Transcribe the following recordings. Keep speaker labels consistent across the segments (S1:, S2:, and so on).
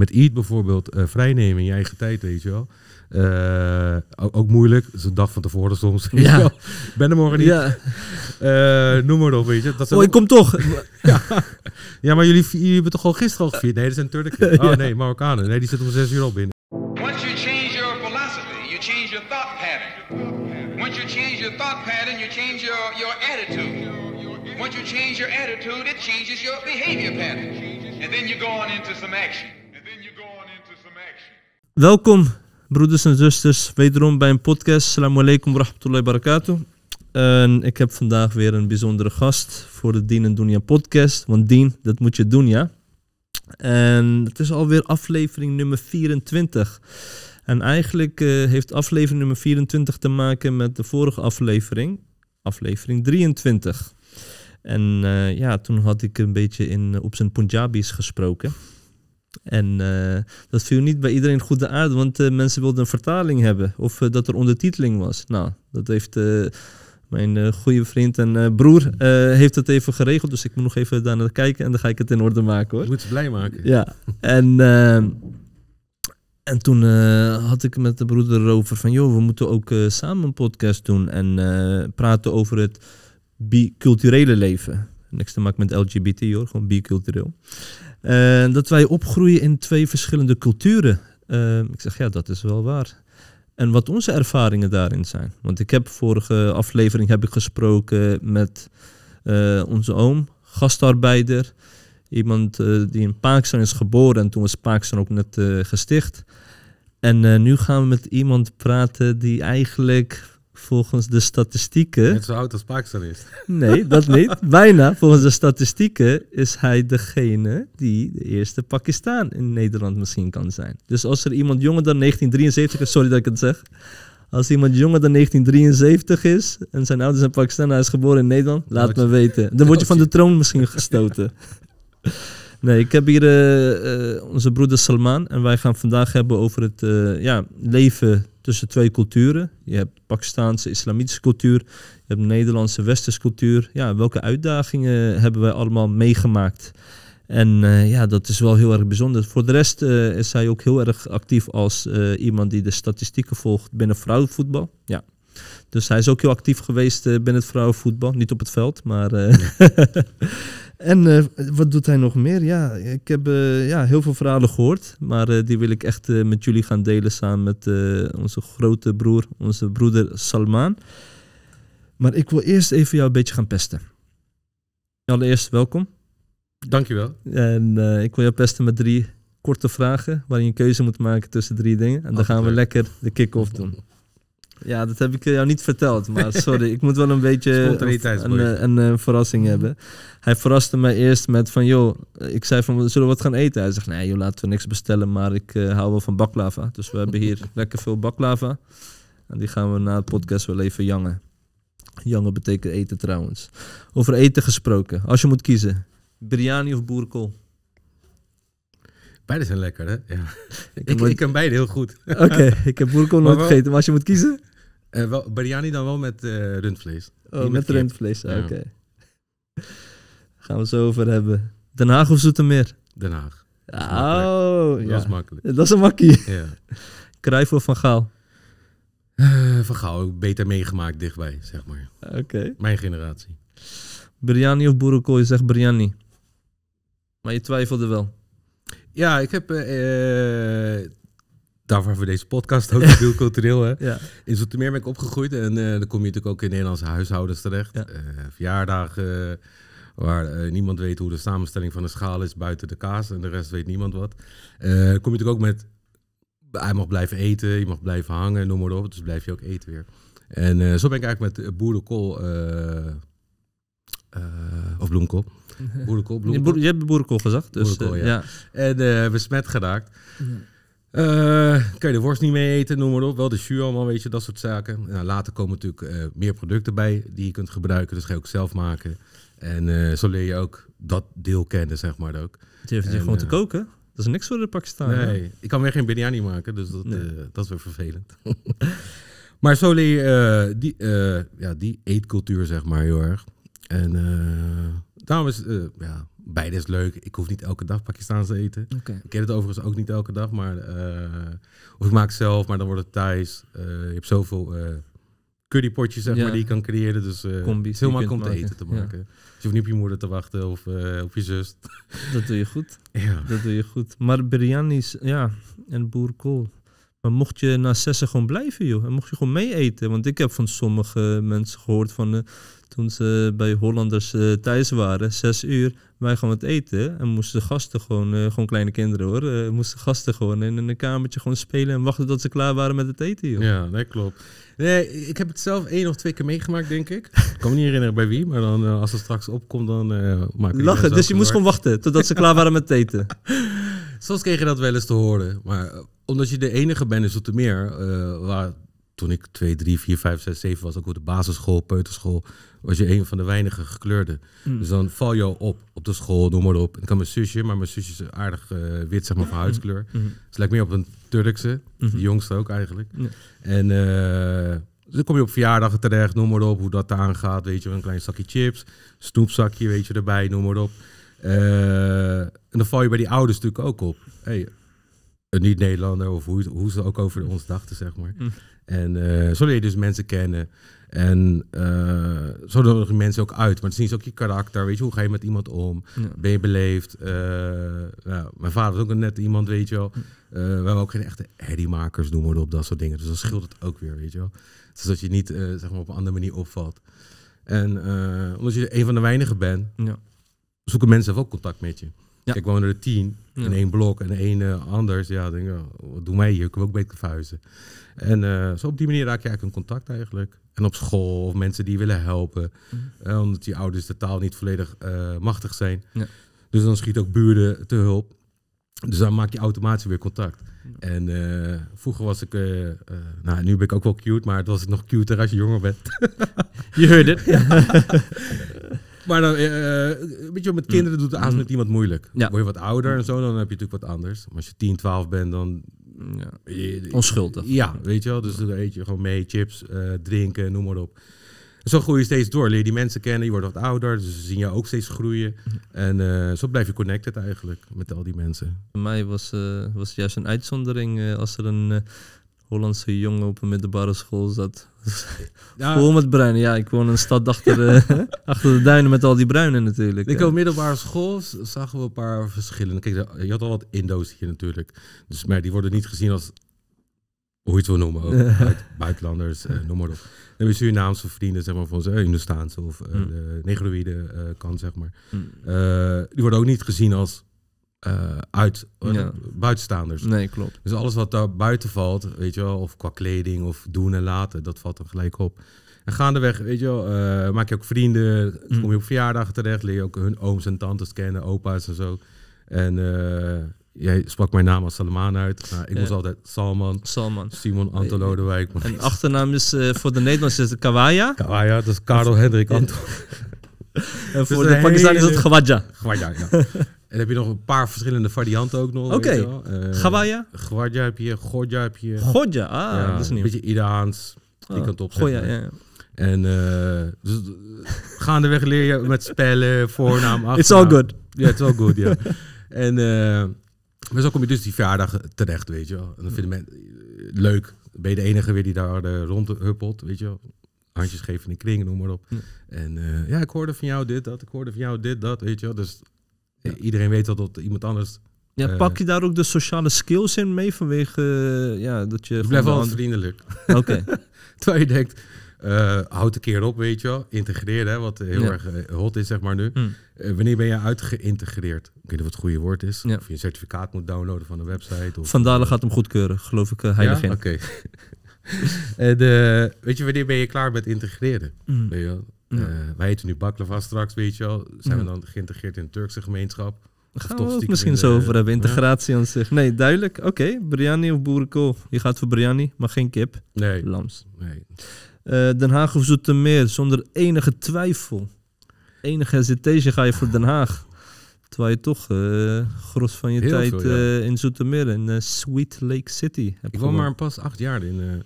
S1: met eat bijvoorbeeld, uh, vrijnemen in je eigen tijd, weet je wel. Uh, ook, ook, moeilijk, het is een dag van tevoren soms. Ja. Ik ben er morgen niet. Ja. Uh, noem maar op, weet je. Dat oh, ik kom toch. ja. ja. maar jullie, jullie hebben toch al gisteren al gevierd? Nee, dat zijn Turken. Oh ja. nee, Marokkanen. Nee, die zitten om zes uur al binnen. Once you change your philosophy, you change your thought pattern. Once you change your thought pattern, you change your, your attitude. Once you change your attitude, it changes your behavior pattern. And then you go on into some action.
S2: Welkom, broeders en zusters, wederom bij een podcast. Assalamu alaikum wa rahmatullahi barakatuh. En ik heb vandaag weer een bijzondere gast voor de Dien en Dunia podcast. Want Dien, dat moet je doen, ja. En het is alweer aflevering nummer 24. En eigenlijk eh, heeft aflevering nummer 24 te maken met de vorige aflevering, aflevering 23. En eh, ja, toen had ik een beetje in, op zijn Punjabis gesproken. En eh, dat viel niet bij iedereen goed de aard, want eh, mensen wilden een vertaling hebben of eh, dat er ondertiteling was. Nou, dat heeft mijn goede vriend en broer heeft het even geregeld, dus ik moet nog even daar naar kijken en dan ga ik het in orde maken hoor. Je moet ze blij maken. Ja, en, en toen had ik met de broeder over van, joh, we moeten ook samen een podcast doen en praten over het biculturele leven. Niks te maken met LGBT hoor, gewoon bicultureel. Uh, dat wij opgroeien in twee verschillende culturen. Eh, ik zeg ja, dat is wel waar. En wat onze ervaringen daarin zijn. Want ik heb vorige aflevering heb ik gesproken met eh, onze oom, gastarbeider. Iemand die in Pakistan is geboren en toen was Pakistan ook net gesticht. En nu gaan we met iemand praten die eigenlijk volgens de statistieken. Net zo
S1: oud als Pakistan is. Nee, dat niet.
S2: Bijna. Volgens de statistieken is hij degene die de eerste Pakistan in Nederland misschien kan zijn. Dus als er iemand jonger dan 1973 is, sorry dat ik het zeg. Als iemand jonger dan 1973 is en zijn ouders zijn Pakistan, hij is geboren in Nederland, laat me weten. Dan word je van de troon misschien gestoten. Nee, ik heb hier eh, eh, onze broeder Salman en wij gaan vandaag hebben over het eh, ja, leven tussen twee culturen. Je hebt Pakistaanse islamitische cultuur, je hebt Nederlandse westerse cultuur. Ja, welke uitdagingen hebben wij allemaal meegemaakt? En eh, ja, dat is wel heel erg bijzonder. Voor de rest eh, is zij ook heel erg actief als eh, iemand die de statistieken volgt binnen vrouwenvoetbal. Ja. Dus hij is ook heel actief geweest binnen het vrouwenvoetbal. Niet op het veld, maar. En eh, wat doet hij nog meer? Ja, ik heb eh, ja, heel veel verhalen gehoord, maar eh, die wil ik echt met jullie gaan delen samen met onze grote broer, onze broeder Salman. Maar ik wil eerst even jou een beetje gaan pesten. Allereerst welkom. Dankjewel. En ik wil jou pesten met drie korte vragen waarin je een keuze moet maken tussen drie dingen. En dan gaan we lekker de kick-off doen. Ja, dat heb ik eh, jou niet verteld. Maar sorry, ik moet wel een beetje een, een, een, verrassing mhm. hebben. Hij verraste mij eerst met van... joh, eh, ik zei van, zullen we wat gaan eten? Hij zegt, nee joh, laten we niks bestellen. Maar ik eh, hou wel van baklava. Dus we hebben hier lekker veel baklava. En die gaan we na het podcast wel even jangen. Jangen betekent eten trouwens. Over eten gesproken. Als je moet kiezen. Biryani of boerenkool? Beide zijn lekker,
S1: hè? Ja. Ik, ik, ik, kan beide heel goed. Oké, ik heb boerenkool nooit gegeten. Maar
S2: als je moet kiezen...
S1: Uh, biryani dan wel met eh, rundvlees. Oh, met, met rundvlees, oké.
S2: Gaan we zo over hebben. Den Haag of Zoetermeer? Den Haag. oh, dat ja. is makkelijk. Dat is een makkie. Ja. of Van Gaal? Eh, van Gaal, beter meegemaakt dichtbij, zeg maar. Oké. Mijn generatie. Biryani of boerenkool? Je zegt biryani. Maar je twijfelde wel. Ja, ik heb
S1: daarvoor hebben we deze podcast ook heel cultureel. Hè? Ja. In Zoetermeer ben ik opgegroeid en uh, dan kom je natuurlijk ook in Nederlandse huishoudens terecht. Ja. Uh, verjaardagen waar eh, niemand weet hoe de samenstelling van de schaal is buiten de kaas en de rest weet niemand wat. kom je natuurlijk ook met, hij mag blijven eten, je mag blijven hangen, noem maar op. Dus blijf je ook eten weer. En zo ben ik eigenlijk met boerenkool of bloemkool. Boerenkool, bloemkool. Je, hebt boerenkool gezegd. Dus, boerenkool, ja. ja. En besmet geraakt. Uh, eh, kun je de worst niet mee eten, noem maar op. Wel de jus allemaal, weet je, dat soort zaken. Nou, later komen natuurlijk eh, meer producten bij die je kunt gebruiken. Dus ga je ook zelf maken. En eh, zo leer je ook dat deel kennen, zeg maar ook. Je hoeft je gewoon te koken. Dat is niks voor de Pakistan. Nee, ik kan weer geen biryani maken, dus dat, nee. dat is weer vervelend. maar zo leer je die, ja, die eetcultuur, zeg maar, heel erg. En daarom is ja, Beide is leuk. Ik hoef niet elke dag Pakistaanse eten. Ik ken het overigens ook niet elke dag, maar eh, of ik maak het zelf, maar dan wordt het thuis. Eh, je hebt zoveel eh, currypotjes zeg maar, die je kan creëren. Dus heel makkelijk om te eten te maken. Dus je hoeft niet op je
S2: moeder te wachten of op je zus. Dat doe je goed. Ja. Dat doe je goed. Maar biryanis, ja, en boerkool. Maar mocht je na zessen gewoon blijven, joh. En mocht je gewoon mee eten. Want ik heb van sommige mensen gehoord van toen ze bij Hollanders eh, thuis waren, zes uur, wij gaan wat eten. En moesten gasten gewoon, eh, gewoon kleine kinderen hoor, uh, moesten gasten gewoon in een kamertje gewoon spelen en wachten tot ze klaar waren met het eten. Joh. Ja, dat klopt.
S1: Nee, ik heb het zelf één of twee keer meegemaakt, denk ik. Ik kan me niet herinneren bij wie, maar dan, als het straks opkomt,
S2: dan maak ik Lachen, dus je moest gewoon wachten totdat ze klaar waren met het eten.
S1: Soms kreeg je dat wel eens te horen, maar omdat je de enige bent in Zoetermeer, waar toen ik 2, 3, 4, 5, 6, 7 was, ook op de basisschool, peuterschool, was je een van de weinige gekleurde. Mm. Dus dan val je op, op de school, noem maar op. Ik kan mijn zusje, maar mijn zusje is aardig eh, wit, zeg maar, van mm-hmm. huidskleur. Mm lijkt meer op een Turkse, mm-hmm. de jongste ook eigenlijk. En eh, dan kom je op verjaardagen terecht, noem maar op, hoe dat daar gaat. Weet je, een klein zakje chips, snoepzakje, weet je, erbij, noem maar op. Eh, en dan val je bij die ouders natuurlijk ook op. Hey, een niet-Nederlander of hoe, hoe, ze ook over ons dachten, zeg maar. Mm. En uh, zo je dus mensen kennen. En uh, zo nodigen mensen ook uit. maar zien ze ook je karakter. Weet je, hoe ga je met iemand om? Ben je beleefd? Eh, nou, mijn vader was ook een net iemand, weet je wel. Eh, we hebben ook geen echte herriemakers, noemen we op, dat soort dingen. Dus dat scheelt het ook weer, weet je wel. Zodat dus je niet zeg maar op een andere manier opvalt. En omdat je een van de weinigen bent, ja. zoeken mensen ook contact met je. Ik woon er tien in één blok en één uh, anders. Ja, denk ik, oh, wat doe wij hier? ik we ook beter verhuizen. En zo op die manier raak je eigenlijk in contact eigenlijk op school of mensen die willen helpen. Mhm. Eh, omdat die ouders de taal niet volledig eh, machtig zijn. Ja. Dus dan schiet ook buren te hulp. Dus dan maak je automatisch weer contact. En eh, vroeger was ik, nou nu ben ik ook wel cute, maar het was nog cuter als je jonger bent. je hoort het. Maar dan, weet je, met kinderen doet het aan met iemand moeilijk. Ja. Word je wat ouder en zo, dan heb je natuurlijk wat anders. Maar als je 10, 12 bent, dan eh, Onschuldig. Ja, weet je wel. Dus dan eet je gewoon mee, chips, eh, drinken, noem maar op. zo groei je steeds door. Leer je die mensen kennen, je wordt wat ouder, dus ze zien jou ook steeds
S2: groeien. En eh, zo blijf je connected eigenlijk met al die mensen. Voor mij was, was het juist een uitzondering als er een Hollandse jongen op een middelbare school zat ja. Vol met bruinen. Ja, ik woon in een stad achter, achter de duinen met al die bruinen natuurlijk. Ik op
S1: middelbare school zagen we een paar verschillen. Kijk, je had al wat Indo's hier natuurlijk. Dus, maar die worden niet gezien als, hoe je het wil noemen, ook, buitenlanders, eh, noem maar op. Dan hebben Surinaamse vrienden, zeg maar, van ze, eh, Hindoestaanse of mm. de negroïde kan zeg maar. Hmm. die worden ook niet gezien als eh, uit, eh, buitenstaanders. Nee, klopt. Dus alles wat daar buiten valt, weet je wel, of qua kleding of doen en laten, dat valt er gelijk op. En gaandeweg, weet je wel, eh, maak je ook vrienden, mm. kom je op verjaardagen terecht, leer je ook hun ooms en tantes kennen, opa's en zo. En jij sprak mijn naam als Salman uit. Nou, ik ja. moest altijd Salman. Salman. Simon Anton Lodewijk. En
S2: achternaam is
S1: voor de Nederlanders Kawaya. Kawaya, dat is Karel Hendrik Anton. en voor dus de Pakistan is het Gwadja. Gwadja, en heb je nog een paar verschillende varianten ook nog. Oké. Okay. Uh, eh, Gwadja heb je, Godja heb je. Godja, ah, dat is nieuw. Een beetje Iraans, die kan ah, kant op. ja. En uh, dus, eh, gaandeweg leer je met spellen, voornaam, achternaam. It's all good. Ja, it's all good, ja. en, maar zo kom je dus die verjaardag terecht, weet je wel. En dan vinden mensen leuk. Ben je de enige weer die daar uh, rondhuppelt, weet je wel. Handjes geven in de kring, noem maar op. En ja, ik hoorde van jou dit, dat. Ik hoorde van jou dit, dat, weet je wel. Dus Iedereen weet dat dat iemand anders.
S2: Ja, eh, pak je daar ook de sociale skills in mee vanwege eh, ja, dat je. Blijf wel vriendelijk. Oké. Terwijl
S1: je denkt, eh, houd een keer op, weet je wel. Integreren, hè, wat heel erg hot is, zeg maar nu. Hmm. wanneer ben je uitgeïntegreerd? Ik weet niet wat het goede woord is. Ja. Of je een certificaat moet downloaden van een
S2: website. Of, Vandalen gaat hem goedkeuren, geloof ik uh, ja? oké.
S1: Okay. weet je, wanneer ben je klaar met integreren? Hmm. je, eh, wij heten nu baklava straks, weet je wel. Zijn we dan geïntegreerd in de Turkse gemeenschap? gaan we het misschien zo over hebben. Integratie
S2: aan zich. Nee, duidelijk. Oké, okay. biryani of boerenkool. Je gaat voor biryani, maar geen kip. Nee. Lams. Nee. Eh, Den Haag of Zoetermeer, zonder enige twijfel. Enige hesitation ga je voor Den Haag. Terwijl je toch eh, gros van je tijd in Zoetermeer, in Sweet Lake City hebt Ik woon maar
S1: pas acht jaar in...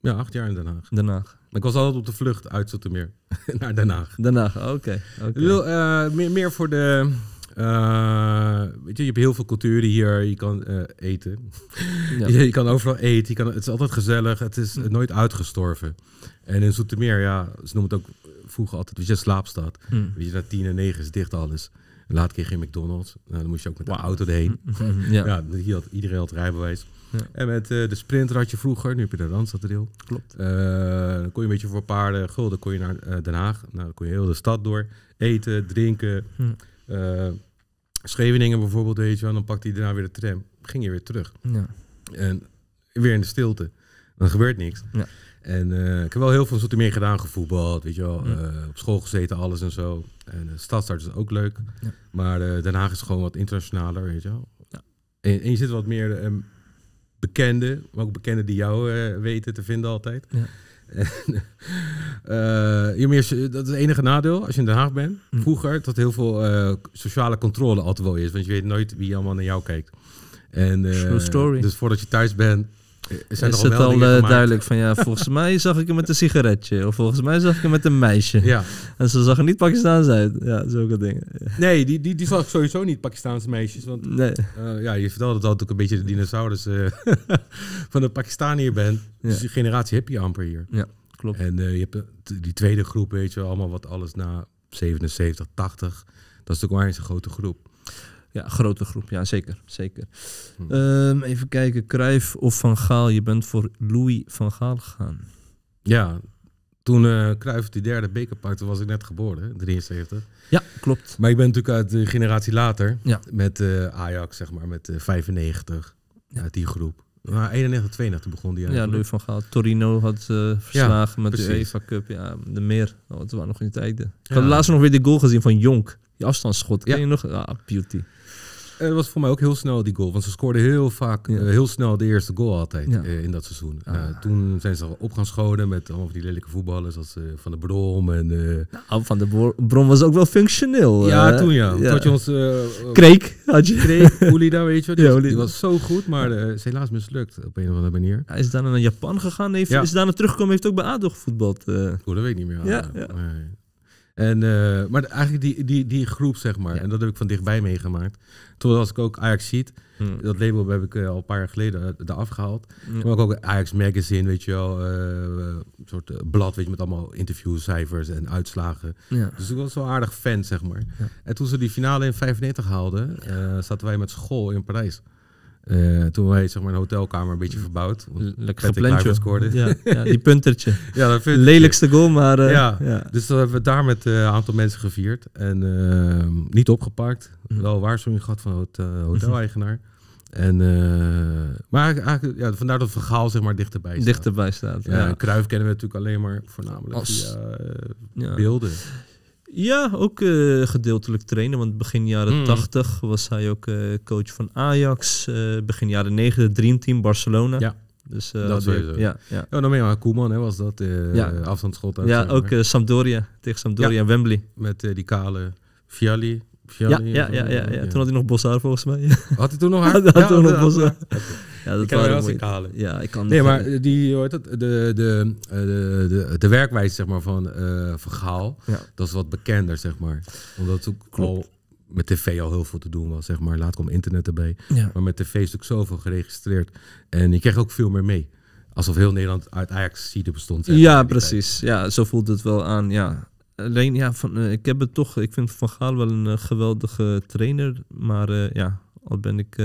S2: Ja, acht jaar in Den Haag. Den Haag.
S1: Ik was altijd op de vlucht uit Zoetermeer naar Den Haag. Den Haag, oké. Eh, meer, meer, voor de... Eh, weet je, je hebt heel veel culturen hier. Je kan eh, eten. Ja. je, kan overal eten. Je kan, het is altijd gezellig. Het is hm. nooit uitgestorven. En in Zoetermeer, ja, ze noemen het ook vroeger altijd, weet je, slaapstad. Hm. Weet je, na tien en negen is dicht alles. En laat keer geen McDonald's. Nou, dan moest je ook met de auto erheen. Ja. ja, iedereen had rijbewijs. En met eh, de sprinter had je vroeger, nu heb je de Randstaddeel. Klopt. Eh, dan kon je een beetje voor paarden gulden kon je naar eh, Den Haag. Nou, dan kon je heel de stad door. Eten, drinken. Hm. Scheveningen bijvoorbeeld, weet je wel. Dan pakte hij daarna weer de tram. Ging je weer terug. Ja. En weer in de stilte. Dan gebeurt niks. Ja. En ik heb wel heel veel meer gedaan, gevoetbald, weet je wel. Hm. op school gezeten, alles en zo. En de stadstart is ook leuk. Ja. Maar Den Haag is gewoon wat internationaler, weet je wel. Ja. En, je zit wat meer bekende, maar ook bekenden die jou eh, weten te vinden altijd. Ja. Eh, meer, eh, dat is het enige nadeel als je in Den Haag bent. Hm. Vroeger dat heel veel sociale controle altijd wel is, want je weet nooit wie allemaal naar jou kijkt. En, True story. Dus
S2: voordat je thuis bent, het is het al eh, duidelijk van ja, volgens mij zag ik hem met een sigaretje. Of volgens mij zag ik hem met een meisje. Ja. En ze zag er niet Pakistaans uit. Ja, zulke dingen.
S1: Nee, die, die, die zag ik sowieso niet Pakistaanse meisjes. Want eh, ja, je vertelde dat ook een beetje de dinosaurus eh, van de Pakistaniër bent. Dus die generatie heb je amper hier. Ja, klopt. En je hebt die tweede groep, weet je wel, allemaal wat alles na 77, 80. Dat is
S2: natuurlijk wel eens een grote groep. Ja, grote groep. Ja, zeker. zeker. Hmm. Ehm, even kijken. Cruijff of Van Gaal. Je bent voor Louis van Gaal gegaan. Ja, toen uh,
S1: eh, Cruijff die derde beker pakte, was ik net geboren, 73.
S2: Ja, klopt.
S1: Maar ik ben natuurlijk uit de generatie later. Ja. Met eh, Ajax, zeg maar, met 95. Eh, ja. Uit
S2: die groep. Maar 91, 92 begon die Ja, Louis van Gaal. Torino had uh, verslagen met de UEFA Cup. Ja, de meer. Oh, het waren nog in die tijden. Ik had laatst nog weer die goal gezien van Jonk. Die afstandsschot. Ken je nog? Ah, beauty het eh, was voor mij ook heel snel die goal. Want ze scoorden heel
S1: vaak, eh, heel snel de eerste goal altijd eh, in dat seizoen. Ah. toen zijn ze op gaan schonen met allemaal die lelijke voetballers als Van de Brom. En, nou, van de
S2: Brom was ook wel functioneel. Ja, toen ja. had je ons... Kreek had je. Kreek, Oelida, weet je wel. Die, was, die was zo
S1: goed, maar is helaas mislukt op een of andere manier. Hij is daarna naar Japan gegaan. Heeft, Is daarna teruggekomen, heeft ook bij ADO gevoetbald. Oh, dat weet ik niet meer. Ja, ah, en, eh, maar eigenlijk die, die, die groep, zeg maar. En dat heb ik van dichtbij meegemaakt. Toen was ik ook Ajax Sheet. Hmm. Dat label heb ik eh, al een paar jaar geleden eh, eraf gehaald. Maar ook, ook Ajax Magazine, weet je wel. een soort blad, weet je, met allemaal interviewcijfers en uitslagen. Dus ik was wel aardig fan, zeg maar. En toen ze die finale in 95 haalden, zaten wij met school in Parijs. Uh, toen wij zeg maar, een hotelkamer een beetje mm. verbouwd. Lekker geplantje. Ja, ja, die puntertje. ja, dat Lelijkste goal, maar... Eh, ja. dus we hebben we daar met eh, een aantal mensen gevierd. En ehm, niet opgepakt. Mm. Wel waarschuwing gehad van het mhm. hotel-eigenaar. En, maar eigenlijk, ja, vandaar dat verhaal zeg maar dichterbij staat. Dichterbij staat, ja. Kruif kennen we natuurlijk
S2: alleen maar voornamelijk Als, via ja. beelden. Ja, ook eh, gedeeltelijk trainen. Want begin jaren 80 hmm. was hij ook eh, coach van Ajax. Eh, begin jaren 90 team Barcelona. Ja. Dus, dat sowieso. Ja, ja. Oh, je aan Koeman hè, was dat, ja. afstandsschot. Ja, ook Sampdoria, tegen Sampdoria en Wembley. Met die kale Fiali ja, ja, ja, ja, Toen had hij nog bossaar volgens mij. Had hij toen nog haar? had toen nog boshaar. Ja, dat waren ik halen. Ja, ik kan Nee, maar
S1: die, hoort het, de, eh, de, de, de, werkwijze zeg maar, van eh, Vergaal, dat is wat bekender, zeg maar. Omdat ook al met tv al heel veel te doen was, zeg maar. Laat komt internet erbij. Maar met tv is ook zoveel geregistreerd. En je kreeg ook veel meer mee. Alsof heel Nederland uit Ajax-zieden bestond. ja,
S2: precies. Ja, zo voelt het wel aan, ja. Alleen, ja, van, eh, ik heb het toch. Ik vind Van Gaal wel een eh, geweldige trainer. Maar eh, ja, al ben ik.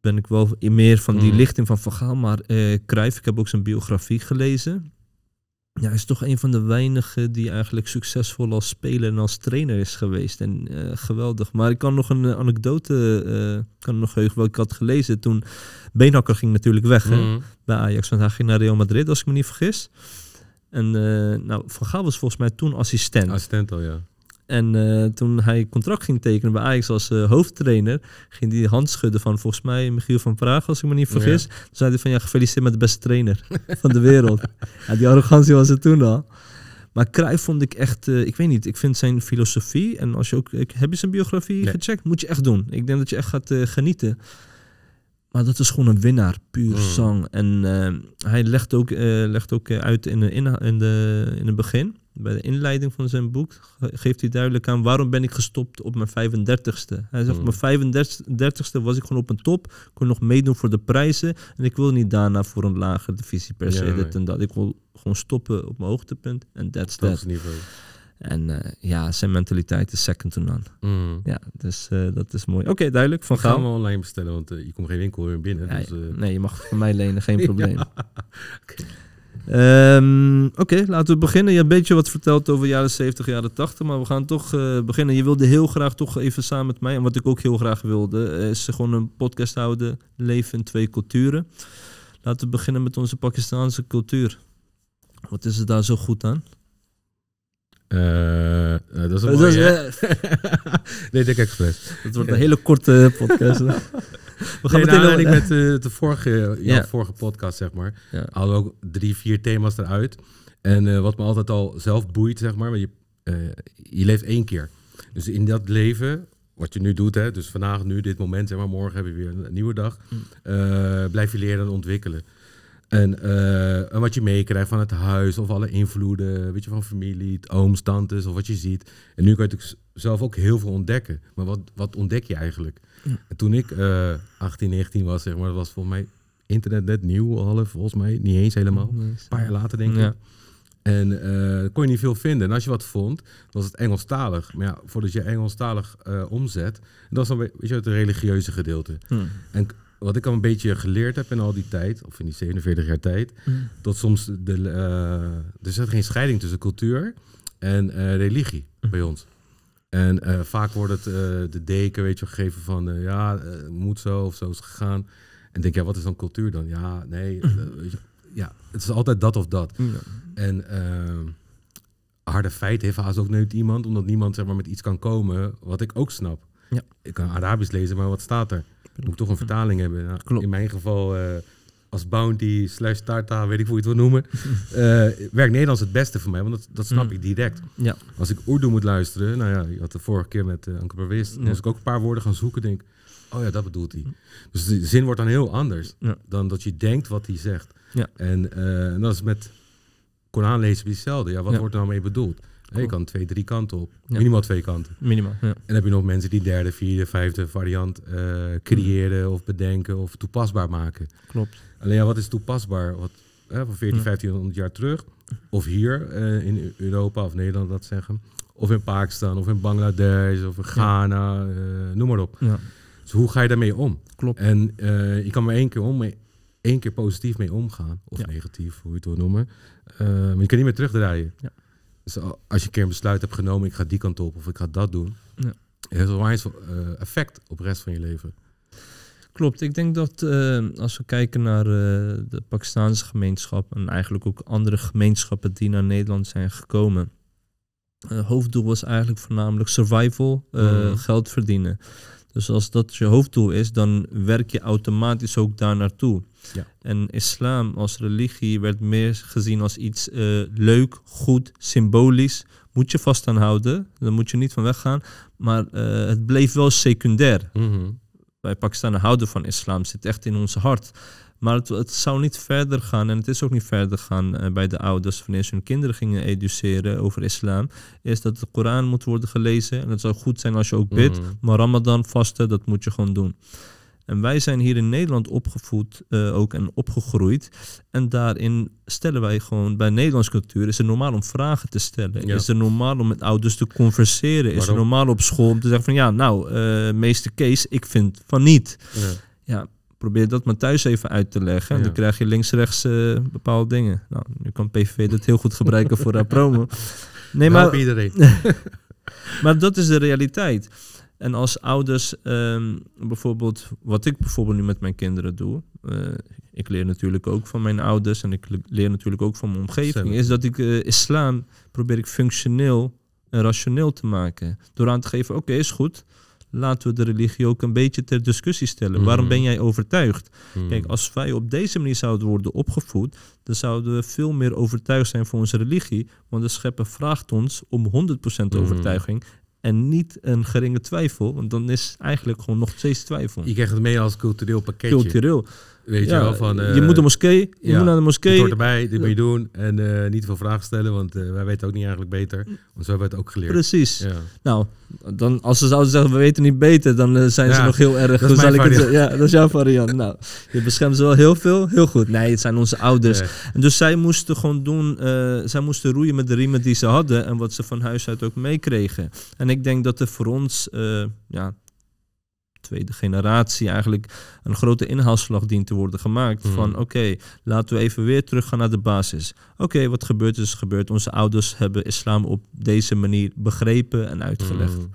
S2: ben ik wel meer van die mm. lichting van Van Gaal. Maar Cruijff, ik heb ook zijn biografie gelezen. Ja, hij is toch een van de weinigen die eigenlijk succesvol als speler en als trainer is geweest. En geweldig. Maar ik kan nog een anekdote, kan nog heugen wat ik had gelezen. Toen Beenhakker ging natuurlijk weg mm. bij Ajax. Want hij ging naar Real Madrid, als ik me niet vergis. En eh, nou, Van Gaal was volgens mij toen assistent. Assistent al, ja. En eh, toen hij contract ging tekenen bij Ajax als eh, hoofdtrainer, ging hij hand schudden van volgens mij Michiel van Praag, als ik me niet vergis. Ja. Toen zei hij van ja, gefeliciteerd met de beste trainer van de wereld. die arrogantie was er toen al. Maar Cruijff vond ik echt, ik weet niet, ik vind zijn filosofie en als je ook, heb je zijn biografie gecheckt, moet je echt doen. Ik denk dat je echt gaat genieten. Maar dat is gewoon een winnaar, puur mm. zang. En eh, hij legt ook, eh, legt ook eh, uit in, de, in, de, in het begin, bij de inleiding van zijn boek, geeft hij duidelijk aan waarom ben ik gestopt op mijn 35ste. Hij zegt, op mm. mijn 35ste was ik gewoon op een top, kon nog meedoen voor de prijzen. En ik wil niet daarna voor een lagere divisie per se, dit en dat. Ik wil gewoon stoppen op mijn hoogtepunt en that's dat. That. En eh, ja, zijn mentaliteit is second to none. Mm. Ja, dus uh, dat is mooi. Oké, duidelijk. Van Gaal. Ik ga hem online bestellen, want uh, je komt geen winkel meer binnen. Dus, nee, je mag van mij lenen, geen probleem. Ehm, oké, laten we beginnen. Je hebt een beetje wat verteld over jaren 70, jaren 80, maar we gaan toch beginnen. Je wilde heel graag toch even samen met mij, en wat ik ook heel graag wilde, is gewoon een podcast houden, leven in twee culturen. Laten we beginnen met onze Pakistaanse cultuur. Wat is er daar zo goed aan? Uh, dat is een mooie, nee, denk expres. Dat wordt een hele korte eh, podcast. We gaan nee, meteen met de, de vorige, ja. vorige
S1: podcast, zeg maar. Ja. Hadden we ook drie, vier thema's eruit. En wat me altijd al zelf boeit, zeg maar. maar je, je leeft één keer. Dus in dat leven, wat je nu doet, hè, dus vandaag, nu, dit moment, zeg maar, morgen hebben we weer een, nieuwe dag. Mm. blijf je leren en ontwikkelen. Eh, en, wat je meekrijgt van het huis of alle invloeden, weet je, van familie, ooms, tantes of wat je ziet. En nu kan je natuurlijk zelf ook heel veel ontdekken. Maar wat, wat ontdek je eigenlijk? En toen ik 18, eh, 19 was, zeg maar, dat was volgens mij internet net nieuw, half, volgens mij niet eens helemaal. Een paar jaar later denk ik. En eh, kon je niet veel vinden. En als je wat vond, was het Engelstalig. Maar ja, voordat je Engelstalig omzet, dat was dan weet je, het religieuze gedeelte. Hm. En wat ik al een beetje geleerd heb in al die tijd, of in die 47 jaar tijd, mm. dat soms de, uh, er zit geen scheiding tussen cultuur en eh, religie mm. bij ons. En eh, vaak wordt het de deken, weet je, gegeven van ja, moet zo of zo is gegaan. En denk ja, wat is dan cultuur dan? Ja, nee, mm. ja, het is altijd dat of dat. En ehm, harde feit heeft haast ook nooit iemand, omdat niemand zeg maar met iets kan komen, wat ik ook snap. Ja. Ik kan Arabisch lezen, maar wat staat er? moet toch een vertaling hebben. Nou, in mijn geval eh, als Bounty slash Tarta, weet ik hoe je het wil noemen, eh, werkt Nederlands het beste voor mij, want dat, dat snap mm. ik direct. Ja. Als ik Urdu moet luisteren, nou ja, je had de vorige keer met uh, eh, Anke Perwist, als ik ook een paar woorden gaan zoeken, denk oh ja, dat bedoelt hij. Mm. Dus de zin wordt dan heel anders dan dat je denkt wat hij zegt. En, uh, en dat is met Koran lezen hetzelfde. Ja, wat wordt er nou mee bedoeld? Je kan twee, drie kanten op. Minimaal twee kanten. Minimaal, ja. En heb je nog mensen die derde, vierde, vijfde variant uh, creëren of bedenken of toepasbaar maken. Klopt. Alleen ja, wat is toepasbaar? Wat, van 14, 1500 hm. jaar terug. Of hier eh, in Europa of Nederland dat zeggen. Of in Pakistan of in Bangladesh of in Ghana, eh, noem maar op. Dus hoe ga je daarmee om? Klopt. En je kan maar één keer om, één keer positief mee omgaan. Of negatief, hoe je het wil noemen. maar je kan niet meer terugdraaien. Ja. Dus als je een keer een besluit hebt genomen, ik ga die kant op of ik ga dat doen, ja. heeft een eens eh, effect op de rest van je leven.
S2: Klopt, ik denk dat eh, als we kijken naar eh, de Pakistanse gemeenschap en eigenlijk ook andere gemeenschappen die naar Nederland zijn gekomen, het hoofddoel was eigenlijk voornamelijk survival, mm. geld verdienen. Dus als dat je hoofddoel is, dan werk je automatisch ook daar naartoe. Ja. En islam als religie werd meer gezien als iets uh, leuk, goed, symbolisch. Moet je vast aan houden, daar moet je niet van weggaan. Maar eh, het bleef wel secundair. Mm Wij Pakistanen houden van islam, zit echt in ons hart. Maar het, zou niet verder gaan en het is ook niet verder gaan eh, bij de ouders wanneer ze hun kinderen gingen educeren over islam. Is dat de Koran moet worden gelezen en het zou goed zijn als je ook bidt. Mm. Maar Ramadan vasten, dat moet je gewoon doen. En wij zijn hier in Nederland opgevoed eh, ook en opgegroeid. En daarin stellen wij gewoon, bij Nederlandse cultuur is het normaal om vragen te stellen. Is het normaal om met ouders te converseren? Is het normaal op school om te zeggen van ja, nou, uh, meester Kees, ik vind van niet. Ja. ja probeer dat maar thuis even uit te leggen. En dan krijg je links-rechts eh, bepaalde dingen. Nou, nu kan PVV dat heel goed gebruiken voor haar promo. Nee, maar, iedereen. maar dat is de realiteit. En als ouders ehm, bijvoorbeeld, wat ik bijvoorbeeld nu met mijn kinderen doe, eh, ik leer natuurlijk ook van mijn ouders en ik leer natuurlijk ook van mijn omgeving, is dat ik uh, islam probeer ik functioneel en rationeel te maken. Door aan te geven, oké, is goed laten we de religie ook een beetje ter discussie stellen. Mhm. Waarom ben jij overtuigd? Mhm. Kijk, als wij op deze manier zouden worden opgevoed, dan zouden we veel meer overtuigd zijn voor onze religie. Want de schepper vraagt ons om 100% mhm. overtuiging en niet een geringe twijfel. Want dan is eigenlijk gewoon nog steeds twijfel. Je krijgt het mee als cultureel pakketje. Cultureel. Weet je wel, van... je moet de eh, moskee, je moet naar de moskee. Dit erbij, dit moet je
S1: doen. En eh, niet veel vragen stellen, want eh, wij weten ook niet eigenlijk beter. Want zo hebben we het ook geleerd. Precies.
S2: Nou, dan, als ze zouden zeggen, we weten niet beter, dan zijn ze nog heel erg... Dat is, mijn variant. Het, ja, dat is jouw variant. nou, je beschermt ze wel heel veel. Heel goed. Nee, het zijn onze ouders. En dus zij moesten gewoon doen... zij moesten roeien met de riemen die ze hadden en wat ze van huis uit ook meekregen. En ik denk dat er voor ons ja, tweede generatie eigenlijk een grote inhaalslag dient te worden gemaakt. Hmm. Van oké, laten we even weer teruggaan naar de basis. Oké, wat gebeurt is gebeurd. Onze ouders hebben islam op deze manier begrepen en uitgelegd. Hmm.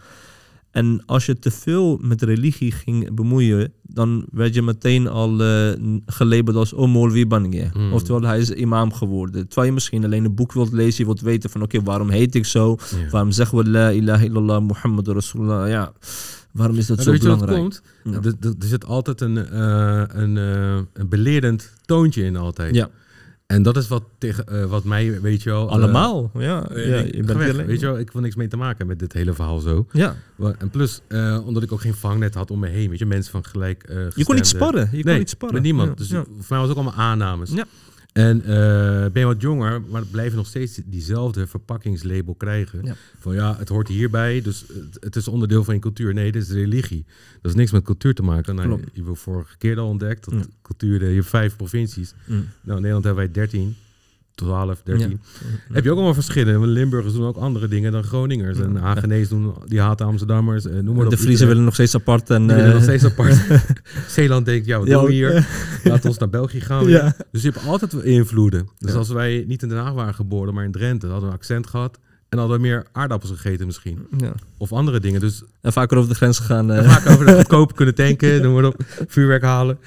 S2: En als je te veel met religie ging bemoeien, dan werd je meteen al uh, gelabeld als Omolwi oh, Bange. Mm. Oftewel, hij is imam geworden. Terwijl je misschien alleen een boek wilt lezen, je wilt weten van oké, waarom heet ik zo? Waarom zeggen we la ilaha illallah Muhammad Rasulullah? Ja Waarom is dat zo belangrijk? Komt? Ja. Er, er, zit altijd
S1: een, eh, een, eh, een belerend toontje in altijd. Ja. En dat is wat, tegen, eh, wat mij, weet je wel... Allemaal, ja. ja ik, je bent Weet je wel, ik wil niks mee te maken met dit hele verhaal zo. Ja. En plus, omdat ik ook geen vangnet had om me heen. Weet je, mensen van gelijk Je kon niet sparren. Je nee, kon niet sparren. met niemand. Dus voor mij was het ook allemaal aannames. Ja. En eh, ben je wat jonger, maar blijven nog steeds diezelfde verpakkingslabel krijgen. Van ja, het hoort hierbij, dus het, het, is onderdeel van je cultuur. Nee, dit is religie. Dat is niks met cultuur te maken. Nou, je, je hebt vorige keer al ontdekt dat cultuur, eh, je hebt vijf provincies. Nou, in Nederland hebben wij dertien. 12, 13. Heb je ook allemaal verschillen. Limburgers doen ook andere dingen dan Groningers. En Agenees doen, die haten Amsterdammers. Eh, noem de Friese willen nog steeds apart. En, die willen nog eh, steeds apart. Zeeland denkt, ja, wat doen we hier? Laat ons naar België gaan. Ja. Dus je hebt altijd invloeden. Dus als wij niet in Den Haag waren geboren, maar in Drenthe, hadden we een accent gehad. En hadden meer aardappels gegeten misschien. Ja. Of andere dingen. Dus en vaker over de grens gegaan. Uh... Eh. Vaak over de goedkoop kunnen tanken. Dan worden op vuurwerk halen.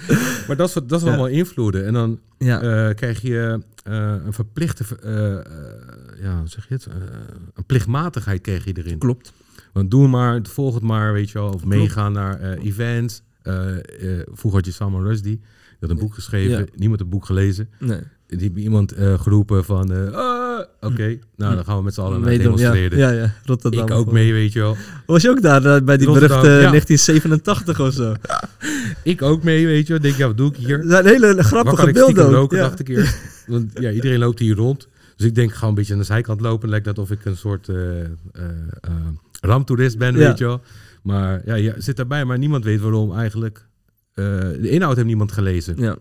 S1: Maar dat, is dat is allemaal invloeden. En dan ja. Eh, krijg je eh, een verplichte, eh, eh, ja, zeg je het? een plichtmatigheid kreeg je erin. Klopt. Want doe maar, volg het maar, weet je wel. Of meegaan naar events. vroeger had je Salman Rushdie. Dat een boek geschreven. Niemand het boek gelezen. Nee. Die iemand geroepen van... Ah, eh, oké, nou dan gaan we met z'n allen naar demonstreren. Ja, ja, Rotterdam. Eh, ik ook mee, weet je wel.
S2: Was je ook daar bij die Rotterdam, beruchte 1987 of zo?
S1: ik ook mee, weet je wel. Denk, ja, wat doe ik hier? Dat een hele grappige beeld ook. Lopen, dacht ik eerst. Want ja, iedereen loopt hier rond. Dus ik denk, gewoon een beetje aan de zijkant lopen. Lijkt dat of ik een soort uh, eh, ramtoerist ben, weet je wel. Maar ja, je zit daarbij, maar niemand weet waarom eigenlijk. de inhoud heeft niemand gelezen. Ja.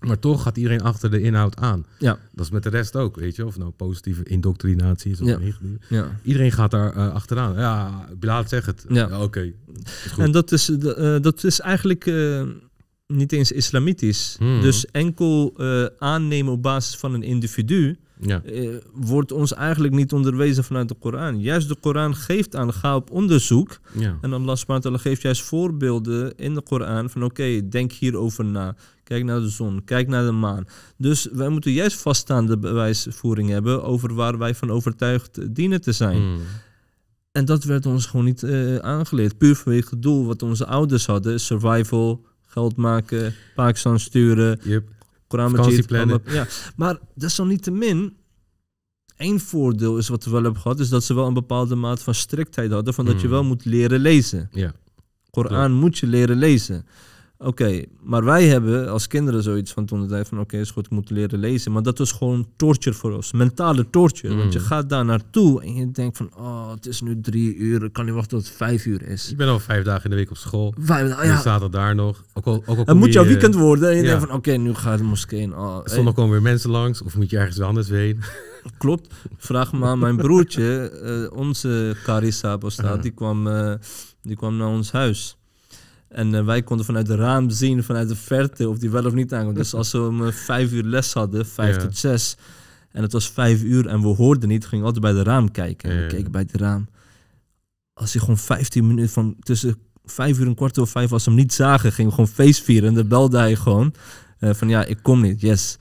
S1: Maar toch gaat iedereen achter de inhoud aan. Ja. Dat is met de rest ook, weet je. Of nou positieve indoctrinatie is of ja. negatieve. Ja. Iedereen gaat daar eh, achteraan. Ja,
S2: Bilaat zeg het. Ja. Oké. En dat is, eh, dat is eigenlijk eh, niet eens islamitisch. Hmm. Dus enkel aannemen op basis van een individu... Ja. wordt ons eigenlijk niet onderwezen vanuit de Koran. Juist de Koran geeft aan, ga op onderzoek. Ja. En Allah subhanahu geeft juist voorbeelden in de Koran van oké, denk hierover na. Kijk naar de zon, kijk naar de maan. Dus wij moeten juist vaststaande bewijsvoering hebben over waar wij van overtuigd dienen te zijn. Hmm. En dat werd ons gewoon niet eh, aangeleerd. Puur vanwege het doel wat onze ouders hadden: survival, geld maken, Pakistan sturen, yep. Koran Ja, maar min. één voordeel is wat we wel hebben gehad, is dat ze wel een bepaalde maat van striktheid hadden, van dat je hmm. wel moet leren lezen. Ja. Koran moet je leren lezen. Oké, maar wij hebben als kinderen zoiets van toen tijd van oké, okay, is goed, ik moet leren lezen. Maar dat was gewoon torture voor ons, mentale torture. Want je mm. gaat daar naartoe en je denkt van oh, het is nu drie uur, ik kan niet wachten tot het vijf uur is. Ik ben al vijf dagen in de week op school. Vijf dagen, ja. En staat er daar nog. Ook al, ook het moet jouw weekend worden en je denkt van oké, nu gaat de moskee in. Oh, komen weer mensen langs of moet je ergens anders heen. Klopt. Vraag maar mijn broertje, eh, onze Carissa die, kwam, eh, die kwam naar ons huis. En eh, wij konden vanuit het raam zien, vanuit de verte, of die wel of niet aankwam. Dus als we om eh, vijf uur les hadden, vijf tot zes, en het was vijf uur en we hoorden niet, gingen altijd bij de raam kijken. En we keken bij het raam. Als hij gewoon vijftien minuten van tussen vijf uur en kwart over vijf, als ze hem niet zagen, gingen we gewoon feest vieren. En dan belde hij gewoon eh, van ja, ik kom niet, yes.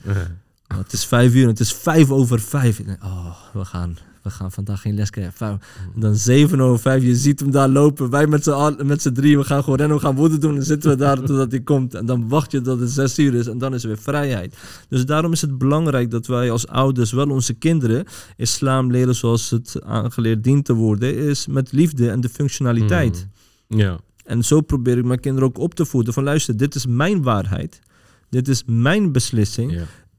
S2: het is vijf uur het is vijf over vijf. Oh, we gaan we gaan vandaag geen les krijgen. En mm. dan 7 over 5, je ziet hem daar lopen. Wij met z'n, met z'n drie, we gaan gewoon rennen, we gaan woede doen. En zitten we daar totdat hij komt. En dan wacht je tot het 6 uur is en dan is er weer vrijheid. Dus daarom is het belangrijk dat wij als ouders wel onze kinderen islam leren zoals het aangeleerd dient te worden. Is met liefde en de functionaliteit. Mm. Ja. En zo probeer ik mijn kinderen ook op te voeden. Van luister, dit is mijn waarheid. Dit is mijn beslissing.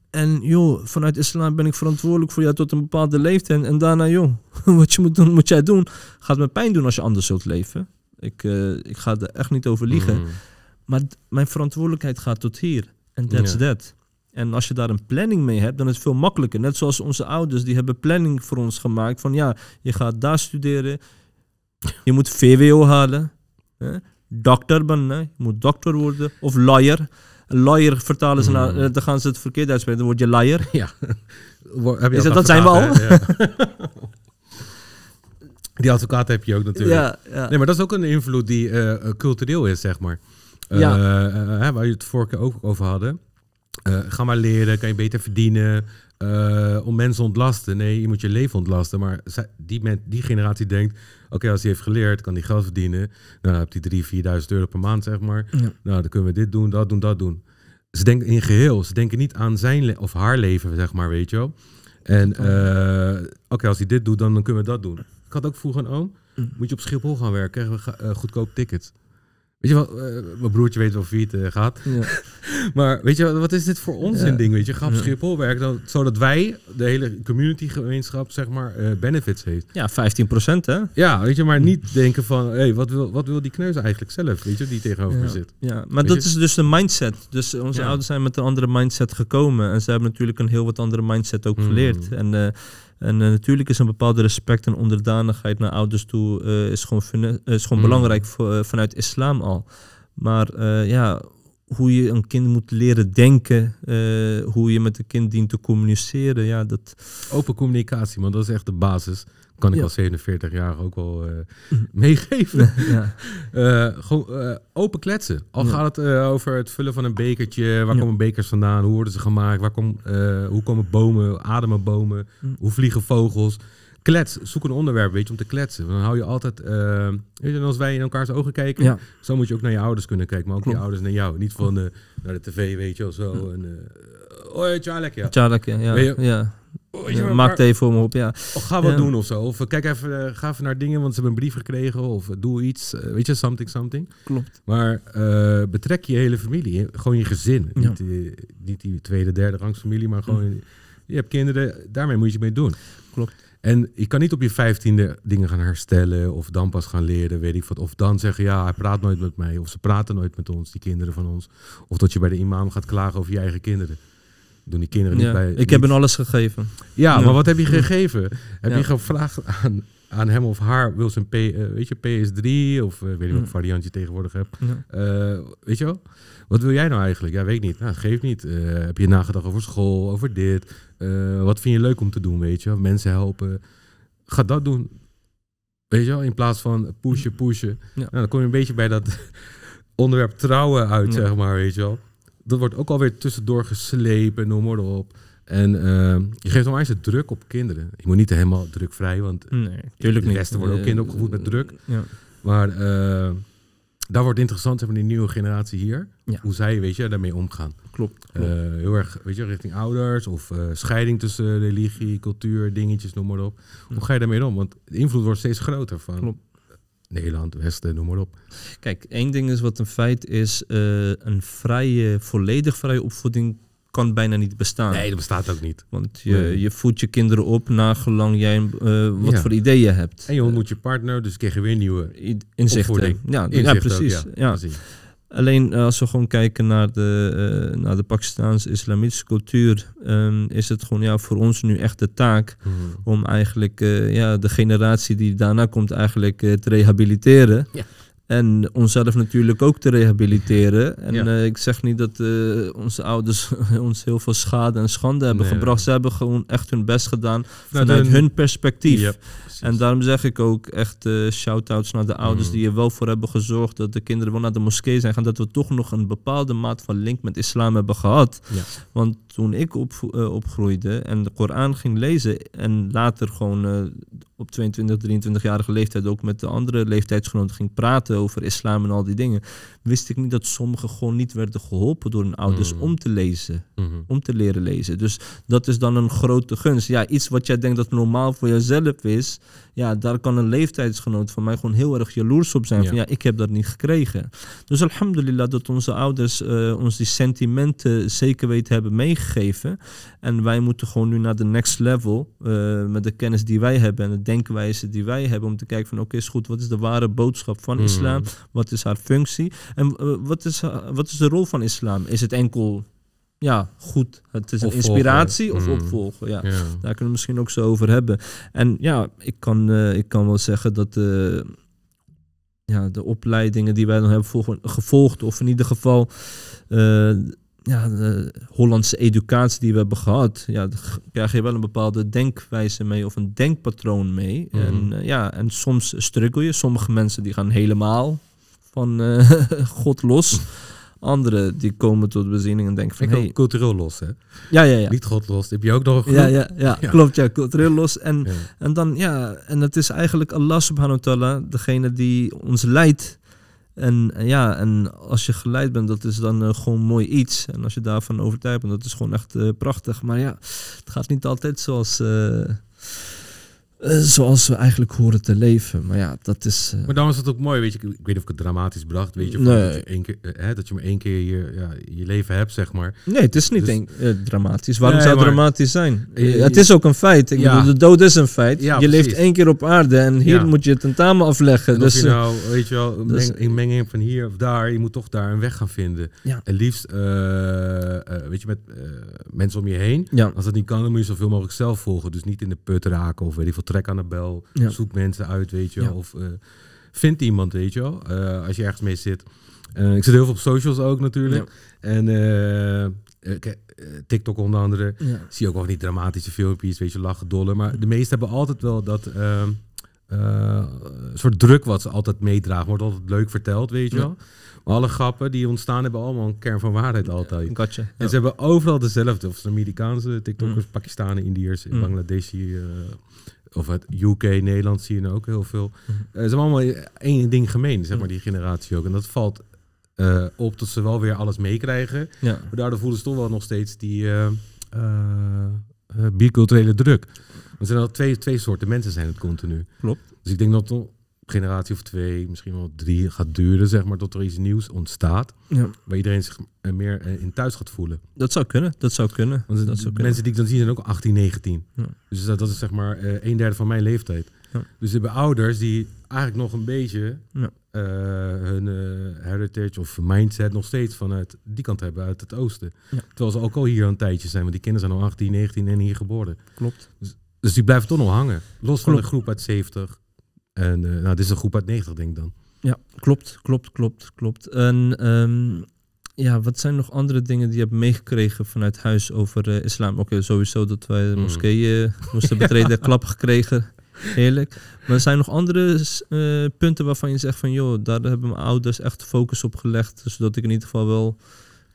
S2: En joh, vanuit islam ben ik verantwoordelijk voor jou tot een bepaalde leeftijd. En daarna, joh, wat je moet doen, moet jij doen. Gaat me pijn doen als je anders zult leven. Ik, eh, ik ga er echt niet over liegen. Mm. Maar mijn verantwoordelijkheid gaat tot hier. En that's yeah. that. En als je daar een planning mee hebt, dan is het veel makkelijker. Net zoals onze ouders, die hebben planning voor ons gemaakt. Van ja, je gaat daar studeren. Je moet VWO halen. Hè? Dokter je moet dokter worden. Of lawyer. Lawyer vertalen ze hmm. eh, dan gaan ze het verkeerd uitspreken. Dan word je liar. Ja. heb je dat, zijn we al? die advocaat heb je ook natuurlijk. Ja, Nee, maar dat
S1: is ook een invloed die eh, eh, cultureel is, zeg maar. ja. waar je het vorige keer ook over hadden. ga maar leren, kan je beter verdienen. Eh, om mensen ontlasten. Nee, je moet je leven ontlasten. Maar die, men, die generatie denkt, oké, als hij heeft geleerd, kan hij geld verdienen. Nou, heb hij 3.000, 4.000 euro per maand, zeg maar. Nou, dan kunnen we dit doen, dat doen, dat doen. Ze denken in geheel. Ze denken niet aan zijn of haar leven, zeg maar, weet je wel. En oh. eh, oké, als hij dit doet, dan, kunnen we dat doen. Ik had ook vroeger een oom. Mm. Moet je op Schiphol gaan werken, krijgen we eh, goedkoop tickets. Weet je wel, eh, mijn broertje weet wel wie het eh, gaat. Ja. maar weet je, wat is dit voor onzin ding? Weet je, Grap Schiphol werkt dan, zodat wij, de hele community gemeenschap, zeg maar, eh, benefits heeft. Ja, 15% hè? Ja, weet je, maar niet
S2: denken van, hé, hey, wat, wil, wat wil die kneus eigenlijk zelf, weet je, die tegenover zit. Ja, maar dat is dus de mindset. Dus onze ouders zijn met een andere mindset gekomen. En ze hebben natuurlijk een heel wat andere mindset ook hmm. geleerd. Mm. En eh, natuurlijk is een bepaalde respect en onderdanigheid naar ouders toe eh, is gewoon, eh, is gewoon mm. belangrijk vanuit islam al. Maar ja, hoe je een kind moet leren denken, hoe je met een kind dient te communiceren, ja, dat... Open communicatie, want dat is echt de basis kan ik al
S1: 47 jaar ook wel eh, mhm. meegeven. Ja. Eh, gewoon eh, open kletsen. Al gaat het over het vullen van een bekertje. Waar komen bekers vandaan? Hoe worden ze gemaakt? Waar kom, hoe komen bomen? Ademen bomen? Mhm. Hoe vliegen vogels? Klets, zoek een onderwerp, weet je, om te kletsen. Dan hou je altijd, weet je, als wij in elkaars ogen kijken, zo moet je ook naar je ouders kunnen kijken, maar ook je ouders naar jou. Niet van naar de tv, weet je, of zo. En, oh, tja, lekker. Ja. ja. Oh, eh, ja, Maak het voor me op, ja. Of ga wat doen of zo. Of eh, kijk even, eh, ga even naar dingen, want ze hebben een brief gekregen. Of doe iets, weet je, something, something. Klopt. Maar betrek je hele familie, gewoon je gezin. Niet, niet, die tweede, derde rangs familie, maar gewoon... Mm. Je hebt kinderen, daarmee moet je mee doen. Klopt. En je kan niet op je vijftiende dingen gaan herstellen of dan pas gaan leren, weet ik wat. Of dan zeggen, ja, hij praat nooit met mij. Of ze praten nooit met ons, die kinderen van ons. Of dat je bij de imam gaat klagen over je eigen kinderen doen die kinderen niet bij. Ik heb hem alles gegeven. Ja, maar wat heb je gegeven? Heb je gevraagd aan, aan hem of haar, wil ze een P, eh, weet je, PS3 of eh, weet je welke mm. variant je tegenwoordig hebt? Eh, weet je wel? Wat wil jij nou eigenlijk? Ja, weet ik niet. Nou, geef niet. heb je nagedacht over school, over dit? wat vind je leuk om te doen, weet je? Mensen helpen. Ga dat doen. Weet je wel? In plaats van pushen, pushen. Nou, dan kom je een beetje bij dat onderwerp trouwen uit, zeg maar, weet je wel? dat wordt ook alweer tussendoor geslepen, noem maar op. En ehm, je geeft onwijs de druk op kinderen. Je moet niet helemaal drukvrij, want eh, nee, tuurlijk de worden ook eh, kinderen opgevoed met druk. Ja. Maar uh, daar wordt interessant van die nieuwe generatie hier. Ja. Hoe zij weet je, daarmee omgaan. Klopt. Eh, heel erg weet je, richting ouders of scheiding tussen religie, cultuur, dingetjes, noem maar op. Hoe ga je daarmee om? Want de invloed wordt steeds groter. Van, klopt.
S2: Nederland, Westen, noem maar op. Kijk, één ding is wat een feit is, eh, een vrije, volledig vrije opvoeding kan bijna niet bestaan. Nee, dat bestaat ook niet. Want je, je voedt je kinderen op nagelang jij eh, wat voor ideeën hebt. En je ontmoet je partner, dus krijg je weer nieuwe inzichten. Opvoeding. Ja, precies. ja. ja. Alleen eh, als we gewoon kijken naar de, uh, naar de Pakistaanse islamitische cultuur, ehm, is het gewoon ja, voor ons nu echt de taak mhm. om eigenlijk eh, ja, de generatie die daarna komt eigenlijk te rehabiliteren. Ja. En onszelf natuurlijk ook te rehabiliteren. En eh, ik zeg niet dat eh, onze ouders ons heel veel schade en schande hebben gebracht. Ze hebben gewoon echt hun best gedaan vanuit hun, perspectief. en daarom zeg ik ook echt uh, shout-outs naar de ouders mm. die er wel voor hebben gezorgd dat de kinderen wel naar de moskee zijn gaan. Dat we toch nog een bepaalde maat van link met islam hebben gehad. Want toen ik op, opgroeide en de Koran ging lezen en later gewoon op 22, 23-jarige leeftijd ook met de andere leeftijdsgenoten ging praten over islam en al die dingen, wist ik niet dat sommigen gewoon niet werden geholpen door hun ouders mm. om te lezen, mhm. om te leren lezen. Dus dat is dan een grote gunst. Ja, iets wat jij denkt dat normaal voor jezelf is, ja, daar kan een leeftijdsgenoot van mij gewoon heel erg jaloers op zijn. Ja. Van ja, ik heb dat niet gekregen. Dus alhamdulillah dat onze ouders eh, ons die sentimenten zeker weten hebben meegegeven. En wij moeten gewoon nu naar de next level eh, met de kennis die wij hebben en de denkwijze die wij hebben. Om te kijken van oké, is goed, wat is de ware boodschap van hmm. islam? Wat is haar functie? En eh, wat, is, wat is de rol van islam? Is het enkel ja, goed. Het is een inspiratie of mm. opvolgen. Ja. Daar kunnen we misschien ook zo over hebben. En ja, ik kan, eh, ik kan wel zeggen dat eh, ja, de opleidingen die wij dan hebben gevolgd, of in ieder geval eh, ja, de Hollandse educatie die we hebben gehad, ja, daar krijg je wel een bepaalde denkwijze mee of een denkpatroon mee. Mm-hmm. En, ja, en soms struggle je. Sommige mensen die gaan helemaal van God los. Anderen die komen tot bezinning en denken van... Ik cultureel los, hè? Ja, ja, ja. Niet godlos, heb je ook nog ja, ja, ja, ja, klopt, ja, cultureel los. En, en dan, ja, en het is eigenlijk Allah subhanahu wa ta'ala, degene die ons leidt. En, ja, en als je geleid bent, dat is dan eh, gewoon mooi iets. En als je daarvan overtuigd bent, dat is gewoon echt eh, prachtig. Maar ja, het gaat niet altijd zoals... Eh, eh, zoals we eigenlijk horen te leven. Maar ja, dat is. Eh,
S1: maar dan was het ook mooi, weet je. Ik weet niet of ik het dramatisch bracht, weet je. nee. Dat, je één keer, eh, hè, dat je maar één keer je, ja, je leven hebt, zeg maar.
S2: Nee, het is niet een, dus dramatisch. Waarom zou het dramatisch zijn? het is ook een feit. Ik ja. bedoel, de dood is een feit. Ja, je leeft één keer op aarde en hier moet je tentamen afleggen. dus je nou, weet je wel, een,
S1: dus... menging van hier of daar, je moet toch daar een weg gaan vinden. En liefst, weet je, met mensen om je heen. Als dat niet kan, dan moet je zoveel mogelijk zelf volgen. Dus niet in de put raken of weet ik veel trek aan de bel. Zoek mensen uit, weet je. Of uh, vind iemand, weet je wel. Eh, als je ergens mee zit. Eh, ik zit heel veel op socials ook natuurlijk. En TikTok onder andere. Zie je ook wel niet dramatische filmpjes, weet je, lachen, dolle. Maar de meesten hebben altijd wel dat... Ehm, soort druk wat ze altijd meedragen. Wordt altijd leuk verteld, weet je wel. Alle grappen die ontstaan hebben allemaal een kern van waarheid altijd. Gotcha. En ze hebben overal dezelfde. Of ze Amerikaanse TikTokkers, mm. Pakistanen, Indiërs, mm. Bangladeshi. Eh, of het UK, Nederland zie je nou ook heel veel. Mm. Eh, ze hebben allemaal één ding gemeen, zeg maar, die generatie ook. En dat valt eh, op dat ze wel weer alles meekrijgen. Ja. Maar daardoor voelen ze toch wel nog steeds die biculturele druk. Want er zijn al twee, twee soorten mensen zijn het continu. Klopt. Dus ik denk dat generatie of twee, misschien wel drie gaat duren, zeg maar, tot er iets nieuws ontstaat. Ja. Waar iedereen zich meer eh, in thuis gaat voelen.
S2: Dat zou kunnen, dat zou kunnen. Want dat zou kunnen. mensen die
S1: ik dan zie zijn ook 18, 19. Ja. Dus dat, dat, is zeg maar eh, een derde van mijn leeftijd. Ja. Dus hebben ouders die eigenlijk nog een beetje eh, hun heritage of mindset nog steeds vanuit die kant hebben, uit het oosten. Terwijl ze ook al hier een tijdje zijn, want die kinderen zijn al 18, 19 en hier geboren. Klopt. Dus, dus, die blijven toch nog hangen. Los van de groep uit 70, en eh, nou, dit is een groep uit 90,
S2: denk ik dan. Ja, klopt, klopt, klopt, klopt. En ehm, ja, wat zijn nog andere dingen die je hebt meegekregen vanuit huis over eh, islam? Oké, sowieso dat wij de hmm. moskeeën eh, moesten betreden, ja. klap gekregen. eerlijk. Maar er zijn nog andere punten waarvan je zegt van joh, daar hebben mijn ouders echt focus op gelegd. Zodat dus ik in ieder geval wel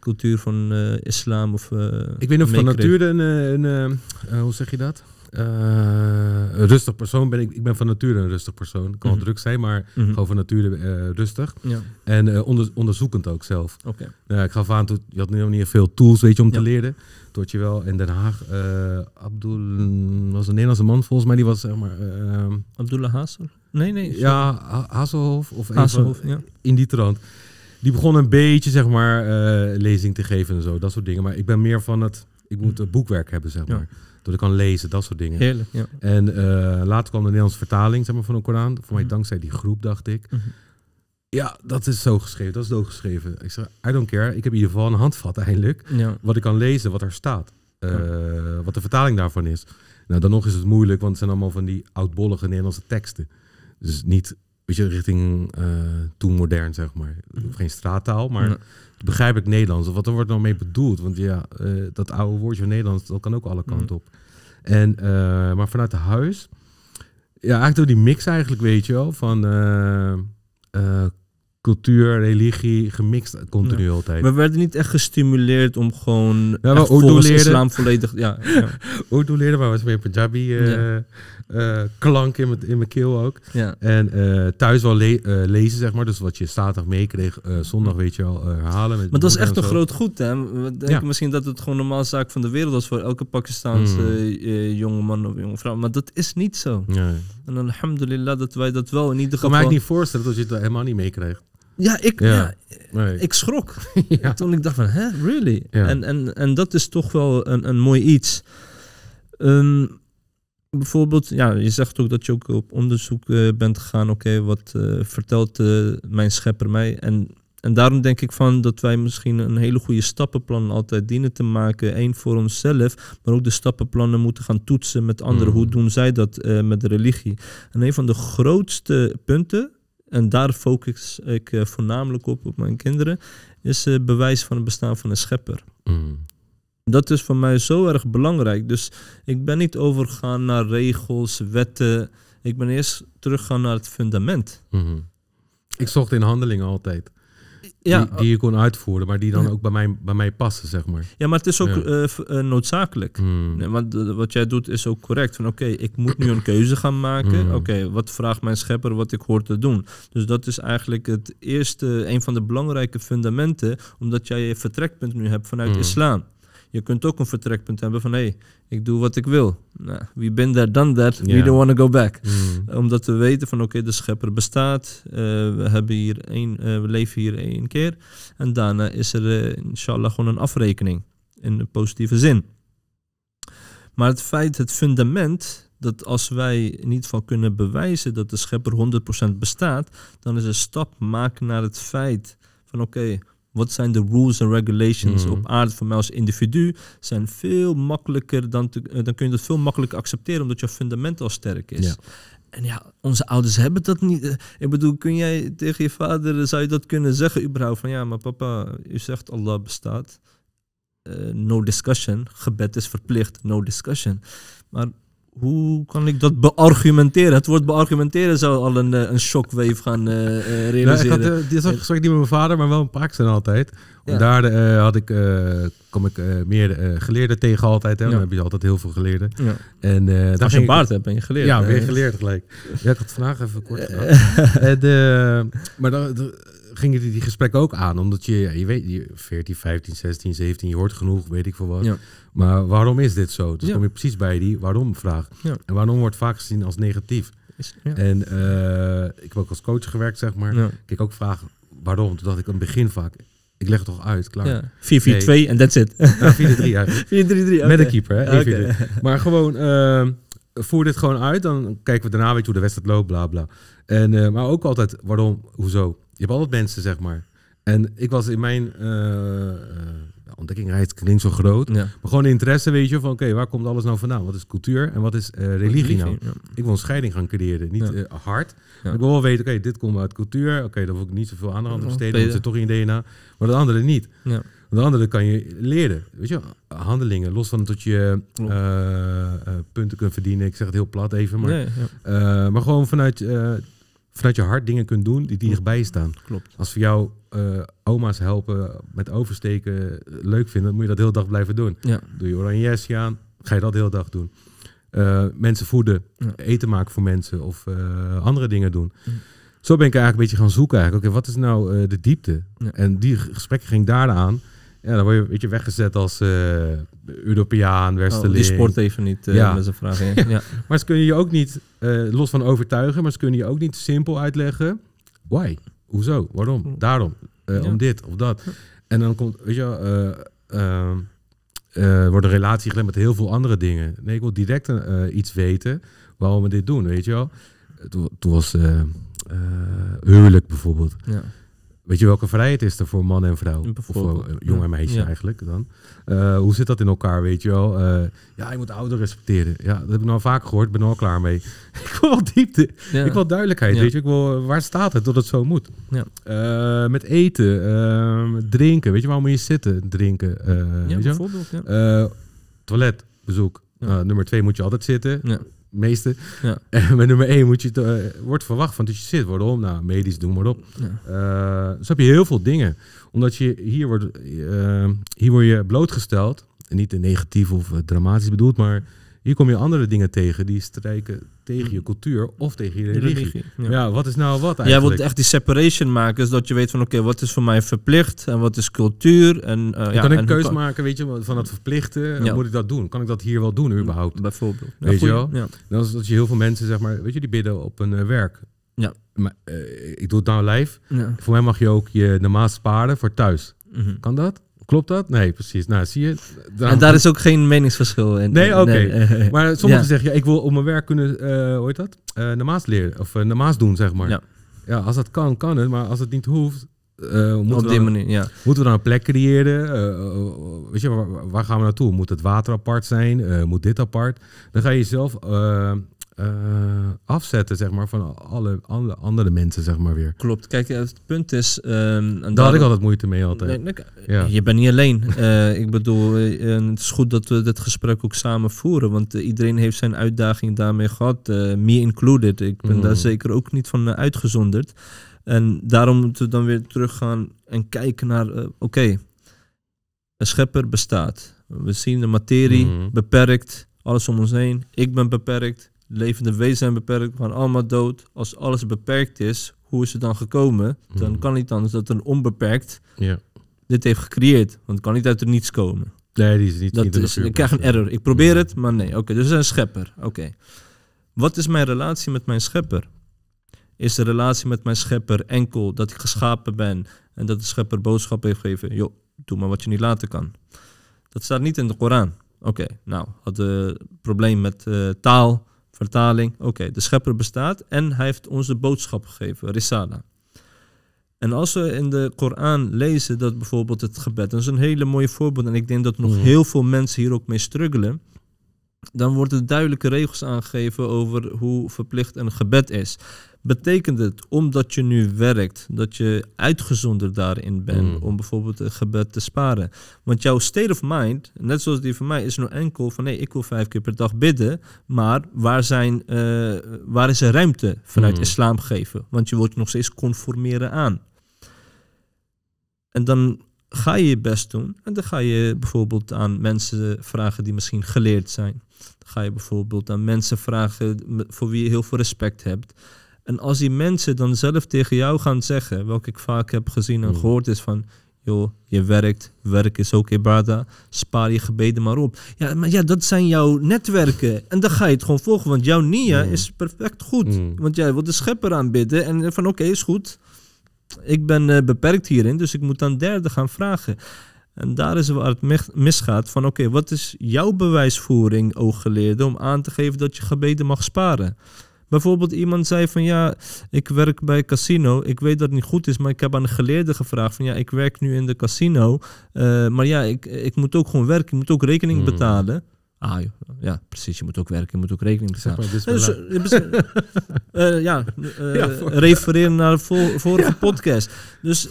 S2: cultuur van islam of. ik weet niet of van nature
S1: een, een hoe zeg je dat? een eh, rustig persoon ben ik. Ik ben van nature een rustig persoon. Ik kan wel mhm. druk zijn, maar mhm. gewoon van nature eh, rustig. Ja. En eh, onder, onderzoekend ook zelf. Oké. Nou ik gaf aan, je had nog niet veel tools weet je, om te leren. Tot je wel in Den Haag, Abdul was een Nederlandse man volgens mij, die was zeg maar... Ehm, Abdullah Hassel?
S2: Nee, nee. Ja, ha
S1: of Hasselhof, ja. in die trant. Die begon een beetje, zeg maar, lezing te geven en zo, dat soort dingen. Maar ik ben meer van het, ik moet mhm. het boekwerk hebben, zeg maar. Ja. Dat ik kan lezen, dat soort dingen. Heerlijk, ja. En eh, later kwam de Nederlandse vertaling zeg maar, van de Koran. Voor mij mhm. dankzij die groep, dacht ik. Mhm. Ja, dat is zo geschreven, dat is doodgeschreven. Ik zeg, I don't care. Ik heb in ieder geval een handvat eindelijk. Ja. Wat ik kan lezen, wat er staat. Eh, wat de vertaling daarvan is. Nou, dan nog is het moeilijk, want het zijn allemaal van die oudbollige Nederlandse teksten. Dus niet weet je, richting eh, toen modern, zeg maar. Mhm. Geen straattaal, maar begrijp ik Nederlands. of Wat er wordt nou mee bedoeld? Want ja, eh, dat oude woordje Nederlands, dat kan ook alle kanten mhm. op. En, eh, maar vanuit de huis, ja, eigenlijk door die mix eigenlijk, weet je wel, van cultuur, religie, gemixt continu altijd. we
S2: werden niet echt gestimuleerd om gewoon ja, we volgens islam volledig... Ja, ja. leren, maar was meer
S1: Punjabi... Eh, klank in mijn, keel ook. Ja. En eh, thuis wel eh, lezen, zeg maar. Dus wat je zaterdag meekreeg, zondag hm. weet je al herhalen. Met maar dat is echt een groot goed,
S2: hè? We denken misschien dat het gewoon normaal zaak van de wereld was voor elke Pakistaanse hm. jonge man of jonge vrouw. Maar dat is niet zo. Nee. En alhamdulillah dat wij dat wel in ieder geval... Ik kan niet voorstellen dat je het helemaal niet meekrijgt. Ja, ik, ja. ik schrok. Toen ik dacht van, hè, really? En, en, en dat is toch wel een, een mooi iets. Ehm, bijvoorbeeld, ja, je zegt ook dat je ook op onderzoek eh, bent gegaan. Oké, wat eh, vertelt eh, mijn schepper mij? En, en daarom denk ik van dat wij misschien een hele goede stappenplan altijd dienen te maken. Eén voor onszelf, maar ook de stappenplannen moeten gaan toetsen met anderen. Mm. Hoe doen zij dat met de religie? En een van de grootste punten, en daar focus ik voornamelijk op, op mijn kinderen, is bewijs van het bestaan van een schepper. Mm. Dat is voor mij zo erg belangrijk. Dus ik ben niet overgegaan naar regels, wetten. Ik ben eerst teruggegaan naar het fundament. Mhm. Ik zocht in handelingen altijd. Ja. Die, je kon uitvoeren, maar die dan ook bij mij, bij
S1: mij passen, zeg maar. Ja, maar het is ook
S2: eh, eh, noodzakelijk. Mhm. want eh, wat jij doet is ook correct. Van oké, ik moet nu een keuze gaan maken. Mhm. Oké, wat vraagt mijn schepper wat ik hoor te doen? Dus dat is eigenlijk het eerste, een van de belangrijke fundamenten, omdat jij je vertrekpunt nu hebt vanuit mm. islam. Je kunt ook een vertrekpunt hebben van hé, hey, ik doe wat ik wil. Nou, we been there, done that, we don't want to go back. Mm. Omdat we weten van oké, de schepper bestaat, eh, we, hebben hier één, eh, we leven hier één keer. En daarna is er uh, inshallah gewoon een afrekening in de positieve zin. Maar het feit, het fundament, dat als wij niet van kunnen bewijzen dat de schepper 100% bestaat, dan is een stap maken naar het feit van oké, wat zijn de rules en regulations mhm. op aarde voor mij als individu, zijn veel makkelijker dan, te, eh, dan kun je dat veel makkelijker accepteren omdat je fundament al sterk is. En ja, onze ouders hebben dat niet. Eh, ik bedoel, kun jij tegen je vader, zou je dat kunnen zeggen überhaupt? Van ja, maar papa, u zegt Allah bestaat. Eh, no discussion. Gebed is verplicht, no discussion. Maar hoe kan ik dat beargumenteren? Het woord beargumenteren zou al een, eh, een shockwave gaan uh, eh, realiseren. Eh, nou, ik had, dit is
S1: gesprek niet met mijn vader, maar wel een zijn altijd. Daar had ik, kom ik meer geleerden tegen altijd. Hè? Ja. Dan heb je altijd heel veel geleerden. En, daar Als je een baard ik... hebt, ben je geleerd. Ja, ben je geleerd gelijk. ja, ik had vandaag even kort gedaan. en, maar dan gingen die, die gesprekken ook aan. Omdat je, je weet, je, 14, 15, 16, 17, je hoort genoeg, weet ik veel wat. Maar waarom is dit zo? Dus ja. kom je precies bij die waarom vraag. En waarom wordt vaak gezien als negatief. Is, en uh, ik heb ook als coach gewerkt, zeg maar. Ik ook vraag waarom. Toen dacht ik aan het begin vaak, ik leg het toch uit, klaar. 4-4-2 en dat that's it. 4-3 3 4-3-3. Okay. Met een keeper, hè. Okay. Maar gewoon, uh, voer dit gewoon uit. Dan kijken we daarna weet je hoe de wedstrijd loopt, bla bla. En, uh, maar ook altijd waarom, hoezo je altijd mensen, zeg maar. En ik was in mijn eh, eh, uh, nou, ontdekkingsreis klinkt zo groot. Maar gewoon interesse, weet je, van oké, waar komt alles nou vandaan? Wat is cultuur en wat is eh, religie, nou? Ik wil een scheiding gaan creëren, niet hard. Ik wil wel weten, oké, dit komt uit cultuur. Oké, okay, daar hoef ik niet zoveel aan de te besteden, dat zit toch in DNA. Maar de andere niet. Ja. De andere kan je leren, weet je, handelingen. Los van dat je punten kunt verdienen. Ik zeg het heel plat even, maar, maar gewoon vanuit vanuit je hart dingen kunt doen die dichtbij je staan. Klopt. Als we jou eh, oma's helpen met oversteken eh, leuk vinden, dan moet je dat heel dag blijven doen. Ja. Doe je oranjesje aan, ga je dat heel dag doen. Eh, mensen voeden, eten maken voor mensen of andere dingen doen. Zo ben ik eigenlijk een beetje gaan zoeken eigenlijk. Oké, wat is nou de diepte? En die gesprekken ging daar aan. Ja, dan word je een beetje weggezet als uh, Europeaan, Westerling. Oh, die sport even niet eh, ja. met zijn vraag Ja. ja. maar ze kunnen je ook niet, eh, los van overtuigen, maar ze kunnen je ook niet simpel uitleggen. Why? Hoezo? Waarom? Hmm. Daarom? Om dit of dat? En dan komt, weet je wordt een relatie gelegd met heel veel andere dingen. Nee, ik wil direct iets weten waarom we dit doen, weet je wel. Toen, was huwelijk bijvoorbeeld. Ja Weet je welke vrijheid is er voor man en vrouw? Of voor eh, jonge meisje eigenlijk dan. Eh, hoe zit dat in elkaar, weet je wel? Eh, ja, je moet ouder respecteren. Ja, dat heb ik nou vaak gehoord, ben er al klaar mee. ik wil diepte, ik wil duidelijkheid, weet je. Ik wil, waar staat het dat het zo moet? met eten, ehm, drinken, weet je, waar moet je zitten? Drinken, weet toilet, bezoek. Nou, nummer twee moet je altijd zitten meeste. Ja. En met nummer 1 moet je uh, wordt verwacht van zit worden om. Nou, medisch doen, maar op. Ja. Eh, dus heb je heel veel dingen. Omdat je hier wordt, uh, hier word je blootgesteld. En niet negatief of dramatisch bedoeld, maar hier kom je andere dingen
S2: tegen die strijken
S1: tegen je mm. cultuur of tegen je religie. ja. wat is nou wat eigenlijk? Jij wilt echt
S2: die separation maken, zodat je weet van oké, wat is voor mij verplicht en wat is cultuur. En, eh, ja, kan ik een keus maken,
S1: weet je, van het verplichten, moet ik dat doen? Kan ik dat hier wel doen überhaupt? Bijvoorbeeld. Weet je wel? Dan is dat je heel veel mensen, zeg maar, weet je, die bidden op een eh, werk. Ja. Maar, eh, ik doe het nou live. Voor mij mag je ook je normaal sparen voor thuis. Mhm. Kan dat? Klopt dat? Nee, precies. Nou, zie je. En daar is ook geen meningsverschil in. Nee, oké. Eh, maar sommigen zeggen, ja, ik wil op mijn werk kunnen, uh, hoe heet dat? Uh, leren of uh, namaas doen, zeg maar. Ja. ja, als dat kan, kan het. Maar als het niet hoeft, uh, moeten, op we dan, manier, ja. moeten we dan een plek creëren? weet je, waar, gaan we naartoe? Moet het water apart zijn? moet dit apart? Dan ga je zelf eh, afzetten, zeg maar, van alle, andere mensen, zeg maar weer.
S2: Klopt. Kijk, eh, het punt is. Ehm, daar had ik altijd moeite mee altijd. Nee, nee, Je bent niet alleen. Eh, ik bedoel, het is goed dat we dit gesprek ook samen voeren, want iedereen heeft zijn uitdaging daarmee gehad, me included. Ik ben daar mhm. zeker ook niet van uitgezonderd. En daarom moeten we dan weer teruggaan en kijken naar, oké, okay, een schepper bestaat. We zien de materie mhm. beperkt, alles om ons heen. Ik ben beperkt levende wezen zijn beperkt, we allemaal dood. Als alles beperkt is, hoe is het dan gekomen? Dan hmm. kan niet anders dat een onbeperkt dit heeft gecreëerd. Want het kan niet uit er niets komen. Nee, die is niet. Dat ik krijg een error. Ik probeer het, maar nee. Oké, dus een schepper. Oké. Wat is mijn relatie met mijn schepper? Is de relatie met mijn schepper enkel dat ik geschapen ben en dat de schepper boodschap heeft gegeven? Joh, doe maar wat je niet laten kan. Dat staat niet in de Koran. Oké, nou, had een probleem met eh, taal, vertaling. Oké, de schepper bestaat en hij heeft onze boodschap gegeven, risala. En als we in de Koran lezen dat bijvoorbeeld het gebed, dat is een hele mooie voorbeeld en ik denk dat nog mhm. heel veel mensen hier ook mee struggelen dan worden duidelijke regels aangegeven over hoe verplicht een gebed is. Betekent het, omdat je nu werkt, dat je uitgezonderd daarin bent mm. om bijvoorbeeld een gebed te sparen? Want jouw state of mind, net zoals die van mij, is nog enkel van nee, ik wil vijf keer per dag bidden, maar waar, zijn, eh, waar is er ruimte vanuit mm. islam gegeven? Want je wordt nog steeds conformeren aan. En dan ga je je best doen en dan ga je bijvoorbeeld aan mensen vragen die misschien geleerd zijn ga je bijvoorbeeld aan mensen vragen voor wie je heel veel respect hebt. En als die mensen dan zelf tegen jou gaan zeggen, welke ik vaak heb gezien en mm. gehoord is van, joh, je werkt, werk is oké, ibada, spaar je gebeden maar op. Ja, maar ja, dat zijn jouw netwerken. En dan ga je het gewoon volgen, want jouw nia mm. is perfect goed. Mm. Want jij wilt de schepper aanbidden en van oké, is goed. Ik ben eh, beperkt hierin, dus ik moet aan derden gaan vragen. En daar is waar het misgaat van oké, wat is jouw bewijsvoering, ooggeleerde, om aan te geven dat je gebeden mag sparen? Bijvoorbeeld iemand zei van ja, ik werk bij casino. Ik weet dat het niet goed is, maar ik heb aan een geleerde gevraagd van ja, ik werk nu in de casino. Eh, maar ja, ik, ik moet ook gewoon werken, ik moet ook rekening hmm. betalen. Ah ja, precies. Je moet ook werken, je moet ook rekening betalen. dus, eh, eh, ja, uh, naar de vorige podcast. Dus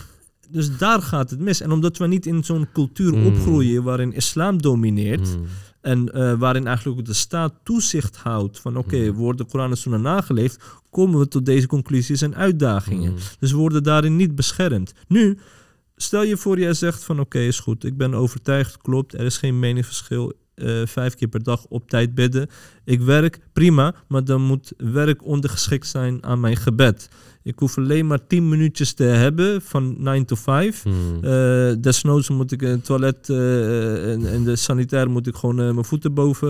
S2: dus daar gaat het mis. En omdat we niet in zo'n cultuur hmm. opgroeien waarin islam domineert. Hmm. En eh, waarin eigenlijk de staat toezicht houdt van oké, hmm. worden wordt de Koran en nageleefd, komen we tot deze conclusies en uitdagingen. Dus we worden daarin niet beschermd. Nu, stel je voor jij zegt van oké, is goed, ik ben overtuigd, klopt, er is geen meningsverschil, eh, vijf keer per dag op tijd bidden. Ik werk, prima, maar dan moet werk ondergeschikt zijn aan mijn gebed. Ik hoef alleen maar 10 minuutjes te hebben van 9 to 5. Mm. Uh, desnoods moet ik een toilet uh, en, en, de sanitair moet ik gewoon uh, mijn voeten boven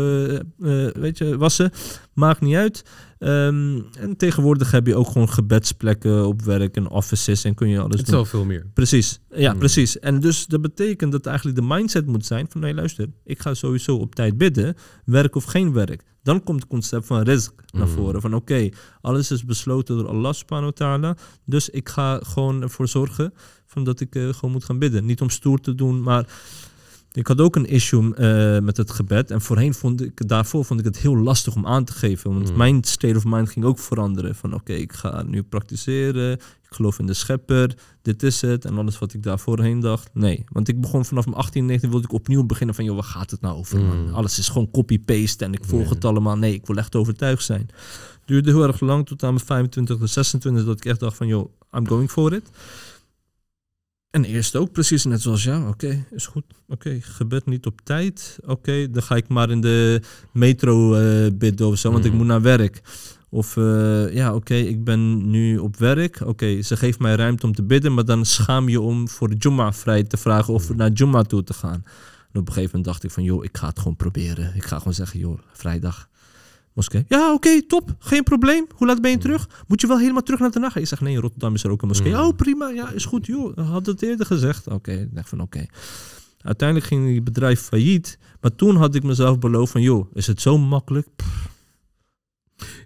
S2: eh, weet je, wassen. Maakt niet uit. Ehm, en tegenwoordig heb je ook gewoon gebedsplekken op werk en offices en kun je alles Het doen. Het veel meer. Precies. Ja, hmm. precies. En dus dat betekent dat eigenlijk de mindset moet zijn van, nee luister, ik ga sowieso op tijd bidden, werk of geen werk. Dan komt het concept van risk naar hmm. voren. Van oké, alles is besloten door Allah subhanahu wa ta'ala. Dus ik ga gewoon ervoor zorgen van dat ik eh, gewoon moet gaan bidden. Niet om stoer te doen, maar ik had ook een issue eh, met het gebed. En voorheen vond ik, daarvoor vond ik het heel lastig om aan te geven. Want hmm. mijn state of mind ging ook veranderen. Van oké, ik ga nu praktiseren. Ik geloof in de schepper. Dit is het. En alles wat ik daarvoorheen dacht. Nee. Want ik begon vanaf mijn 18, 19 wilde ik opnieuw beginnen van... joh, waar gaat het nou over? Hmm. Alles is gewoon copy-paste en ik volg het allemaal. Nee, ik wil echt overtuigd zijn. Duurde heel erg lang tot aan mijn 25 e 26 dat ik echt dacht van... joh, I'm going for it. En eerst ook precies net zoals ja, oké, is goed. Oké, okay, gebed niet op tijd. Oké, dan ga ik maar in de metro uh, bidden of zo, want ik mhm. moet naar werk. Of eh, ja, oké, ik ben nu op werk. Oké, ze geeft mij ruimte om te bidden, maar dan schaam je om voor de Jumma vrij te vragen of mhm. naar juma toe te gaan. En op een gegeven moment dacht ik van, joh, ik ga het gewoon proberen. Ik ga gewoon zeggen, joh, vrijdag moskee. Ja, oké, top. Geen probleem. Hoe laat ben je mm. terug? Moet je wel helemaal terug naar Den Haag? Ik zeg, nee, in Rotterdam is er ook een moskee. Mm. Oh, prima. Ja, is goed, joh. Had het eerder gezegd. Oké, okay. ik dacht van oké. Uiteindelijk ging die bedrijf failliet. Maar toen had ik mezelf beloofd van, joh, is het zo makkelijk?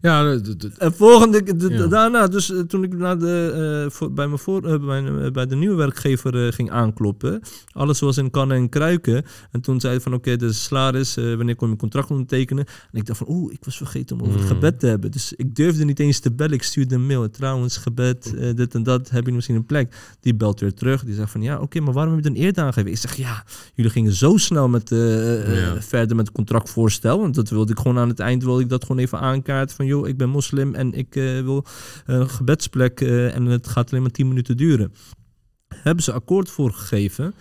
S2: Ja, en volgende, daarna, dus eh, toen ik naar de, eh, bij, mijn voor, eh, bij, de nieuwe werkgever ging aankloppen, alles was in kannen en kruiken. En toen zei hij van, oké, okay, de salaris, wanneer kom je contract ondertekenen? En ik dacht van, oeh, ik was vergeten om over het hmm. gebed te hebben. Dus ik durfde niet eens te bellen. Ik stuurde een mail. Trouwens, gebed, dit en dat, heb je misschien een plek? Die belt weer terug. Die zegt van, ja, oké, maar waarom heb je dan eerder aangegeven? Ik zeg, ja, jullie gingen zo snel met, verder met het contractvoorstel. Want dat wilde ik gewoon aan het eind, wilde ik dat gewoon even aankaarten van, joh, ik ben moslim en ik eh, wil een gebedsplek eh, en het gaat alleen maar 10 minuten duren. Hebben ze akkoord voor gegeven,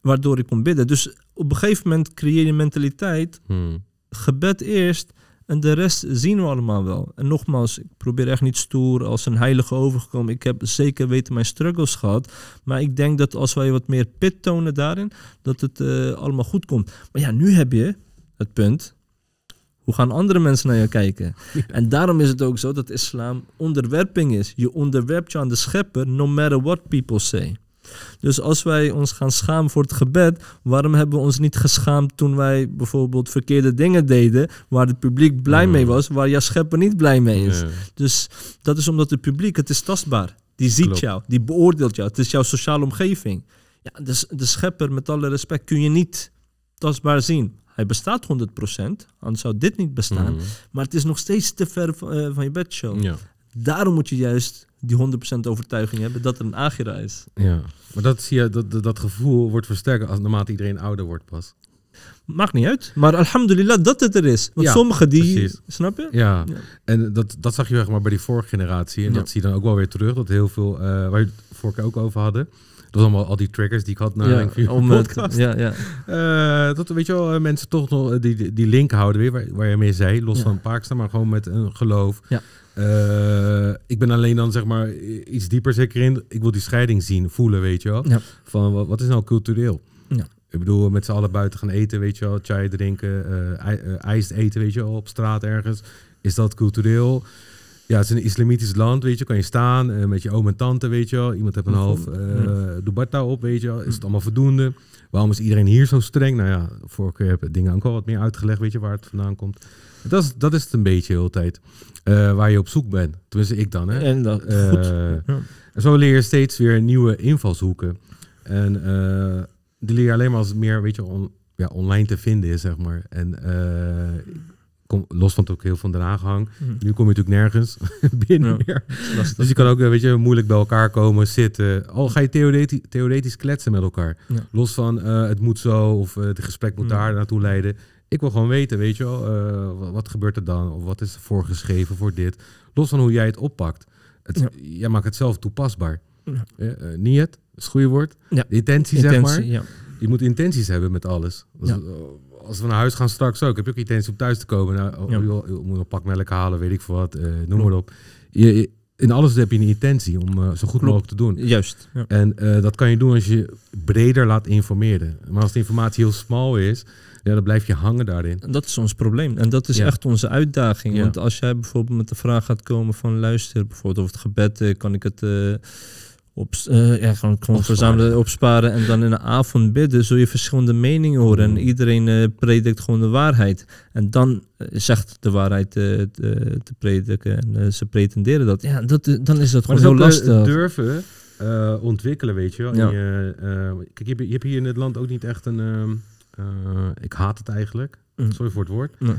S2: waardoor ik kon bidden. Dus op een gegeven moment creëer je mentaliteit, hmm. gebed eerst en de rest zien we allemaal wel. En nogmaals, ik probeer echt niet stoer als een heilige overgekomen. Ik heb zeker weten mijn struggles gehad. Maar ik denk dat als wij wat meer pit tonen daarin, dat het eh, allemaal goed komt. Maar ja, nu heb je het punt gaan andere mensen naar je kijken? En daarom is het ook zo dat islam onderwerping is. Je onderwerpt je aan de schepper, no matter what people say. Dus als wij ons gaan schamen voor het gebed, waarom hebben we ons niet geschaamd toen wij bijvoorbeeld verkeerde dingen deden, waar het publiek blij hmm. mee was, waar jouw schepper niet blij mee is? Dus dat is omdat het publiek, het is tastbaar. Die ziet jou, die beoordeelt jou. Het is jouw sociale omgeving. Ja, dus de schepper, met alle respect, kun je niet tastbaar zien. Hij bestaat 100%, anders zou dit niet bestaan. Mhm. Maar het is nog steeds te ver eh, van je bedshow. Ja. Daarom moet je juist die 100% overtuiging hebben dat er een Agira is. Ja,
S1: maar dat, zie je, dat, dat gevoel wordt versterkt als naarmate iedereen ouder wordt pas.
S2: Maakt niet uit. Maar alhamdulillah dat het er is. Want ja, sommigen die... Snap je? Ja.
S1: En dat, dat zag je zeg maar bij die vorige generatie. En dat zie je dan ook wel weer terug. Dat heel veel... Eh, waar we het vorige keer ook over hadden. Dat was allemaal al die triggers die ik had naar om, podcast. ja, ja. Eh, dat weet je wel, eh, mensen toch nog eh, die, die link houden weer, waar, waar je mee zei. Los ja. van staan, maar gewoon met een geloof. Ja. ik ben alleen dan zeg maar iets dieper zeker in. Ik wil die scheiding zien, voelen, weet je wel. Van wat, is nou cultureel? Ja. Ik bedoel, met z'n allen buiten gaan eten, weet je wel. Chai drinken, ijs eten, weet je wel, op straat ergens. Is dat cultureel? Ja, het is een islamitisch land, weet je. Kan je staan eh, met je oom en tante, weet je wel. Iemand heeft een mhm. half uh, mm. op, weet je Is het mhm. allemaal voldoende? Waarom is iedereen hier zo streng? Nou ja, vorige keer heb ik dingen ook al wat meer uitgelegd, weet je, waar het vandaan komt. Dat is, dat is het een beetje de tijd. Eh, waar je op zoek bent. Tenminste, ik dan. Hè? En dat, goed. En zo leer je steeds weer nieuwe invalshoeken. En uh, die leer je alleen maar als meer weet je, on, ja, online te vinden is, zeg maar. En los van het ook heel van de mhm. Nu kom je natuurlijk nergens binnen meer. Dus je kan ook eh, weet je, moeilijk bij elkaar komen, zitten. Al ga je theoretisch, theoretisch kletsen met elkaar. Los van eh, het moet zo of eh, het gesprek moet mhm. daar naartoe leiden. Ik wil gewoon weten, weet je wel, wat gebeurt er dan? Of wat is er voorgeschreven voor dit? Los van hoe jij het oppakt. Het, ja. Jij maakt het zelf toepasbaar. niet het, is het goede woord. De intentie, zeg maar. Je moet intenties hebben met alles als we naar huis gaan straks ook, heb ik ook intentie om thuis te komen. Nou, ja. Oh, moet een pak melk halen, weet ik veel wat, eh, noem maar op. Je, in alles heb je een intentie om eh, zo goed mogelijk te doen. Juist. En eh, dat kan je doen als je breder laat informeren. Maar als de informatie heel
S2: smal is, ja, dan blijf je hangen daarin. Dat is ons probleem. En dat is echt onze uitdaging. Want als jij bijvoorbeeld met de vraag gaat komen van luister, bijvoorbeeld over het gebed, kan ik het op, uh, ja, gewoon, gewoon verzamelen, opsparen en dan in de avond bidden, zul je verschillende meningen horen. En oh. iedereen eh, predikt gewoon de waarheid. En dan eh, zegt de waarheid te, te prediken. En ze pretenderen dat. Ja, dat, dan is dat gewoon heel lastig. durven
S1: ontwikkelen, weet je wel. Ja. Je, kijk, je je hebt, hier in het land ook niet echt een... Ehm, ik haat het eigenlijk. Mm. sorry voor het woord, uh,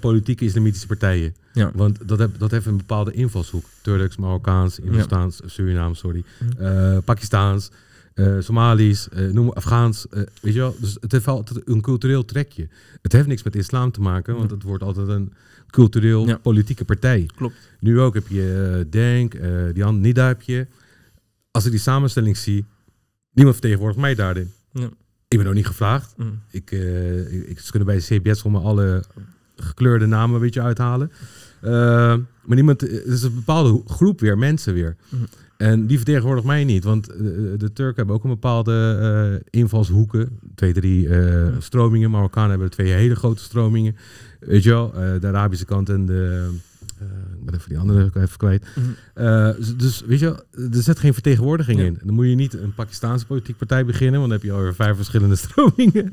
S1: politieke islamitische partijen. Want dat, dat heeft een bepaalde invalshoek. Turks, Marokkaans, Indostaans, Surinaams, sorry, mm. eh, Pakistaans. Uh, eh, Somalisch, uh, noem Afghaans. Uh, weet je wel, dus het heeft altijd een cultureel trekje. Het heeft niks met islam te maken, want het wordt altijd een cultureel politieke partij. Klopt. Nu ook heb je Denk, die Nida heb je. Als ik die samenstelling zie, niemand vertegenwoordigt mij daarin. Ja. Ik ben ook niet gevraagd. Mm. Ik, uh, ik, ze kunnen bij CBS voor me alle gekleurde namen een beetje uithalen. Eh, maar niemand, eh, het is een bepaalde groep weer, mensen weer. Mm. En die vertegenwoordigt mij niet, want de Turken hebben ook een bepaalde uh, invalshoeken. Twee, drie uh, stromingen. Marokkanen hebben twee hele grote stromingen. Weet je wel, de Arabische kant en de, eh, ik ben even die andere even kwijt. Mhm. Eh, dus weet je, er zit geen vertegenwoordiging in. Dan moet je niet een Pakistaanse politieke partij beginnen, want dan heb je alweer vijf verschillende stromingen.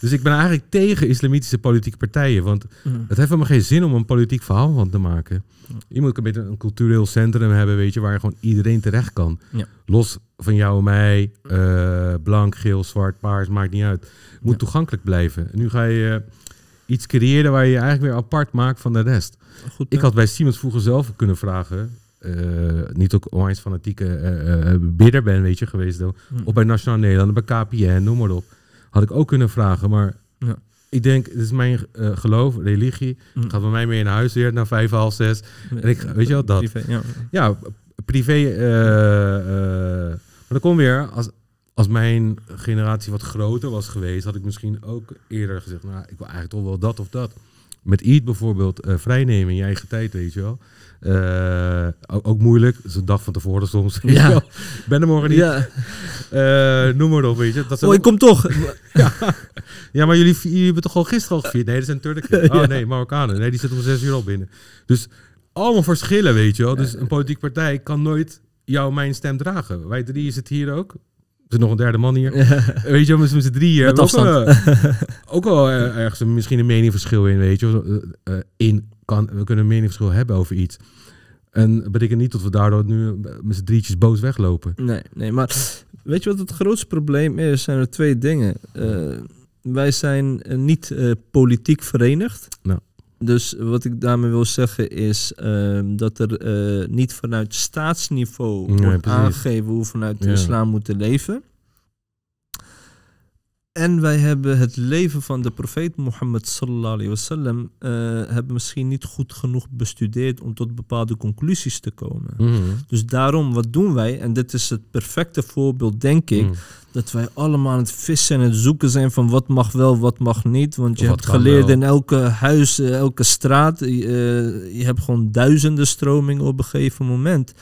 S1: dus ik ben eigenlijk tegen islamitische politieke partijen, want mhm. het heeft helemaal geen zin om een politiek verhaal van te maken. Je moet een beetje een cultureel centrum hebben, weet je, waar gewoon iedereen terecht kan. Los van jou en mij, uh, blank, geel, zwart, paars, maakt niet uit. Moet toegankelijk blijven. En nu ga je iets creëren waar je, je eigenlijk weer apart maakt van de rest. Goed, ik had bij Siemens vroeger zelf kunnen vragen. Eh, niet ook onwijs fanatieke uh, bidder ben, weet je, geweest. Hm. Of bij Nationaal Nederland, bij KPN, noem maar op. Had ik ook kunnen vragen, maar ja. ik denk, het is mijn geloof, religie. Hm. Gaat bij mij mee naar huis weer, na vijf, half zes. en ik, weet je wel, dat. Privé, ja. privé. maar dan kom weer, als, als mijn generatie wat groter was geweest, had ik misschien ook eerder gezegd, nou, ik wil eigenlijk toch wel dat of dat met eat bijvoorbeeld, eh, vrijnemen in je eigen tijd, weet je wel. Eh, ook, moeilijk, dat is een dag van tevoren soms. Ja. ben er morgen niet. Ja. Uh, noem maar op, weet je. Dat oh, ik kom toch. ja. ja. maar jullie, jullie hebben toch al gisteren al gevierd? Nee, dat zijn Turken. Oh nee, Marokkanen. Nee, die zitten om zes uur al binnen. Dus allemaal verschillen, weet je wel. Dus een politieke partij kan nooit jouw mijn stem dragen. Wij drie het hier ook er nog een derde man hier. Weet je, met z'n drieën. Met afstand. Ook, uh, eh, ook wel eh, ergens misschien een meningverschil in, weet je. Eh, in kan, we kunnen een meningverschil hebben over iets. En dat betekent niet dat we daardoor nu met z'n drietjes boos weglopen.
S2: Nee, nee, maar weet je wat het grootste probleem is? Zijn er twee dingen. wij zijn niet politiek verenigd. Nou. Dus wat ik daarmee wil zeggen is ehm, dat er eh, niet vanuit staatsniveau nee, wordt aangegeven hoe we vanuit de islam moeten leven. En wij hebben het leven van de profeet Mohammed sallallahu alayhi wasallam eh, hebben misschien niet goed genoeg bestudeerd om tot bepaalde conclusies te komen. Mhm. Dus daarom, wat doen wij? En dit is het perfecte voorbeeld, denk ik, mhm. dat wij allemaal aan het vissen en het zoeken zijn van wat mag wel, wat mag niet. Want je hebt geleerd in elke huis, eh, elke straat, eh, je hebt gewoon duizenden stromingen op een gegeven moment.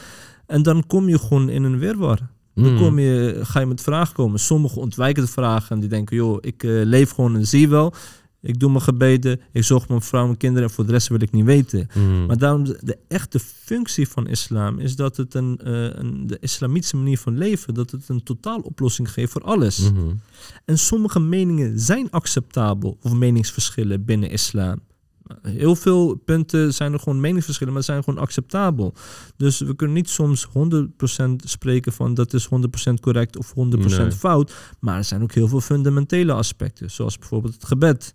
S2: En dan kom je gewoon in een weerwar. Dan hmm. kom je, ga je met vragen komen. Sommigen ontwijken de vragen en die denken, joh, ik eh, leef gewoon en zie wel. Ik doe mijn gebeden, ik zorg voor mijn vrouw en kinderen en voor de rest wil ik niet weten. Hmm. Maar daarom de, de, echte functie van islam is dat het een, eh, een, de islamitische manier van leven, dat het een totaal oplossing geeft voor alles. Hmm. En sommige meningen zijn acceptabel of meningsverschillen binnen islam heel veel punten zijn er gewoon meningsverschillen, maar zijn gewoon acceptabel. Dus we kunnen niet soms 100% spreken van dat is 100% correct of 100% fout. Maar er zijn ook heel veel fundamentele aspecten, zoals bijvoorbeeld het gebed.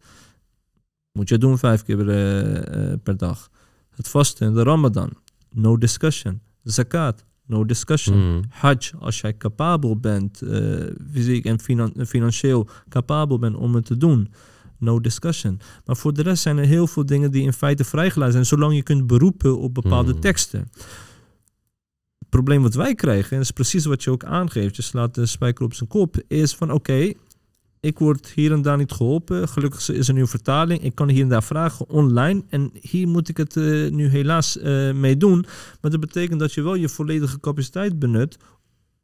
S2: Moet je doen vijf keer eh, eh, per dag. Het vasten, de Ramadan. No discussion. Zakat. No discussion. Mm. Hajj, als jij capabel bent, eh, fysiek en financieel capabel bent om het te doen no discussion. Maar voor de rest zijn er heel veel dingen die in feite vrijgelaten zijn, zolang je kunt beroepen op bepaalde hmm. teksten. Het probleem wat wij krijgen, en dat is precies wat je ook aangeeft, je slaat de spijker op zijn kop, is van oké, ik word hier en daar niet geholpen. Gelukkig is er nu een vertaling. Ik kan hier en daar vragen online. En hier moet ik het eh, nu helaas uh, mee doen. Maar dat betekent dat je wel je volledige capaciteit benut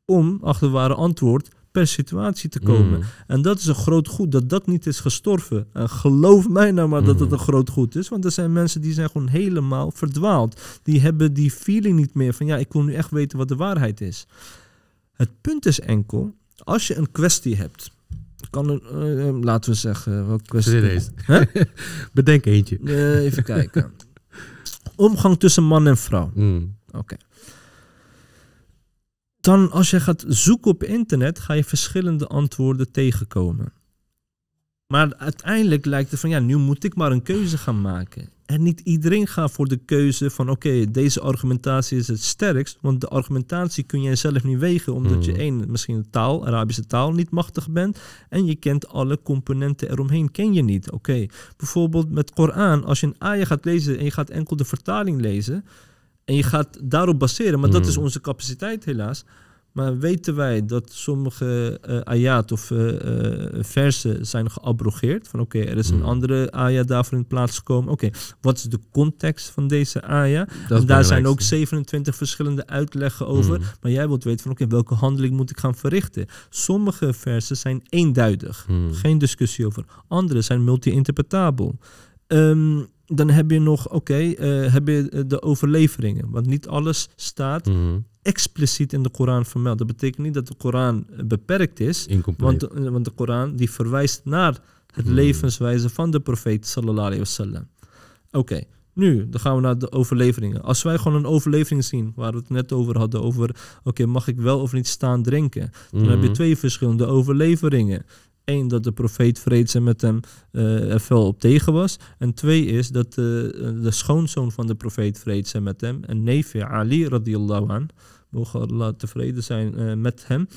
S2: om achter antwoord per situatie te komen. Hmm. En dat is een groot goed, dat dat niet is gestorven. En geloof mij nou maar dat het hmm. een groot goed is, want er zijn mensen die zijn gewoon helemaal verdwaald. Die hebben die feeling niet meer van ja, ik wil nu echt weten wat de waarheid is. Het punt is enkel, als je een kwestie hebt, kan een, eh, eh, laten we zeggen, welke kwestie? Bedenk eentje. Eh, even kijken. Omgang tussen man en vrouw. Hmm. Oké dan als je gaat zoeken op internet, ga je verschillende antwoorden tegenkomen. Maar uiteindelijk lijkt het van ja, nu moet ik maar een keuze gaan maken. En niet iedereen gaat voor de keuze van oké, deze argumentatie is het sterkst. Want de argumentatie kun jij zelf niet wegen, omdat je hmm. één, misschien de taal, Arabische taal, niet machtig bent. En je kent alle componenten eromheen, ken je niet. Oké, bijvoorbeeld met Koran, als je een aya gaat lezen en je gaat enkel de vertaling lezen, en je gaat daarop baseren, maar dat is hmm. onze capaciteit helaas. Maar weten wij dat sommige uh, ayat of eh, eh, versen zijn geabrogeerd? Van oké, er is een hmm. andere ayat daarvoor in plaats gekomen. Oké, wat is de context van deze ayat? En daar zijn ook 27 verschillende uitleggen over. Hmm. Maar jij wilt weten van oké, welke handeling moet ik gaan verrichten? Sommige versen zijn eenduidig. Geen discussie over. Andere zijn multi-interpretabel. Um, dan heb je nog, oké, eh, heb je eh, de overleveringen. Want niet alles staat mhm. expliciet in de Koran vermeld. Dat betekent niet dat de Koran eh, beperkt is. Want, de, want de Koran die verwijst naar het mhm. levenswijze van de profeet sallallahu alayhi Oké, nu dan gaan we naar de overleveringen. Als wij gewoon een overlevering zien, waar we het net over hadden, over oké, mag ik wel of niet staan drinken? Dan heb je mhm. twee verschillende overleveringen één, dat de profeet vreedzaam met hem eh, er veel op tegen was. En twee is dat eh, de schoonzoon van de profeet vreedzaam met hem, en neefje Ali radiallahu an, mogen Allah tevreden zijn eh, met hem,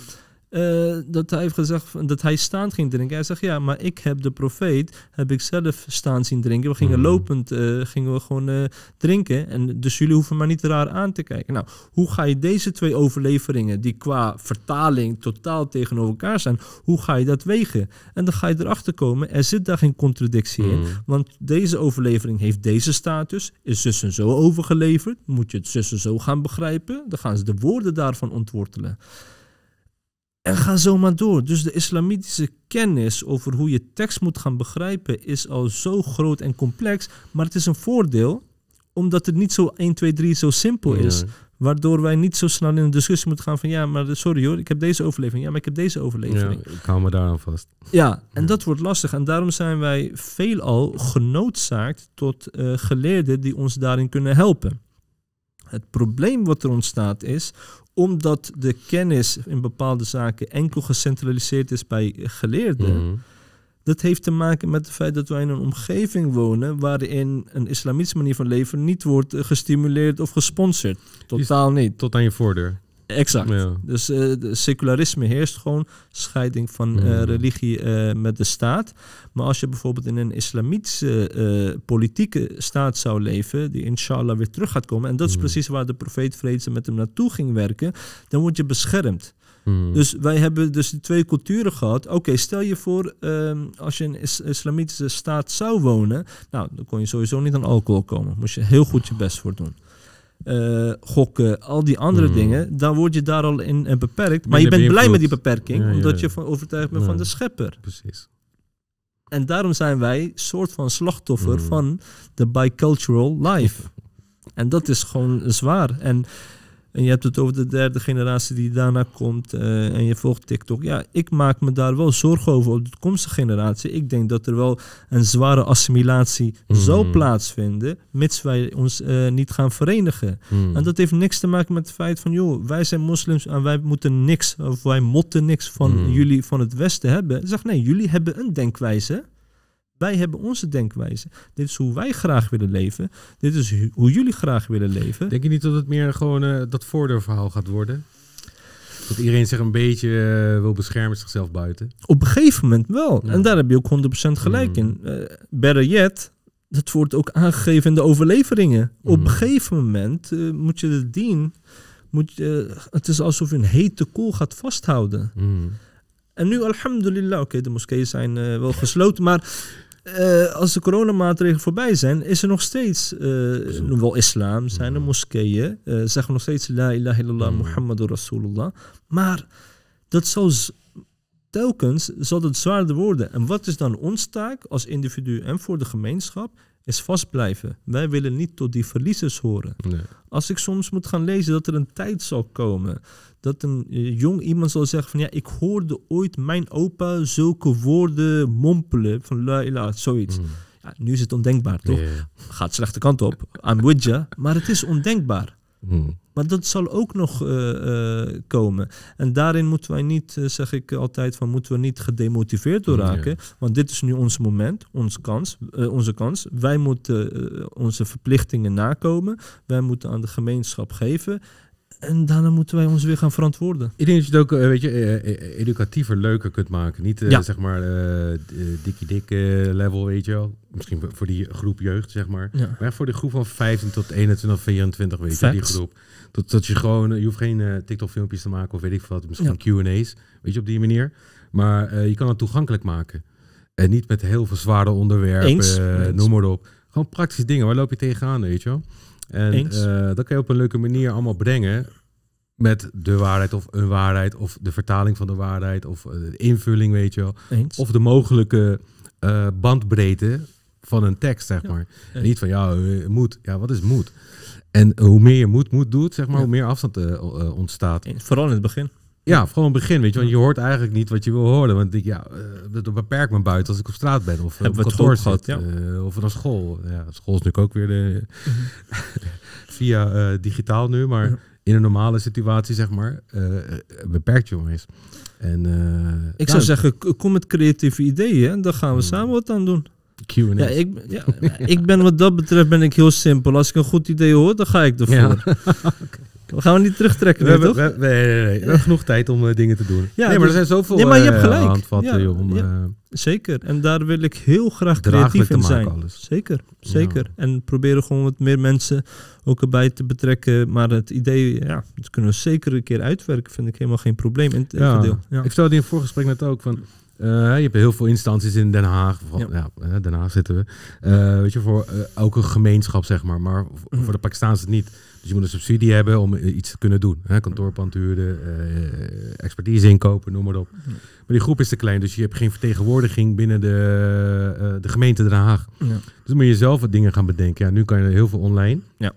S2: eh, dat hij heeft gezegd dat hij staand ging drinken. Hij zegt ja, maar ik heb de profeet, heb ik zelf staan zien drinken. We gingen mhm. lopend, eh, gingen we gewoon eh, drinken. En dus jullie hoeven maar niet raar aan te kijken. Nou, hoe ga je deze twee overleveringen, die qua vertaling totaal tegenover elkaar zijn, hoe ga je dat wegen? En dan ga je erachter komen, er zit daar geen contradictie in. Mhm. Want deze overlevering heeft deze status, is zus en zo overgeleverd. Moet je het zus en zo gaan begrijpen? Dan gaan ze de woorden daarvan ontwortelen. En ga zo maar door. Dus de islamitische kennis over hoe je tekst moet gaan begrijpen is al zo groot en complex. Maar het is een voordeel, omdat het niet zo 1, 2, 3 zo simpel is. Waardoor wij niet zo snel in een discussie moeten gaan van ja, maar sorry hoor, ik heb deze overlevering. Ja, maar ik heb deze overlevering.
S1: Ja, ik hou me daaraan vast.
S2: Ja, en dat wordt lastig. En daarom zijn wij veelal genoodzaakt tot eh, geleerden die ons daarin kunnen helpen. Het probleem wat er ontstaat is, omdat de kennis in bepaalde zaken enkel gecentraliseerd is bij geleerden. Mhm. Dat heeft te maken met het feit dat wij in een omgeving wonen waarin een islamitische manier van leven niet wordt eh, gestimuleerd of gesponsord. Totaal niet. Tot aan je voordeur. Exact. Dus uh, secularisme heerst gewoon, scheiding van eh, religie eh, met de staat. Maar als je bijvoorbeeld in een islamitische politieke staat zou leven, die inshallah weer terug gaat komen, en dat is mm. precies waar de profeet Vreedse met hem naartoe ging werken, dan word je beschermd. Mm. Dus wij hebben dus die twee culturen gehad. Oké, stel je voor, ehm, als je in een islamitische staat zou wonen, nou, dan kon je sowieso niet aan alcohol komen. Moest je heel goed je best voor doen. Eh, gokken, al die andere hmm. dingen, dan word je daar al in, eh, beperkt. Maar je bent blij met die beperking, omdat je van overtuigd bent van de schepper. Precies. En daarom zijn wij soort van slachtoffer hmm. van de bicultural life. en dat is gewoon zwaar. En en je hebt het over de derde generatie die daarna komt eh, en je volgt TikTok. Ja, ik maak me daar wel zorgen over op de toekomstige generatie. Ik denk dat er wel een zware assimilatie mm. zal plaatsvinden, mits wij ons eh, niet gaan verenigen. Mhm. En dat heeft niks te maken met het feit van, joh, wij zijn moslims en wij moeten niks, of wij motten niks van mhm. jullie van het Westen hebben. Ik zeg, nee, jullie hebben een denkwijze. Wij hebben onze denkwijze. Dit is hoe wij graag willen leven. Dit is hoe jullie graag willen leven. Denk je niet dat het meer gewoon eh, dat voordeurverhaal gaat worden? Dat
S1: iedereen zich een beetje eh, wil beschermen zichzelf buiten.
S2: Op een gegeven moment wel. En daar heb je ook 100% gelijk mm. in. Uh, yet, dat wordt ook aangegeven in de overleveringen. Op een mm. gegeven moment moet je de dien... Moet je, het is alsof je een hete kool gaat vasthouden. Mm. En nu, alhamdulillah, oké, de moskeeën zijn wel gesloten, maar eh, als de coronamaatregelen voorbij zijn, is er nog steeds, uh, wel islam, zijn er hmm. moskeeën, eh, zeggen nog steeds la ilaha illallah, hmm. Muhammadur Rasulullah. Maar dat zal telkens zal het zwaarder worden. En wat is dan ons taak als individu en voor de gemeenschap? is vastblijven. Wij willen niet tot die verliezers horen. Als ik soms moet gaan lezen dat er een tijd zal komen dat een eh, jong iemand zal zeggen van ja, ik hoorde ooit mijn opa zulke woorden mompelen van Laila, zoiets. Mm. Ja, nu is het ondenkbaar, toch? Gaat de slechte kant op, with maar het is ondenkbaar. Mm. Maar dat zal ook nog eh, eh, komen. En daarin moeten wij niet, eh, zeg ik altijd, van moeten we niet gedemotiveerd door raken. Want dit is nu ons moment, onze kans. onze kans. Wij moeten onze verplichtingen nakomen. Wij moeten aan de gemeenschap geven. En daarna moeten wij ons weer gaan verantwoorden. Ik denk
S1: dat je het ook een eh, beetje eh, eh, educatiever leuker kunt maken. Niet zeg maar uh, dikkie dik level, weet je wel. Misschien voor die groep jeugd, zeg maar. Maar voor de groep van 15 tot 21, 24, weet je die groep. Dat, dat je gewoon, je hoeft geen TikTok-filmpjes te maken of weet ik wat. Misschien ja. Q&A's, weet je, op die manier. Maar je kan het toegankelijk maken. En niet met heel veel zware onderwerpen, noem maar op. Gewoon praktische dingen, waar loop je tegenaan, weet je wel. En eh, dat kan je op een leuke manier allemaal brengen met de waarheid of een waarheid of de vertaling van de waarheid of eh, de invulling, weet je wel. Of de mogelijke eh, bandbreedte van een tekst, zeg maar. En niet van, ja, moed. Ja, wat is moed? En hoe meer je moed, doet, zeg maar, hoe meer afstand ontstaat. Vooral in het begin. Ja, gewoon begin, weet je. Want je hoort eigenlijk niet wat je wil horen. Want ik, ja, eh, dat beperkt me buiten als ik op straat ben of Hebben op kantoor zit. Ja. Uh, of naar school. Ja, school is natuurlijk ook weer de, mhm. via eh, digitaal nu. Maar in een normale situatie, zeg maar,
S2: beperkt je is En, ik zou zeggen, kom met creatieve ideeën. En dan gaan we hmm. samen wat aan doen. Q&A. Ja, ik, ja, ik ben wat dat betreft ben ik heel simpel. Als ik een goed idee hoor, dan ga ik ervoor. Ja. gaan we niet terugtrekken, we hebben, toch? We, nee, nee, nee. We hebben genoeg tijd om eh, dingen te doen. Ja, nee, maar dus- er zijn zoveel nee, maar je eh, hebt gelijk. handvatten, ja, om, eh, Zeker. En daar wil ik heel graag creatief in zijn. Alles. Zeker, zeker. En proberen gewoon wat meer mensen ook erbij te betrekken. Maar het idee, ja, dat kunnen we zeker een keer uitwerken. Vind ik helemaal geen probleem. In het ja. ja. Ik
S1: stelde in het voorgesprek net ook van...
S2: je hebt heel veel instanties in Den Haag.
S1: Van, ja. ja. Den Haag zitten we. weet je, voor ook een gemeenschap, zeg maar. Maar mhm. voor de het niet. Dus je moet een subsidie hebben om iets te kunnen doen. Hè? Kantoorpand huren, eh, expertise inkopen, noem maar op. Maar die groep is te klein, dus je hebt geen vertegenwoordiging binnen de, eh, de gemeente Den Haag. Ja. Dus moet je zelf wat dingen gaan bedenken. Ja, nu kan je heel veel online. Ja.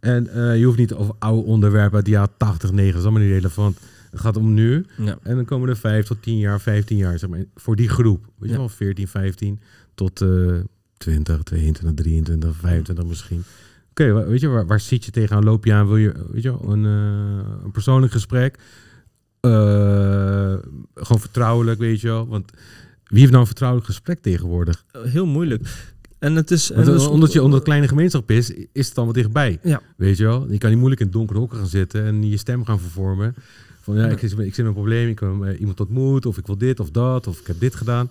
S1: En uh, je hoeft niet over oude onderwerpen uit de jaren 80, 9, dat is allemaal niet relevant. Het gaat om nu. En dan komen er 5 tot 10 jaar, 15 jaar, zeg maar, voor die groep. Weet je wel, 14, 15 tot uh, 20, 22, 23, 25 misschien. Oké, weet je, waar, waar zit je tegenaan? Loop je aan? Wil je, weet je, een, eh, een persoonlijk gesprek? Eh, gewoon vertrouwelijk, weet je wel. Want wie heeft nou een vertrouwelijk gesprek tegenwoordig? Eh,
S2: heel moeilijk. En het is, en dus omdat je
S1: onder een kleine gemeenschap is, is het allemaal dichtbij. Ja. Weet je wel? Je kan niet moeilijk in donkere hokken gaan zitten en je stem gaan vervormen. Van ja, ik, ik zit in een probleem, ik kan iemand ontmoeten of ik wil dit of dat, of ik heb dit gedaan.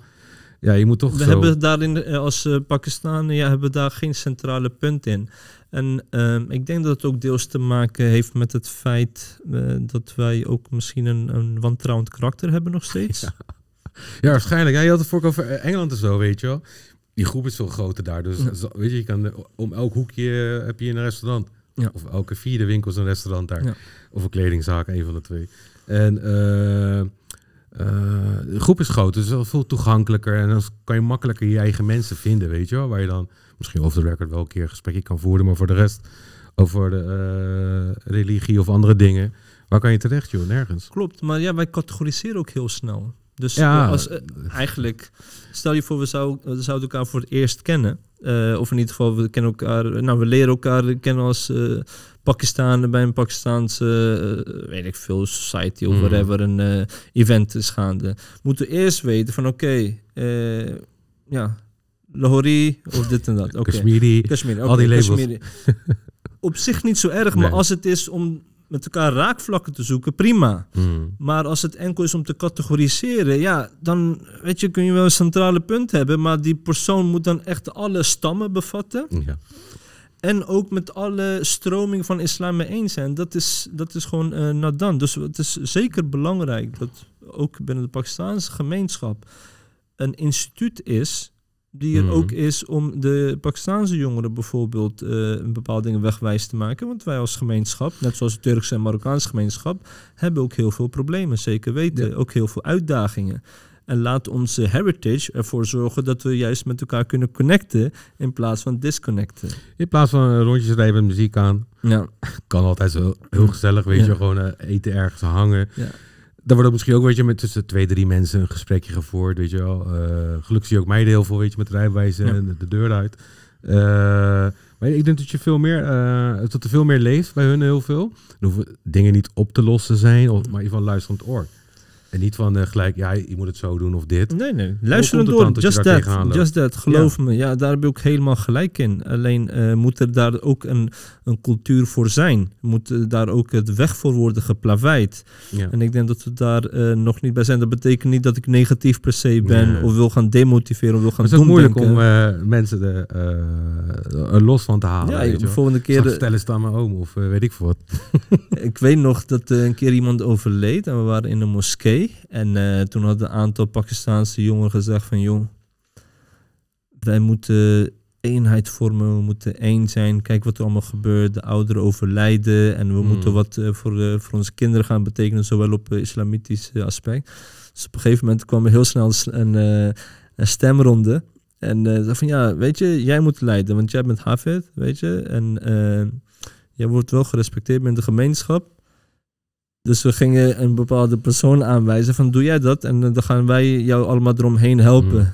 S1: Ja, je moet toch. We hebben
S2: daarin als Pakistan Pakistanen ja, hebben daar geen centrale punt in. En ehm, ik denk dat het ook deels te maken heeft met het feit eh, dat wij ook misschien een, een wantrouwend karakter hebben nog steeds.
S1: Ja, waarschijnlijk. Ja, je had het voor over e- Engeland en zo, weet je wel. Die groep is veel groter daar. Dus weet je, je kan, om elk hoekje heb je een restaurant. Ja. Of elke vierde winkel is een restaurant daar. Of een kledingzaak, een van de twee. En eh, eh, de groep is groot, dus veel toegankelijker. En dan kan je makkelijker je eigen mensen vinden, weet je wel. Waar je dan misschien of de record wel een keer een gesprekje kan voeren. Maar voor de rest over de, eh, religie of andere dingen. Waar kan je terecht, joh? Nergens.
S2: Klopt, maar ja, wij categoriseren ook heel snel. Dus ja. als, eh, eigenlijk, stel je voor, we, zouden elkaar voor het eerst kennen. Eh, of in ieder geval, we kennen elkaar, nou, we leren elkaar kennen als uh, Pakistanen bij een Pakistaanse, weet ik veel, society of hmm. whatever, een event is gaande. Moeten we eerst weten van, oké, ja, Lahori of dit en dat. Okay. Kashmiri, Kashmiri al die labels. Op zich niet zo erg, maar als het is om met elkaar raakvlakken te zoeken, prima. Hmm. Maar als het enkel is om te categoriseren, ja, dan weet je, kun je wel een centrale punt hebben, maar die persoon moet dan echt alle stammen bevatten. Ja. En ook met alle stromingen van islam mee eens zijn. Dat is, dat is gewoon uh, eh, nadan. Dus het is zeker belangrijk dat ook binnen de Pakistanse gemeenschap een instituut is die er ook hmm. is om de Pakistanse jongeren bijvoorbeeld eh, een bepaalde dingen wegwijs te maken. Want wij als gemeenschap, net zoals de Turkse en Marokkaanse gemeenschap, hebben ook heel veel problemen. Zeker weten, ook heel veel uitdagingen. En laat onze heritage ervoor zorgen dat we juist met elkaar kunnen connecten in plaats van disconnecten.
S1: In plaats van eh, rondjes rijden met muziek aan. Ja. Kan altijd zo heel gezellig, weet je, gewoon eh, eten ergens hangen. Ja daar wordt ook misschien ook, weet je, met tussen twee, drie mensen een gesprekje gevoerd, weet je wel. Eh, gelukkig zie je ook mij heel veel, weet je, met rijwijzen en de, deur uit. Eh, maar ik denk dat je veel meer, eh, dat er veel meer leeft bij hun heel veel. Dan hoeven dingen niet op te lossen zijn, of, maar in ieder geval luisterend oor. En niet van eh, gelijk, ja, je moet het zo doen of dit. Nee, nee. Luister Luisterend door, just that, just that. Geloof
S2: me, ja, daar heb ik ook helemaal gelijk in. Alleen uh, moet er daar ook een, een cultuur voor zijn. Moet eh, daar ook het weg voor worden geplaveid. Ja. En ik denk dat we daar nog niet bij zijn. Dat betekent niet dat ik negatief per se ben of wil gaan demotiveren of wil gaan doen. Het is moeilijk om
S1: mensen er los van te halen. Ja, weet je, volgende keer... De...
S2: Stel aan mijn oom of weet ik wat. ik weet nog dat een keer iemand overleed en we waren in een moskee. En eh, toen had een aantal Pakistaanse jongeren gezegd van... jong, wij moeten eenheid vormen, we moeten één zijn. Kijk wat er allemaal gebeurt, de ouderen overlijden... en we hmm. moeten wat eh, voor, eh, voor onze kinderen gaan betekenen... zowel op islamitisch aspect. Dus op een gegeven moment kwam er heel snel een, een stemronde... En uh, dacht van ja, weet je, jij moet leiden, want jij bent Hafid, weet je. En jij wordt wel gerespecteerd binnen de gemeenschap. Dus we gingen een bepaalde persoon aanwijzen van doe jij dat en eh, dan gaan wij jou allemaal eromheen helpen. Hmm.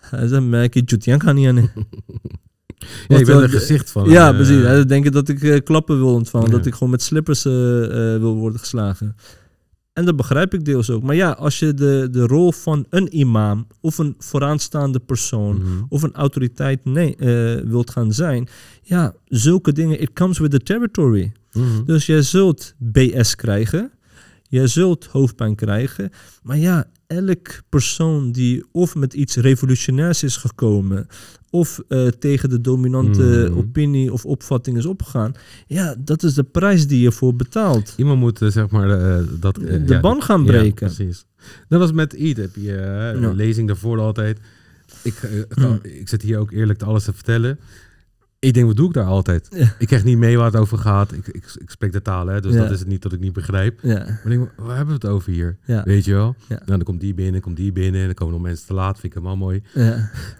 S2: Hij zei, merk Jutian kan niet aan. Ja, je bent er gezicht van. Ja, precies. Eh. Hij denken dat ik eh, klappen wil ontvangen, dat ik gewoon met slippers wil worden geslagen. En dat begrijp ik deels ook. Maar ja, als je de, de rol van een imam of een vooraanstaande persoon hmm. of een autoriteit nee, uh, wilt gaan zijn, ja, zulke dingen, it comes with the territory. Mhm. Dus jij zult BS krijgen. je zult hoofdpijn krijgen. Maar ja, elk persoon die of met iets revolutionairs is gekomen, of eh, tegen de dominante mhm. opinie of opvatting is opgegaan, ja, dat is de prijs die je voor betaalt. Iemand moet eh, zeg maar eh, dat, de ja, ban gaan breken.
S1: precies. Dat was met ieder. je lezing daarvoor altijd. Ik, ik zit hier ook eerlijk alles te vertellen ik denk, wat doe ik daar altijd? Ik krijg niet mee waar het over gaat. Ik, ik, ik spreek de taal, hè, dus dat is het niet dat ik niet begrijp. Ja. Maar denk, waar hebben we het over hier? Weet je wel? Nou, dan komt die binnen, komt die binnen. En dan komen nog mensen te laat. Vind ik helemaal mooi.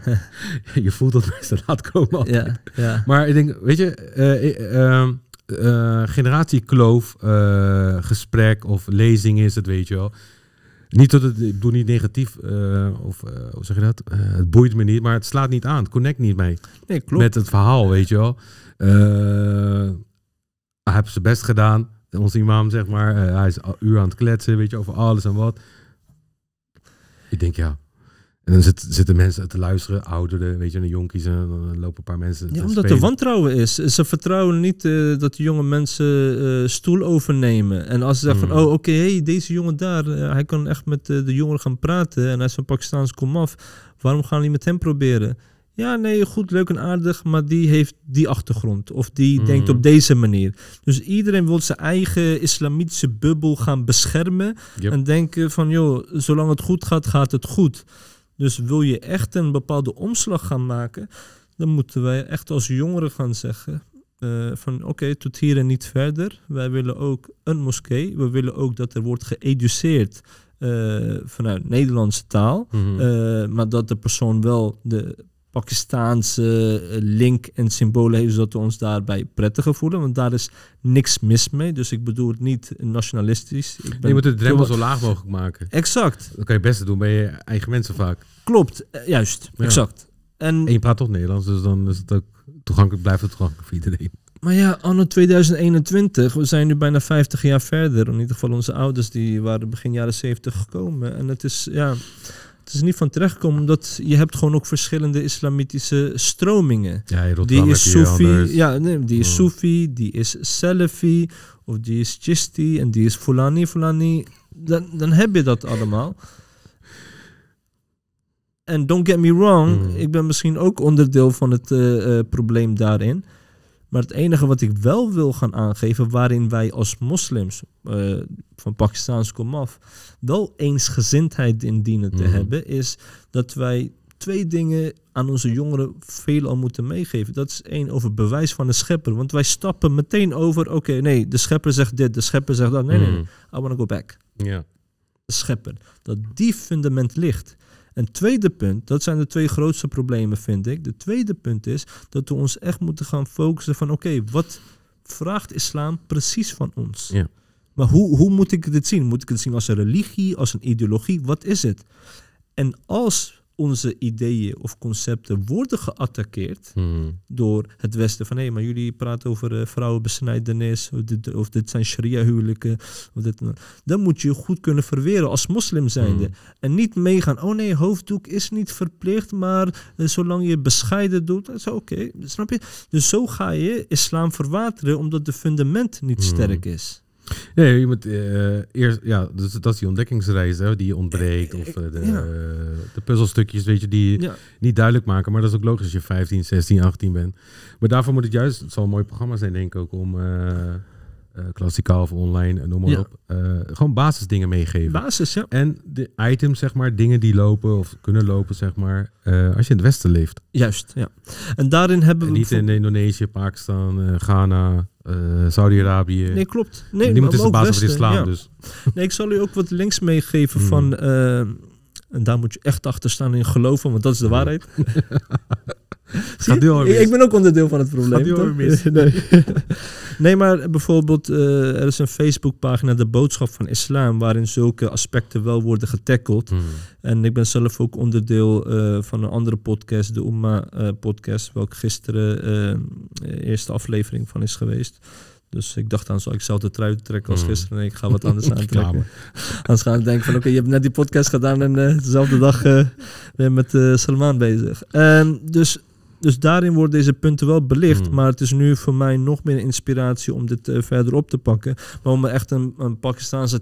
S1: je voelt dat mensen te laat komen altijd. Maar ik denk, weet je... Uh, uh, generatiekloof, eh, gesprek of lezing is het, weet je wel niet dat het, ik doe niet negatief, eh, of eh, hoe zeg je dat? Eh, het boeit me niet, maar het slaat niet aan. Het connect niet mee. Nee, klopt. Met het verhaal, weet je wel. hij heeft zijn best gedaan. Onze imam, zeg maar. hij is een uur aan het kletsen,
S2: weet je, over alles en wat.
S1: Ik denk, ja, en dan zitten mensen te luisteren, ouderen, weet je, de jonkies en dan lopen een paar mensen. Ja, omdat spelen. er
S2: wantrouwen is. Ze vertrouwen niet eh, dat de jonge mensen eh, stoel overnemen. En als ze zeggen van, hmm. oh oké, hey, deze jongen daar, eh, hij kan echt met de jongeren gaan praten en hij is van Pakistaans komaf, waarom gaan die met hem proberen? Ja, nee, goed, leuk en aardig, maar die heeft die achtergrond. Of die hmm. denkt op deze manier. Dus iedereen wil zijn eigen islamitische bubbel gaan beschermen. En denken van, joh, zolang het goed gaat, gaat het goed. Dus wil je echt een bepaalde omslag gaan maken, dan moeten wij echt als jongeren gaan zeggen. Eh, van oké, tot hier en niet verder. Wij willen ook een moskee. We willen ook dat er wordt geëduceerd eh, vanuit Nederlandse taal. Mhm. Eh, maar dat de persoon wel de Pakistaanse eh, link en symbolen heeft, zodat we ons daarbij prettiger voelen. Want daar is niks mis mee. Dus ik bedoel het niet nationalistisch. je moet de drempel zo
S1: laag mogelijk maken. Exact. Dat kan je beste doen bij je eigen mensen vaak. Klopt, eh, juist. Exact. En, en je praat toch Nederlands, dus dan is het ook toegankelijk, blijft het toegankelijk voor iedereen.
S2: Maar ja, anno 2021, we zijn nu bijna 50 jaar verder. In ieder geval onze ouders die waren begin jaren 70 gekomen. En het is, ja, is niet van terechtkomen, omdat je hebt gewoon ook verschillende islamitische stromingen. Ja, die is Soefi, ja, nee, die is hmm. Sufi, die is Salafi, of die is Chisti en die is Fulani, Fulani. Dan, dan heb je dat allemaal. En don't get me wrong, hmm. ik ben misschien ook onderdeel van het eh, eh, probleem daarin. Maar het enige wat ik wel wil gaan aangeven, waarin wij als moslims eh, van Pakistaans komaf wel eensgezindheid in dienen te mhm. hebben, is dat wij twee dingen aan onze jongeren veelal moeten meegeven. Dat is één over bewijs van de schepper. Want wij stappen meteen over, oké, nee, de schepper zegt dit, de schepper zegt dat. Nee, nee, mhm. I want to go back. Ja. De schepper. Dat die fundament ligt. Een tweede punt, dat zijn de twee grootste problemen, vind ik. De tweede punt is dat we ons echt moeten gaan focussen van oké, wat vraagt islam precies van ons? Ja. Maar hoe, hoe moet ik dit zien? Moet ik het zien als een religie, als een ideologie? Wat is het? En als onze ideeën of concepten worden geattaqueerd hmm. door het Westen. Van hé, hey, maar jullie praten over eh, vrouwenbesnijdenis, of dit, of dit zijn sharia-huwelijken. dan moet je goed kunnen verweren als moslim zijnde. Hmm. En niet meegaan, oh nee, hoofddoek is niet verplicht, maar eh, zolang je bescheiden doet, dat is oké. Snap je? Dus zo ga je islam verwateren omdat de fundament niet hmm. sterk is.
S1: Nee, je moet eh, eerst, ja, dus dat is die ontdekkingsreizen die je ontbreekt. Eh, of eh, de, de, puzzelstukjes, weet je, die niet duidelijk maken. Maar dat is ook logisch als je 15, 16, 18 bent. Maar daarvoor moet het juist, het zal een mooi programma zijn, denk ik ook, om klassikaal of online, noem maar op. gewoon basisdingen meegeven. Basis, ja. En de items, zeg maar, dingen die lopen of kunnen lopen, zeg maar, als je in het Westen leeft. Juist, ja. En daarin hebben we. Niet in Indonesië, Pakistan, Ghana. Uh, Saudi-Arabië. Nee, klopt. Nee, Niemand is de basis van islam. Dus.
S2: Nee, ik zal u ook wat links meegeven hmm. van. Eh, en daar moet je echt achter staan in geloven, want dat is de waarheid. Ik ben ook onderdeel van het probleem. nee. nee. maar bijvoorbeeld, eh, er is een Facebookpagina, De Boodschap van Islam, waarin zulke aspecten wel worden getackeld. Hmm. En ik ben zelf ook onderdeel eh, van een andere podcast, de Umma uh, podcast, welke gisteren de eerste aflevering van is geweest. Dus ik dacht aan, zal ik zelf de trui trekken als hmm. gisteren? Nee, ik ga wat anders aantrekken. Anders gaan ik denken van, oké, je hebt net die podcast gedaan en dezelfde dag uh, met uh, Salman bezig. Ehm, dus dus daarin worden deze punten wel belicht. Hmm. Maar het is nu voor mij nog meer inspiratie om dit eh, verder op te pakken. Maar om er echt een, een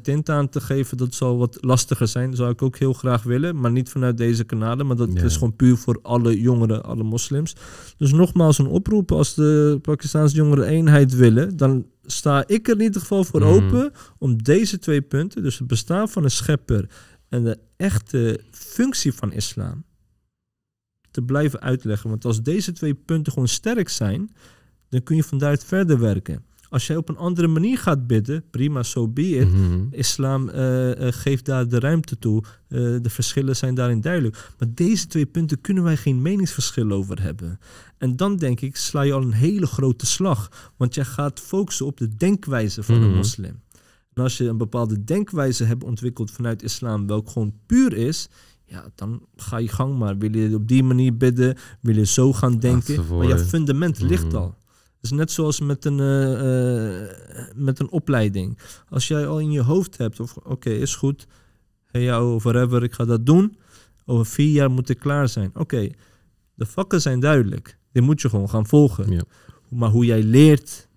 S2: tint aan te geven, dat zal wat lastiger zijn. zou ik ook heel graag willen. Maar niet vanuit deze kanalen. Maar dat is gewoon puur voor alle jongeren, alle moslims. Dus nogmaals een oproep. Als de Pakistaanse jongeren eenheid willen, dan sta ik er in ieder geval voor hmm. open om deze twee punten, dus het bestaan van een schepper en de echte functie van islam, te blijven uitleggen. Want als deze twee punten gewoon sterk zijn, dan kun je daaruit verder werken. Als jij op een andere manier gaat bidden, prima, zo so be it. Mhm. Islam uh, geeft daar de ruimte toe. Eh, de verschillen zijn daarin duidelijk. Maar deze twee punten kunnen wij geen meningsverschil over hebben. En dan denk ik, sla je al een hele grote slag. Want je gaat focussen op de denkwijze van mm een mhm. moslim. En als je een bepaalde denkwijze hebt ontwikkeld vanuit islam, welk gewoon puur is, ja, dan ga je gang maar. Wil je op die manier bidden? Wil je zo gaan denken? Maar jouw fundament ligt mhm. al. Het is net zoals met een, eh, eh, met een opleiding. Als jij al in je hoofd hebt, of oké, is goed. Hey, jou, forever, ik ga dat doen. Over vier jaar moet ik klaar zijn. Oké, de vakken zijn duidelijk. Die moet je gewoon gaan volgen. Ja. Maar hoe jij leert,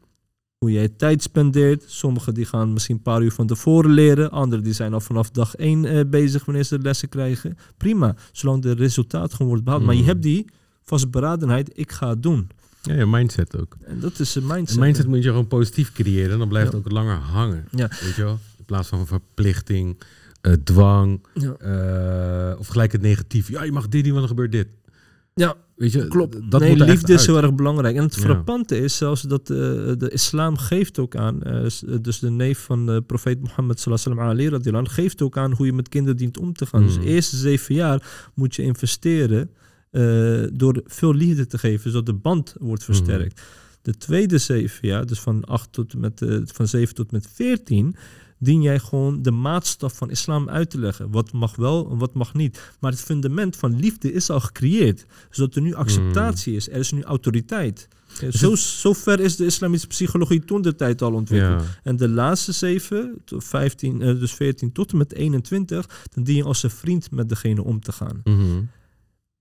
S2: hoe jij tijd spendeert. Sommigen die gaan misschien een paar uur van tevoren leren. Anderen die zijn al vanaf dag één eh, bezig wanneer ze lessen krijgen. Prima, zolang de resultaat gewoon wordt behaald. Maar je hmm. hebt die vastberadenheid, ik ga het doen. Ja, je mindset ook. En dat is een mindset. Een mindset
S1: moet je gewoon positief creëren. Dan blijft het ook langer hangen. Ja. Weet je wel? In plaats van verplichting, eh, dwang. Eh, of gelijk het negatief. Ja, je mag dit niet, want dan gebeurt dit.
S2: Ja, Weet je, klopt. Dat nee, liefde is heel erg belangrijk. En het frappante is zelfs dat uh, de islam geeft ook aan, eh, dus de neef van de profeet Mohammed sallallahu alaihi wa geeft ook aan hoe je met kinderen dient om te gaan. Dus mm. de eerste zeven jaar moet je investeren eh, door veel liefde te geven, zodat de band wordt mm. versterkt. De tweede zeven jaar, dus van, acht tot met, van zeven tot met veertien, dien jij gewoon de maatstaf van islam uit te leggen. Wat mag wel en wat mag niet. Maar het fundament van liefde is al gecreëerd. Zodat er nu acceptatie is. Er is nu autoriteit. Dus zo, ver is de islamitische psychologie toen de tijd al ontwikkeld. En de laatste zeven, 15, eh, dus 14 tot en met 21, dan dien je als een vriend met degene om te gaan. Mhm.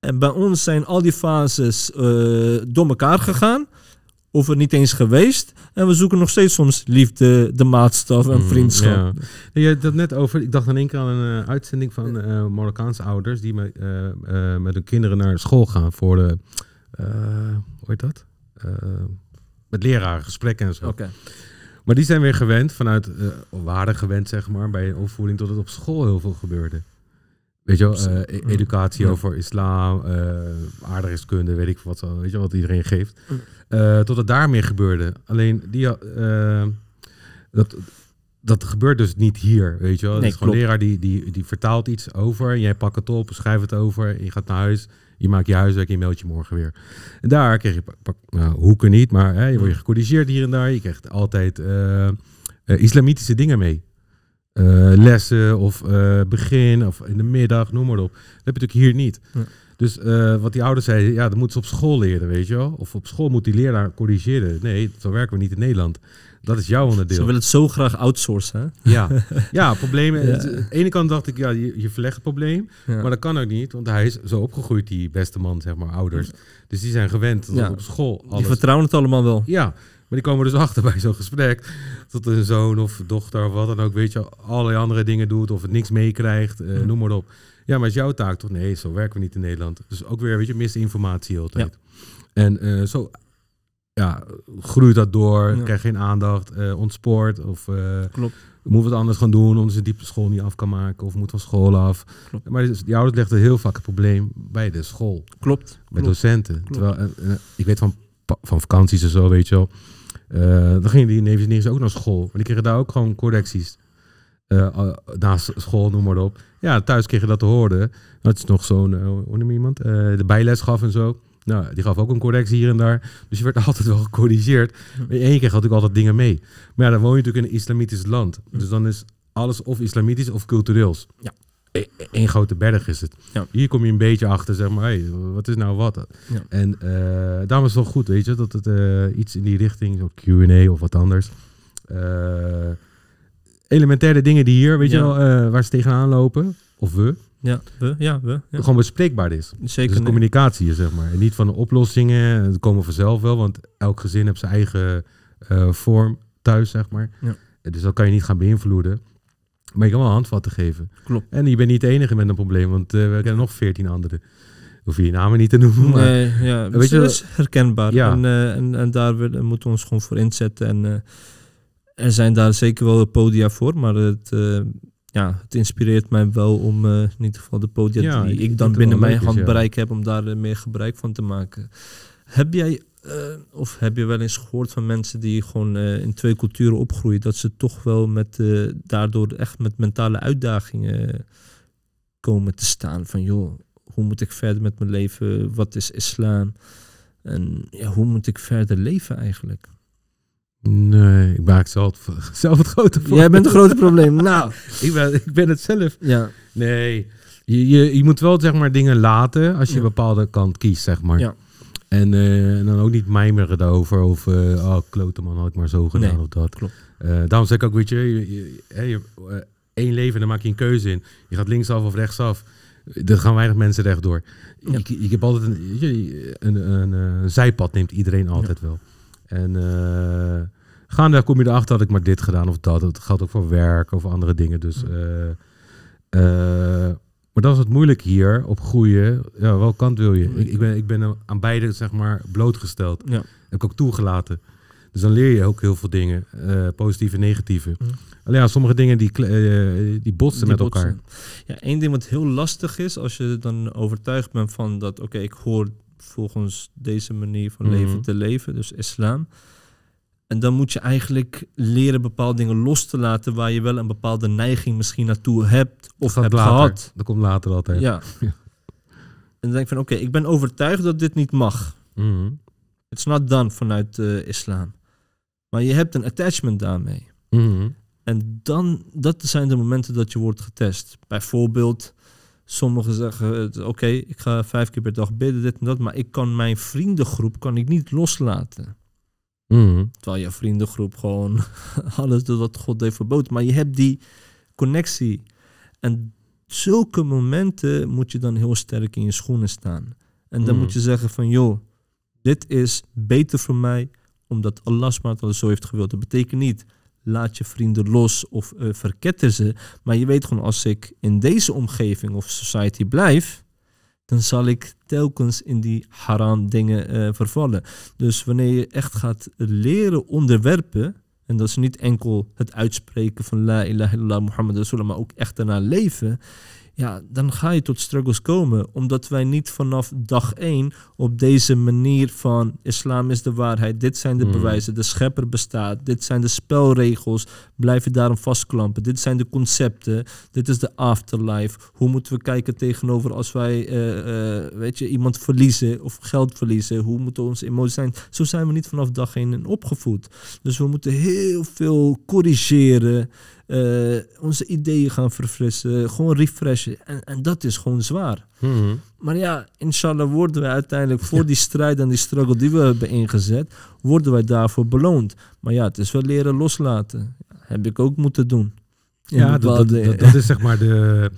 S2: En bij ons zijn al die fases uh, door elkaar gegaan of er niet eens geweest. En we zoeken nog steeds soms liefde, de maatstaf en mm, vriendschap. Je had dat net over,
S1: ik dacht aan één keer aan een eh, uitzending van eh, Marokkaanse ouders die met, eh, met hun kinderen naar school gaan voor de, hoe heet dat? met leraren, gesprekken en zo. Maar die zijn weer gewend vanuit, waren gewend zeg maar, bij opvoeding tot het op school heel veel gebeurde. Weet je wel, e- mm. educatie over islam, aardrijkskunde, weet ik wat, weet je wat iedereen geeft. Mm. Uh, eh, totdat daar meer gebeurde. Alleen die, eh, dat, dat gebeurt dus niet hier, weet je wel. Nee, het is gewoon leraar die, die, die vertaalt iets over. Jij pakt het op, schrijft het over. Je gaat naar huis. Je maakt je huiswerk je mailt je morgen weer. En daar kreeg je, pak, nou, hoeken niet, maar hè, je wordt gecorrigeerd hier en daar. Je krijgt altijd eh, islamitische dingen mee. Eh, lessen of eh, begin of in de middag, noem maar op. Dat heb je natuurlijk hier niet. Dus eh, wat die ouders zeiden, ja, dat moeten ze op school leren, weet je wel. Of op school moet die leraar corrigeren. Nee, zo werken we niet in Nederland. Dat is jouw onderdeel. Ze willen het zo graag outsourcen. Hè? Ja, ja problemen. Ja. Aan de ene kant dacht ik, ja, je, je verlegt het probleem. Maar dat kan ook niet, want hij is zo opgegroeid, die beste man, zeg maar, ouders. Dus die zijn gewend op school alles... Die vertrouwen het allemaal wel. Ja, maar die komen dus achter bij zo'n gesprek. Dat een zoon of dochter of wat dan ook, weet je, allerlei andere dingen doet of het niks meekrijgt, eh, mm. noem maar op. Ja, maar is jouw taak toch? Nee, zo werken we niet in Nederland. Dus ook weer, weet je, misinformatie altijd. Ja. En eh, zo ja, groeit dat door, ja. krijg geen aandacht, uh, ontspoort of uh, Klopt. moet wat anders gaan doen, onze diepe school niet af kan maken of moet van school af. Klopt. Maar dus, die ouders legden heel vaak het probleem bij de school. Klopt. Met docenten. Terwijl, ik weet van, van vakanties en zo, weet je wel eh, dan gingen die neefjes en ook naar school. Maar die kregen daar ook gewoon correcties. Uh, eh, naast school, noem maar op. Ja, thuis kregen dat te horen. Dat is nog zo'n, eh, hoe noem je iemand? de bijles gaf en zo. Nou, die gaf ook een correctie hier en daar. Dus je werd altijd wel gecorrigeerd. Maar in één keer had ik altijd dingen mee. Maar ja, dan woon je natuurlijk in een islamitisch land. Mm. Dus dan is alles of islamitisch of cultureels. Ja. Een grote berg is het. Hier kom je een beetje achter, zeg maar, hey, wat is nou wat? Ja. En uh, daarom is wel goed, weet je, dat het eh, iets in die richting, zo Q&A of wat anders. Eh, elementaire dingen die hier, weet je wel, waar ze tegenaan lopen, of we. Ja, we, ja, we. Gewoon bespreekbaar is. Zeker. Dus communicatie zeg maar. En niet van de oplossingen, dat komen vanzelf wel, want elk gezin heeft zijn eigen vorm thuis, zeg maar. Dus dat kan je niet gaan beïnvloeden. Maar je kan wel te geven. Klopt. En je bent niet de enige met een probleem, want uh, we kennen nog veertien anderen. Hoef je je namen niet te noemen. Maar, nee, ja. Weet je, is herkenbaar. Ja. En,
S2: eh, en, daar moeten we ons gewoon voor inzetten. En uh, er zijn daar zeker wel podia voor, maar het, ja, het inspireert mij wel om in ieder geval de podia die ik, dan binnen mijn dus handbereik ja. heb, om daar meer gebruik van te maken. Heb jij eh, of heb je wel eens gehoord van mensen die gewoon eh, in twee culturen opgroeien, dat ze toch wel met, eh, daardoor echt met mentale uitdagingen komen te staan? Van joh, hoe moet ik verder met mijn leven? Wat is islam? En ja, hoe moet ik verder leven eigenlijk?
S1: Nee, ik maak zelf, zelf het grote probleem. Jij bent het grote
S2: probleem. Nou, ik, ben, ik ben
S1: het zelf. Ja. Nee, je, je, je moet wel zeg maar dingen laten als je een bepaalde kant kiest, zeg maar. Ja. Eh, en, dan ook niet mijmeren daarover. Of, uh, oh, klote man, had ik maar zo gedaan of dat. Klopt. Eh, daarom zeg ik ook, weet je, je, één leven dan maak je een keuze in. Je gaat linksaf of rechtsaf. Er gaan weinig mensen rechtdoor. door Ik, ik heb altijd een, een, een, zijpad neemt iedereen altijd wel. En gaandeweg kom je erachter dat ik maar dit gedaan of dat. Dat geldt ook voor werk of andere dingen. Dus... Maar dat is het moeilijk hier op groeien. Ja, welke kant wil je? Ik, ben, ik ben aan beide zeg maar, blootgesteld. Ja. Heb ik ook toegelaten. Dus dan leer je ook heel veel dingen, eh, positieve en negatieve. Mm. ja, sommige dingen die, eh, die botsen met elkaar.
S2: Ja, één ding wat heel lastig is, als je dan overtuigd bent van dat, oké, ik hoor volgens deze manier van mm-hmm. leven te leven, dus islam. En dan moet je eigenlijk leren bepaalde dingen los te laten waar je wel een bepaalde neiging misschien naartoe hebt of hebt later. gehad.
S1: Dat komt later altijd. Ja.
S2: En dan denk ik van oké, ik ben overtuigd dat dit niet mag. Mm is It's not done vanuit uh, islam. Maar je hebt een attachment daarmee. Mhm. En dan, dat zijn de momenten dat je wordt getest. Bijvoorbeeld, sommigen zeggen, eh, oké, ik ga vijf keer per dag bidden, dit en dat, maar ik kan mijn vriendengroep kan ik niet loslaten. Mm. Terwijl je vriendengroep gewoon alles doet wat God heeft verboden. Maar je hebt die connectie. En zulke momenten moet je dan heel sterk in je schoenen staan. En dan mhm. moet je zeggen van joh, dit is beter voor mij omdat Allah het zo heeft gewild. Dat betekent niet laat je vrienden los of uh, eh, verketter ze. Maar je weet gewoon als ik in deze omgeving of society blijf, dan zal ik telkens in die haram dingen eh, vervallen. Dus wanneer je echt gaat leren onderwerpen, en dat is niet enkel het uitspreken van la ilaha illallah Muhammad Rasulullah, maar ook echt daarna leven, ja, dan ga je tot struggles komen. Omdat wij niet vanaf dag één op deze manier van islam is de waarheid, dit zijn de hmm. bewijzen, de schepper bestaat, dit zijn de spelregels, blijven daarom vastklampen, dit zijn de concepten, dit is de afterlife. Hoe moeten we kijken tegenover als wij eh, eh, weet je, iemand verliezen of geld verliezen? Hoe moeten onze emoties zijn? Zo zijn we niet vanaf dag één opgevoed. Dus we moeten heel veel corrigeren. Eh, onze ideeën gaan verfrissen, gewoon refreshen. En, en dat is gewoon zwaar. Mm -hmm. Maar ja, inshallah worden wij uiteindelijk voor die strijd en die struggle die we hebben ingezet, worden wij daarvoor beloond. Maar ja, het is wel leren loslaten. Heb ik ook moeten doen. Ja, dat, dat, is zeg
S1: maar de,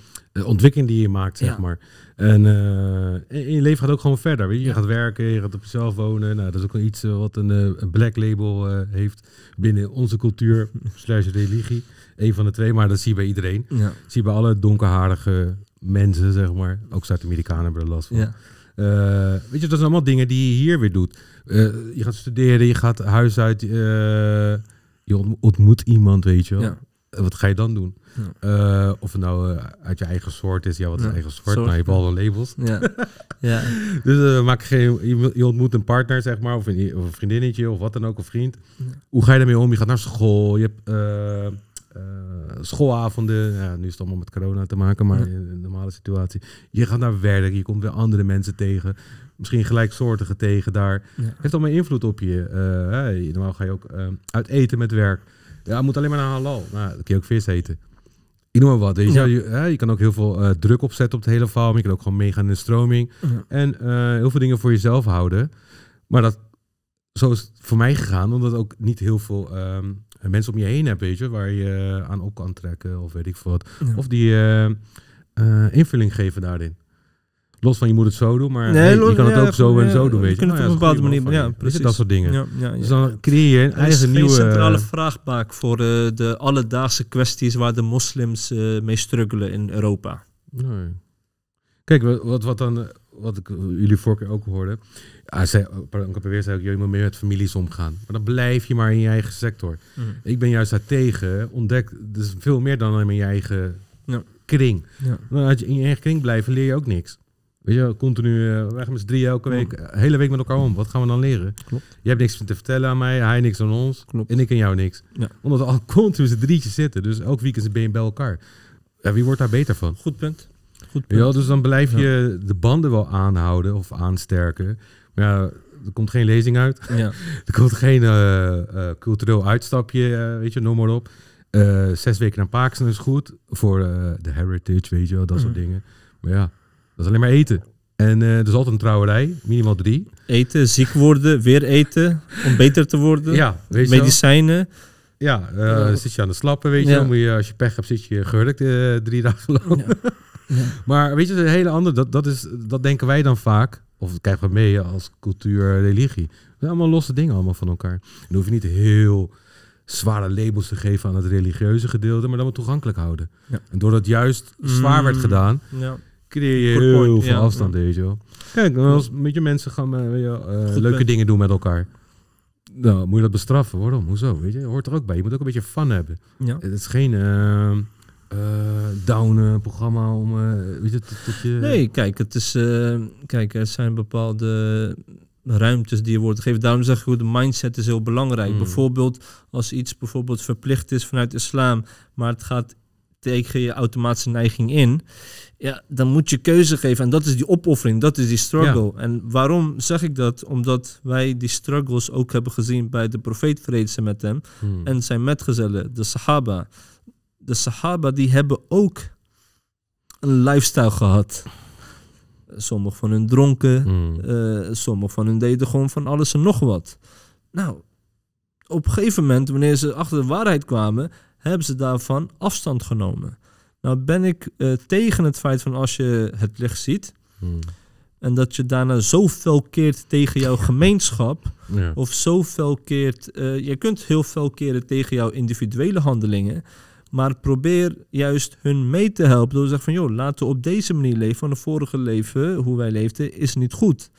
S1: ontwikkeling die je maakt, zeg maar. En, uh, je leven gaat ook gewoon verder. Weet je? je gaat werken, je gaat op jezelf wonen. Nou, dat is ook iets eh, wat een, een black label heeft binnen onze cultuur slash religie. Een van de twee, maar dat zie je bij iedereen. Ja. zie je bij alle donkerharige mensen, zeg maar. Ook Zuid-Amerikanen hebben er last van. Ja. Eh, weet je, dat zijn allemaal dingen die je hier weer doet. Eh, je gaat studeren, je gaat huis uit, eh, je ontmoet iemand, weet je wel. Ja. Wat ga je dan doen? Ja. of het nou uit je eigen soort is, ja, wat is eigen soort? maar nou, je hebt al wel labels. Ja. ja. dus maak geen, je ontmoet een partner, zeg maar, of een, of vriendinnetje, of wat dan ook, een vriend. Hoe ga je daarmee om? Je gaat naar school, je hebt eh, schoolavonden, ja, nu is het allemaal met corona te maken, maar in een normale situatie. Je gaat naar werk, je komt weer andere mensen tegen. Misschien gelijksoortige tegen daar. Ja. Heeft allemaal invloed op je. Hey, eh, normaal ga je ook ehm, uit eten met werk. Ja, moet alleen maar naar halal. Nou, dan kun je ook vis eten. Ik noem maar wat. je, je, kan ook heel veel eh, druk opzetten op het hele verhaal. je kan ook gewoon meegaan in de stroming. En heel veel dingen voor jezelf houden. Maar dat, zo is het voor mij gegaan. Omdat ook niet heel veel ehm, eh, mensen om je heen hebt, weet je, waar je eh, aan op kan trekken of weet ik wat. Of die eh, invulling geven daarin. Los van je moet het zo doen, maar nee, je kan het ook zo en zo doen. Weet je nou op een bepaalde manier. Ja, precies. Dat soort dingen. Dus dan creëer je een eigen nieuwe. centrale
S2: vraagbaak voor de alledaagse kwesties waar de moslims mee struggelen in Europa. Nee. Kijk, wat, wat dan
S1: wat ik jullie vorige keer ook hoorde. Hij zei, MKPW oh, weer ook, je moet meer met families omgaan. Maar dan blijf je maar in je eigen sector. Mhm. Ik ben juist daartegen. Ontdek, dus veel meer dan in je eigen ja. kring. als je in je eigen kring blijven leer je ook niks. Weet je, continu, uh, we gaan met z'n drie elke week, eh, hele week met elkaar om. Wat gaan we dan leren? Klopt. Je hebt niks te vertellen aan mij, hij niks aan ons. Klopt. En ik en jou niks. Omdat we al continu z'n drietjes zitten. Dus elk weekend ben je bij elkaar. wie wordt daar beter van? Goed punt. Goed punt. Ja, dus dan blijf je de banden wel aanhouden of aansterken ja, er komt geen lezing uit. Ja. er komt geen eh, eh, cultureel uitstapje, eh, weet je, noem maar op. zes weken naar Paaksen is goed. Voor de heritage, weet je wel, dat soort mhm. dingen. Maar ja, dat is alleen maar eten. En uh, er is altijd een trouwerij,
S2: minimaal drie. Eten, ziek worden, weer eten, om beter te worden. Ja, Medicijnen. Ja, zit je aan de slappen, weet je Als je pech hebt, zit je gehurkt drie
S1: dagen lang. maar weet je, een hele andere, dat, dat, is, dat denken wij dan vaak. Of kijk krijgen mee als cultuur, religie. Dat zijn allemaal losse dingen allemaal van elkaar. dan hoef je niet heel zware labels te geven aan het religieuze gedeelte, maar dan moet toegankelijk houden. Ja. En doordat juist zwaar werd mm, gedaan, ja. creëer je heel veel afstand, weet je wel. Kijk, als met je mensen gaan eh, eh, leuke dingen doen met elkaar. Nou, moet je dat bestraffen, waarom? Hoezo? Weet je, hoort er ook bij. Je moet ook een beetje fun hebben. Ja. Het is geen... Ehm, eh, downen programma om eh, weet het, je... Nee,
S2: kijk, het is eh, kijk, er zijn bepaalde ruimtes die je wordt gegeven. Daarom zeg ik hoe de mindset is heel belangrijk. Hmm. Bijvoorbeeld als iets bijvoorbeeld verplicht is vanuit islam, maar het gaat tegen je automatische neiging in, ja, dan moet je keuze geven. En dat is die opoffering, dat is die struggle. En waarom zeg ik dat? Omdat wij die struggles ook hebben gezien bij de profeet, vrede met hem, hmm. en zijn metgezellen, de sahaba de Sahaba die hebben ook een lifestyle gehad. Sommigen van hun dronken, mm. sommigen van hun deden gewoon van alles en nog wat. Nou, op een gegeven moment, wanneer ze achter de waarheid kwamen, hebben ze daarvan afstand genomen. Nou ben ik eh, tegen het feit van als je het licht ziet, hmm. En dat je daarna zoveel keert tegen jouw gemeenschap. Ja. Of zoveel keert. Uh, je kunt heel veel keren tegen jouw individuele handelingen. Maar probeer juist hun mee te helpen. Door te zeggen van joh, laten we op deze manier leven. Van het vorige leven, hoe wij leefden, is niet goed.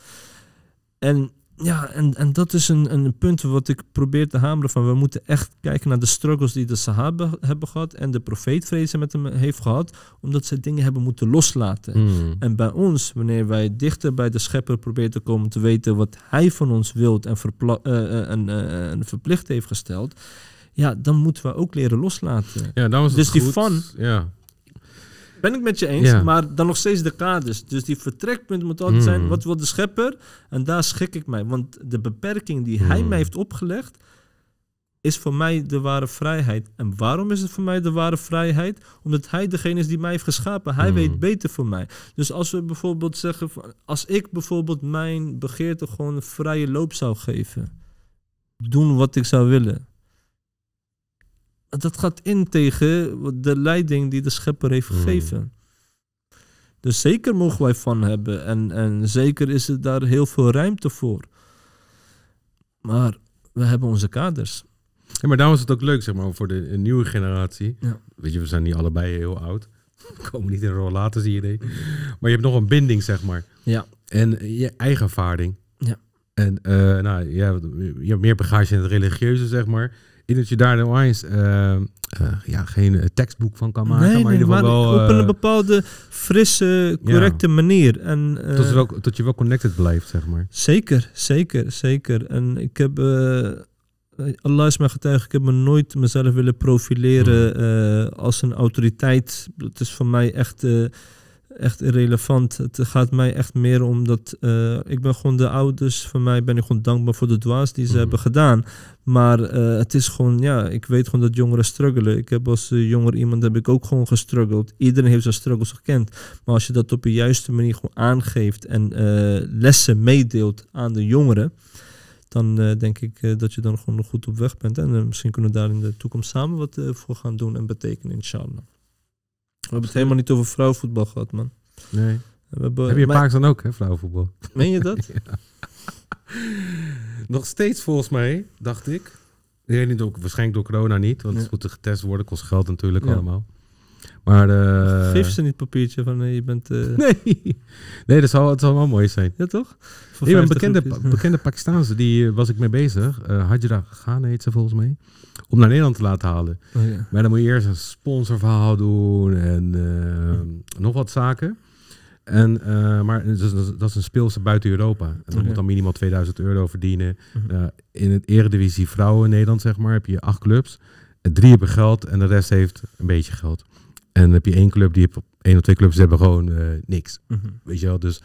S2: En ja, en, en dat is een, een punt wat ik probeer te hameren. Van we moeten echt kijken naar de struggles die de Sahaba hebben gehad. En de profeet vrezen met hem heeft gehad. Omdat ze dingen hebben moeten loslaten. Hmm. En bij ons, wanneer wij dichter bij de schepper proberen te komen. Te weten wat hij van ons wilt en, uh, en uh, en verplicht heeft gesteld ja, dan moeten we ook leren loslaten. Ja, dat was dus die van, ja. ben ik met je eens, ja. maar dan nog steeds de kaders. Dus die vertrekpunt moet altijd mm. zijn, wat wil de schepper? En daar schik ik mij. Want de beperking die hij mm. mij heeft opgelegd, is voor mij de ware vrijheid. En waarom is het voor mij de ware vrijheid? Omdat hij degene is die mij heeft geschapen. Hij mm. weet beter voor mij. Dus als we bijvoorbeeld zeggen, als ik bijvoorbeeld mijn begeerte gewoon een vrije loop zou geven, doen wat ik zou willen dat gaat in tegen de leiding die de schepper heeft hmm. gegeven. Dus zeker mogen wij van hebben. En, en zeker is er daar heel veel ruimte voor. Maar we hebben onze kaders.
S1: Ja, maar daarom is het ook leuk, zeg maar, voor de nieuwe generatie. Ja. Weet je, we zijn niet allebei heel oud. We komen niet in een rol later, zie je idee. Maar je hebt nog een binding, zeg maar. Ja. En je eigen vaarding. Ja. En eh, nou, je hebt meer bagage in het religieuze, zeg maar. Ik je daar nou eens eh, eh, ja, geen eh, tekstboek van kan maken. maar in ieder geval wel, op een
S2: bepaalde frisse, correcte manier. En, tot, wel, tot je wel connected
S1: blijft, zeg maar.
S2: Zeker, zeker, zeker. En ik heb... Allah is mijn getuige, ik heb me nooit mezelf willen profileren mhm. als een autoriteit. Dat is voor mij echt echt irrelevant. Het gaat mij echt meer om dat eh, ik ben gewoon de ouders van mij ben ik gewoon dankbaar voor de dwaas die ze mhm. hebben gedaan. Maar eh, het is gewoon, ja, ik weet gewoon dat jongeren struggelen. Ik heb als eh, jonger iemand heb ik ook gewoon gestruggeld. Iedereen heeft zijn struggles gekend. Maar als je dat op de juiste manier gewoon aangeeft en lessen meedeelt aan de jongeren, dan denk ik dat je dan gewoon goed op weg bent. En misschien kunnen we daar in de toekomst samen wat voor gaan doen en betekenen, inshallah. We hebben het helemaal niet over vrouwenvoetbal gehad, man. Nee. Heb je paars dan ook, hè, vrouwenvoetbal? Meen je dat?
S1: ja. Nog steeds volgens mij, dacht ik. Ik weet niet, waarschijnlijk door corona niet, want het moet getest worden, kost geld natuurlijk allemaal. Maar, Geef ze
S2: niet papiertje van eh, je bent... Eh, nee,
S1: nee dat zou het zal wel mooi zijn. Ja, toch? Voor nee, een bekende, bekende Pakistaanse, die eh, was ik mee bezig. Uh, Hajra heet ze volgens mij. Om naar Nederland te laten halen. Oh, maar dan moet je eerst een sponsorverhaal doen en ehm, nog wat zaken. En, maar dus, dus, dat is een speelse buiten Europa. En dan oh, moet dan minimaal 2000 euro verdienen. Mhm. in het Eredivisie Vrouwen Nederland, zeg maar, heb je acht clubs. Drie hebben geld en de rest heeft een beetje geld. En heb je één club, die heeft, één of twee clubs hebben gewoon eh, niks. Mhm. Weet je wel, dus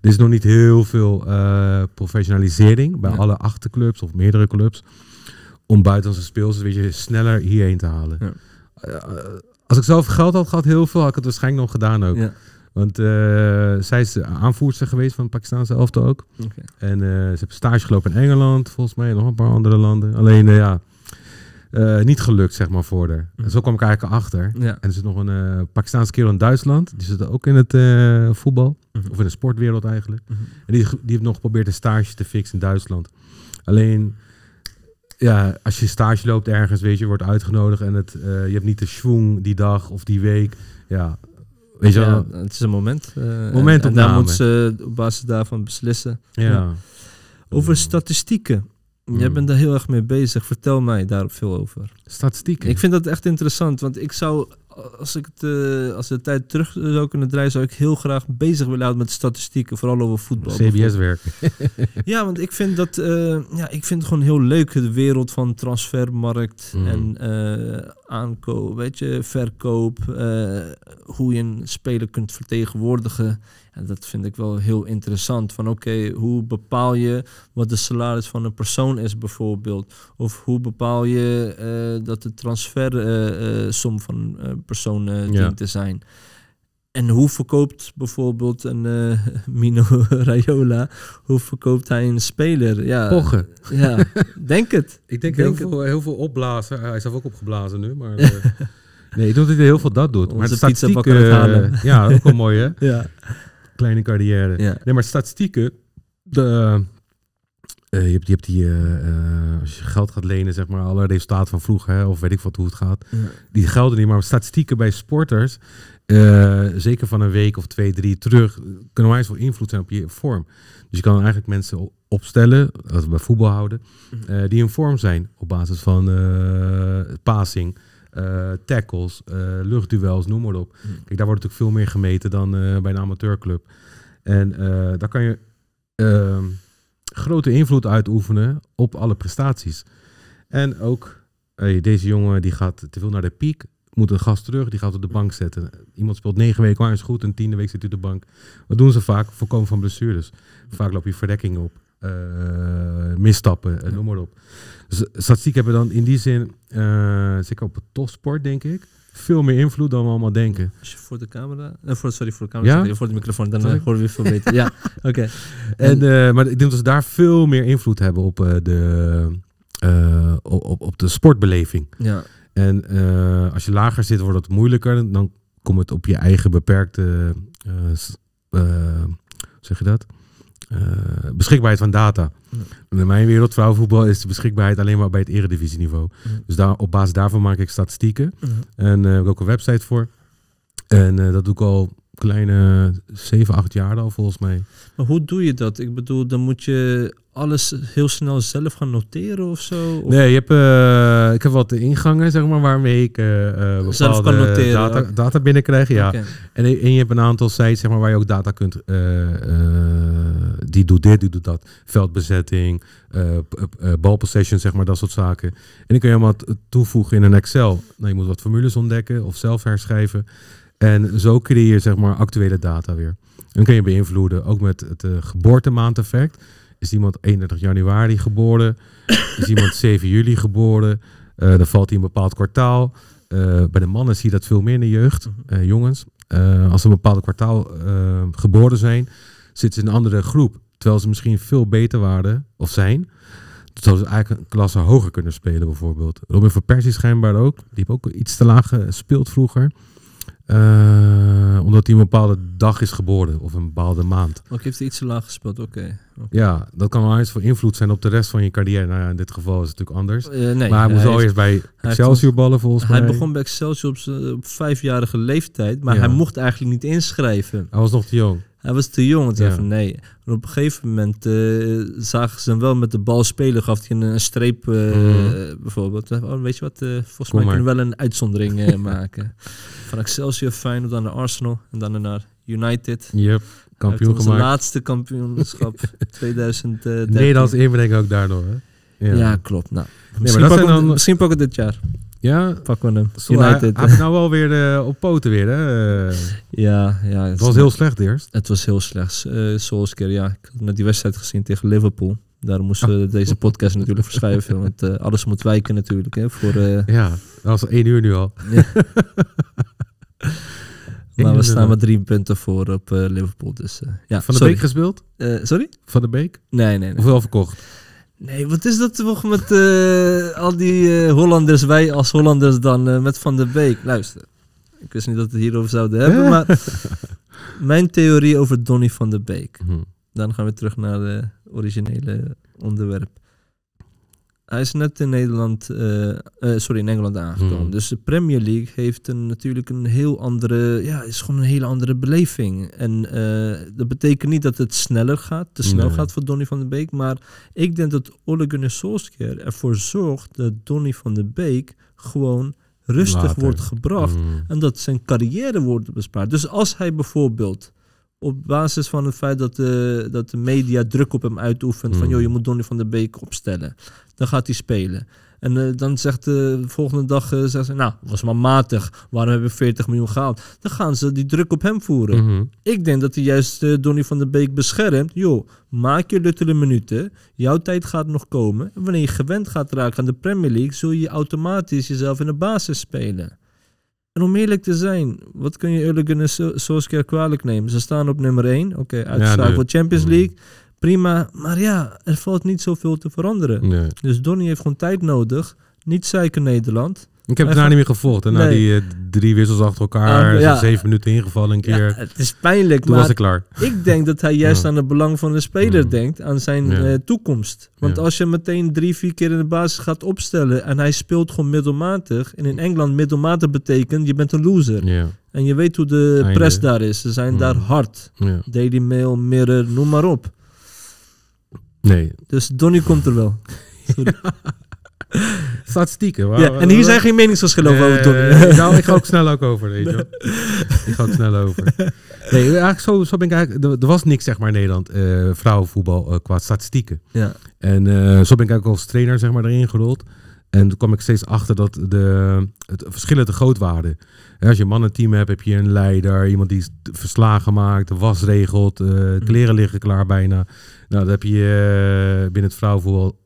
S1: er is nog niet heel veel eh, professionalisering bij alle achterclubs of meerdere clubs. Om buitenlandse speels een beetje sneller hierheen te halen. Ja. Eh, als ik zelf geld had gehad, heel veel, had ik het waarschijnlijk nog gedaan ook. Want zij is aanvoerster geweest van de Pakistanse elfte ook. En ze heeft stage gelopen in Engeland, volgens mij, nog een paar andere landen. Alleen ja, eh, niet gelukt, zeg maar, voor En zo kwam ik eigenlijk achter. Ja. En er zit nog een Pakistaans eh, Pakistaanse kerel in Duitsland. Die zit ook in het eh, voetbal. Mhm. Of in de sportwereld eigenlijk. Mhm. En die, die heeft nog geprobeerd een stage te fixen in Duitsland. Alleen, ja, als je stage loopt ergens, weet je, wordt uitgenodigd. En het, je hebt niet de schwung die dag of die week. Ja,
S2: weet je wel. Het is een moment. moment en, en daar moet ze op basis daarvan beslissen. ja. Over statistieken. Jij hmm. bent daar heel erg mee bezig. Vertel mij daar veel over. Statistieken. Ik vind dat echt interessant, want ik zou, als ik de, als de tijd terug zou kunnen draaien, zou ik heel graag bezig willen houden met statistieken, vooral over voetbal. cbs werken. ja, want ik vind dat, eh, ja, ik vind het gewoon heel leuk, de wereld van transfermarkt hmm. en eh, aankoop, weet je, verkoop, eh, hoe je een speler kunt vertegenwoordigen. En dat vind ik wel heel interessant. Van oké, hoe bepaal je wat de salaris van een persoon is bijvoorbeeld? Of hoe bepaal je eh, dat de transfersom eh, eh, van een persoon dient ja. te zijn? En hoe verkoopt bijvoorbeeld een uh, Mino Raiola, hoe verkoopt hij een speler? Ja, Ja, denk het. Ik denk, heel, Veel, heel veel
S1: opblazen. Hij is zelf ook opgeblazen nu, maar... nee, ik denk dat hij heel veel dat doet. Onze maar de statistieken. uh, Ja, ook wel mooi hè? ja kleine carrière. Ja. Nee, maar statistieken, de, eh, je, hebt, je hebt die, eh, eh, als je geld gaat lenen, zeg maar, alle resultaten van vroeger, hè, of weet ik wat hoe het gaat, die gelden niet. Maar statistieken bij sporters, zeker van een week of twee, drie terug, kunnen wij veel invloed zijn op je vorm. Dus je kan eigenlijk mensen opstellen, als we bij voetbal houden, mhm. die in vorm zijn op basis van passing, eh, tackles, uh, luchtduels, noem maar op. Hmm. Kijk, daar wordt natuurlijk veel meer gemeten dan eh, bij een amateurclub. En daar kan je ehm, grote invloed uitoefenen op alle prestaties. En ook, deze jongen die gaat te veel naar de piek moet een gast terug, die gaat op de bank zetten. Iemand speelt negen weken, maar is goed, en tiende week zit op de bank. Wat doen ze vaak? Voorkomen van blessures. Vaak loop je verdekkingen op uh, misstappen, ja. Eh, noem maar op. statistiek hebben dan in die zin, uh, zeker op het topsport denk ik, veel meer invloed dan we allemaal denken. Als
S2: je voor de camera, voor, sorry voor de camera, ja? voor de microfoon, dan hoor je veel beter. ja, oké. En, maar ik denk dat
S1: ze daar veel meer invloed hebben op, de, op, op de sportbeleving. Ja. En als je lager zit, wordt het moeilijker. Dan komt het op je eigen beperkte, uh, zeg je dat? Eh, beschikbaarheid van data. In mijn wereld, vrouwenvoetbal, is de beschikbaarheid alleen maar bij het eredivisieniveau. Dus daar, op basis daarvan maak ik statistieken. En daar eh, heb ik ook een website voor. En eh, dat doe ik al kleine 7, 8 jaar al volgens mij.
S2: Maar hoe doe je dat? Ik bedoel, dan moet je alles heel snel zelf gaan noteren of zo? Nee,
S1: je hebt, eh, ik heb wat ingangen, zeg maar, waarmee ik eh, eh, zelf kan noteren, data, data binnenkrijg. Ja. En, en, je hebt een aantal sites zeg maar, waar je ook data kunt... die doet dit, die doet dat. Veldbezetting, balpossession, zeg maar, dat soort zaken. En die kun je helemaal toevoegen in een Excel. Nou, je moet wat formules ontdekken of zelf herschrijven. En zo creëer je zeg maar actuele data weer. En kun je beïnvloeden, ook met het uh, eh, geboortemaandeffect. Is iemand 31 januari geboren? Is iemand 7 juli geboren? Eh, dan valt hij een bepaald kwartaal. Eh, bij de mannen zie je dat veel meer in de jeugd, mhm. jongens. als ze een bepaald kwartaal geboren zijn, zitten ze in een andere groep. Terwijl ze misschien veel beter waren of zijn. Zou ze eigenlijk een klasse hoger kunnen spelen bijvoorbeeld. Robin van Persie schijnbaar ook. Die heeft ook iets te laag gespeeld vroeger. Eh, omdat hij een bepaalde dag is geboren of een bepaalde maand.
S2: Ook heeft hij iets te laag gespeeld, oké. Ja,
S1: dat kan wel eens voor invloed zijn op de rest van je carrière. Nou ja, in dit geval is het natuurlijk anders. Eh, nee, maar hij moest al eerst bij Excelsior ballen volgens hij mij. Hij begon
S2: bij Excelsior op, op vijfjarige leeftijd, maar hij mocht eigenlijk niet inschrijven. Hij was nog te jong. Hij was te jong, het ja. even nee. op een gegeven moment eh, zagen ze hem wel met de bal spelen. Gaf hij een, streep mhm. bijvoorbeeld. Oh, weet je wat, volgens mij kunnen we wel een uitzondering maken. Van Excelsior, fijn dan naar Arsenal en dan naar United. Yep, kampioen gemaakt. laatste kampioenschap 2013. Nederlands
S1: inbreng ook daardoor, hè? Ja. ja, klopt. Nou, nee, misschien, pakken
S2: dan... we, misschien pakken dit jaar. Ja? Pakken we hem. Zo, United. nou wel weer eh, op poten weer, hè? ja, ja. Het, was heel slecht eerst. Het was heel slecht. Eh, zoals keer, ja. Ik had net die wedstrijd gezien tegen Liverpool. Daarom moesten we ah. deze podcast natuurlijk verschuiven. Want uh, alles moet wijken natuurlijk, hè. Voor, ja, dat was één uur nu al. we staan maar drie punten voor op eh, Liverpool. Dus, eh, ja, Van de Beek gespeeld? Eh, sorry? Van de Beek? Nee, nee. nee. verkocht? Nee, wat is dat toch met al die Hollanders, wij als Hollanders dan met Van de Beek? Luister, ik wist niet dat we het hierover zouden hebben, maar mijn theorie over Donny van de Beek. Mhm. Dan gaan we terug naar het originele onderwerp. Hij is net in Nederland, eh, eh, sorry, in Engeland aangekomen. Hmm. Dus de Premier League heeft een, natuurlijk een heel andere, ja, is gewoon een hele andere beleving. En eh, dat betekent niet dat het sneller gaat, te snel gaat voor Donny van de Beek. Maar ik denk dat Ole Gunnar Solskjaer ervoor zorgt dat Donny van de Beek gewoon rustig wordt gebracht. Hmm. En dat zijn carrière wordt bespaard. Dus als hij bijvoorbeeld op basis van het feit dat de, dat de media druk op hem uitoefent. Van hmm. joh, je moet Donny van de Beek opstellen dan gaat hij spelen. En eh, dan zegt de volgende dag, eh, zegt nou, was maar matig. Waarom hebben we 40 miljoen gehaald? Dan gaan ze die druk op hem voeren. Mhm. Ik denk dat hij juist uh, Donny van der Beek beschermt. Joh, maak je luttele minuten. Jouw tijd gaat nog komen. wanneer je gewend gaat raken aan de Premier League, zul je automatisch jezelf in de basis spelen. En om eerlijk te zijn, wat kun je Ulligan en Solskjaer kwalijk nemen? Ze staan op nummer 1. Oké, okay, uitslag ja, voor Champions mhm. League prima. Maar ja, er valt niet zoveel te veranderen. Dus Donny heeft gewoon tijd nodig. Niet zeiken Nederland. Ik heb het daar niet meer gevolgd. En na die
S1: eh, drie wissels achter elkaar, ah, zeven minuten ingevallen een keer. het is pijnlijk, Toen maar was ik klaar.
S2: Ik denk dat hij juist aan het belang van de speler denkt, aan zijn eh, toekomst. Want als je meteen drie, vier keer in de basis gaat opstellen en hij speelt gewoon middelmatig. En in Engeland middelmatig betekent je bent een loser. En je weet hoe de press daar is. Ze zijn mm. daar hard. Daily Mail, Mirror, noem maar op. Nee. Dus Donnie komt er wel. Statistieken. Ja, en hier zijn geen meningsverschillen over Donny. nou, ik ga ook snel ook over, weet je Ik ga ook snel over.
S1: Nee, eigenlijk zo, zo ben ik eigenlijk... Er, was niks, zeg maar, in Nederland, eh, vrouwenvoetbal eh, qua statistieken. Ja. En eh, zo ben ik eigenlijk als trainer, zeg maar, erin gerold. En toen kwam ik steeds achter dat de, het verschillen te groot waren. als je een mannenteam hebt, heb je een leider, iemand die verslagen maakt, was regelt, mm. kleren liggen klaar bijna. Nou, dat heb je eh, binnen het vrouwenvoetbal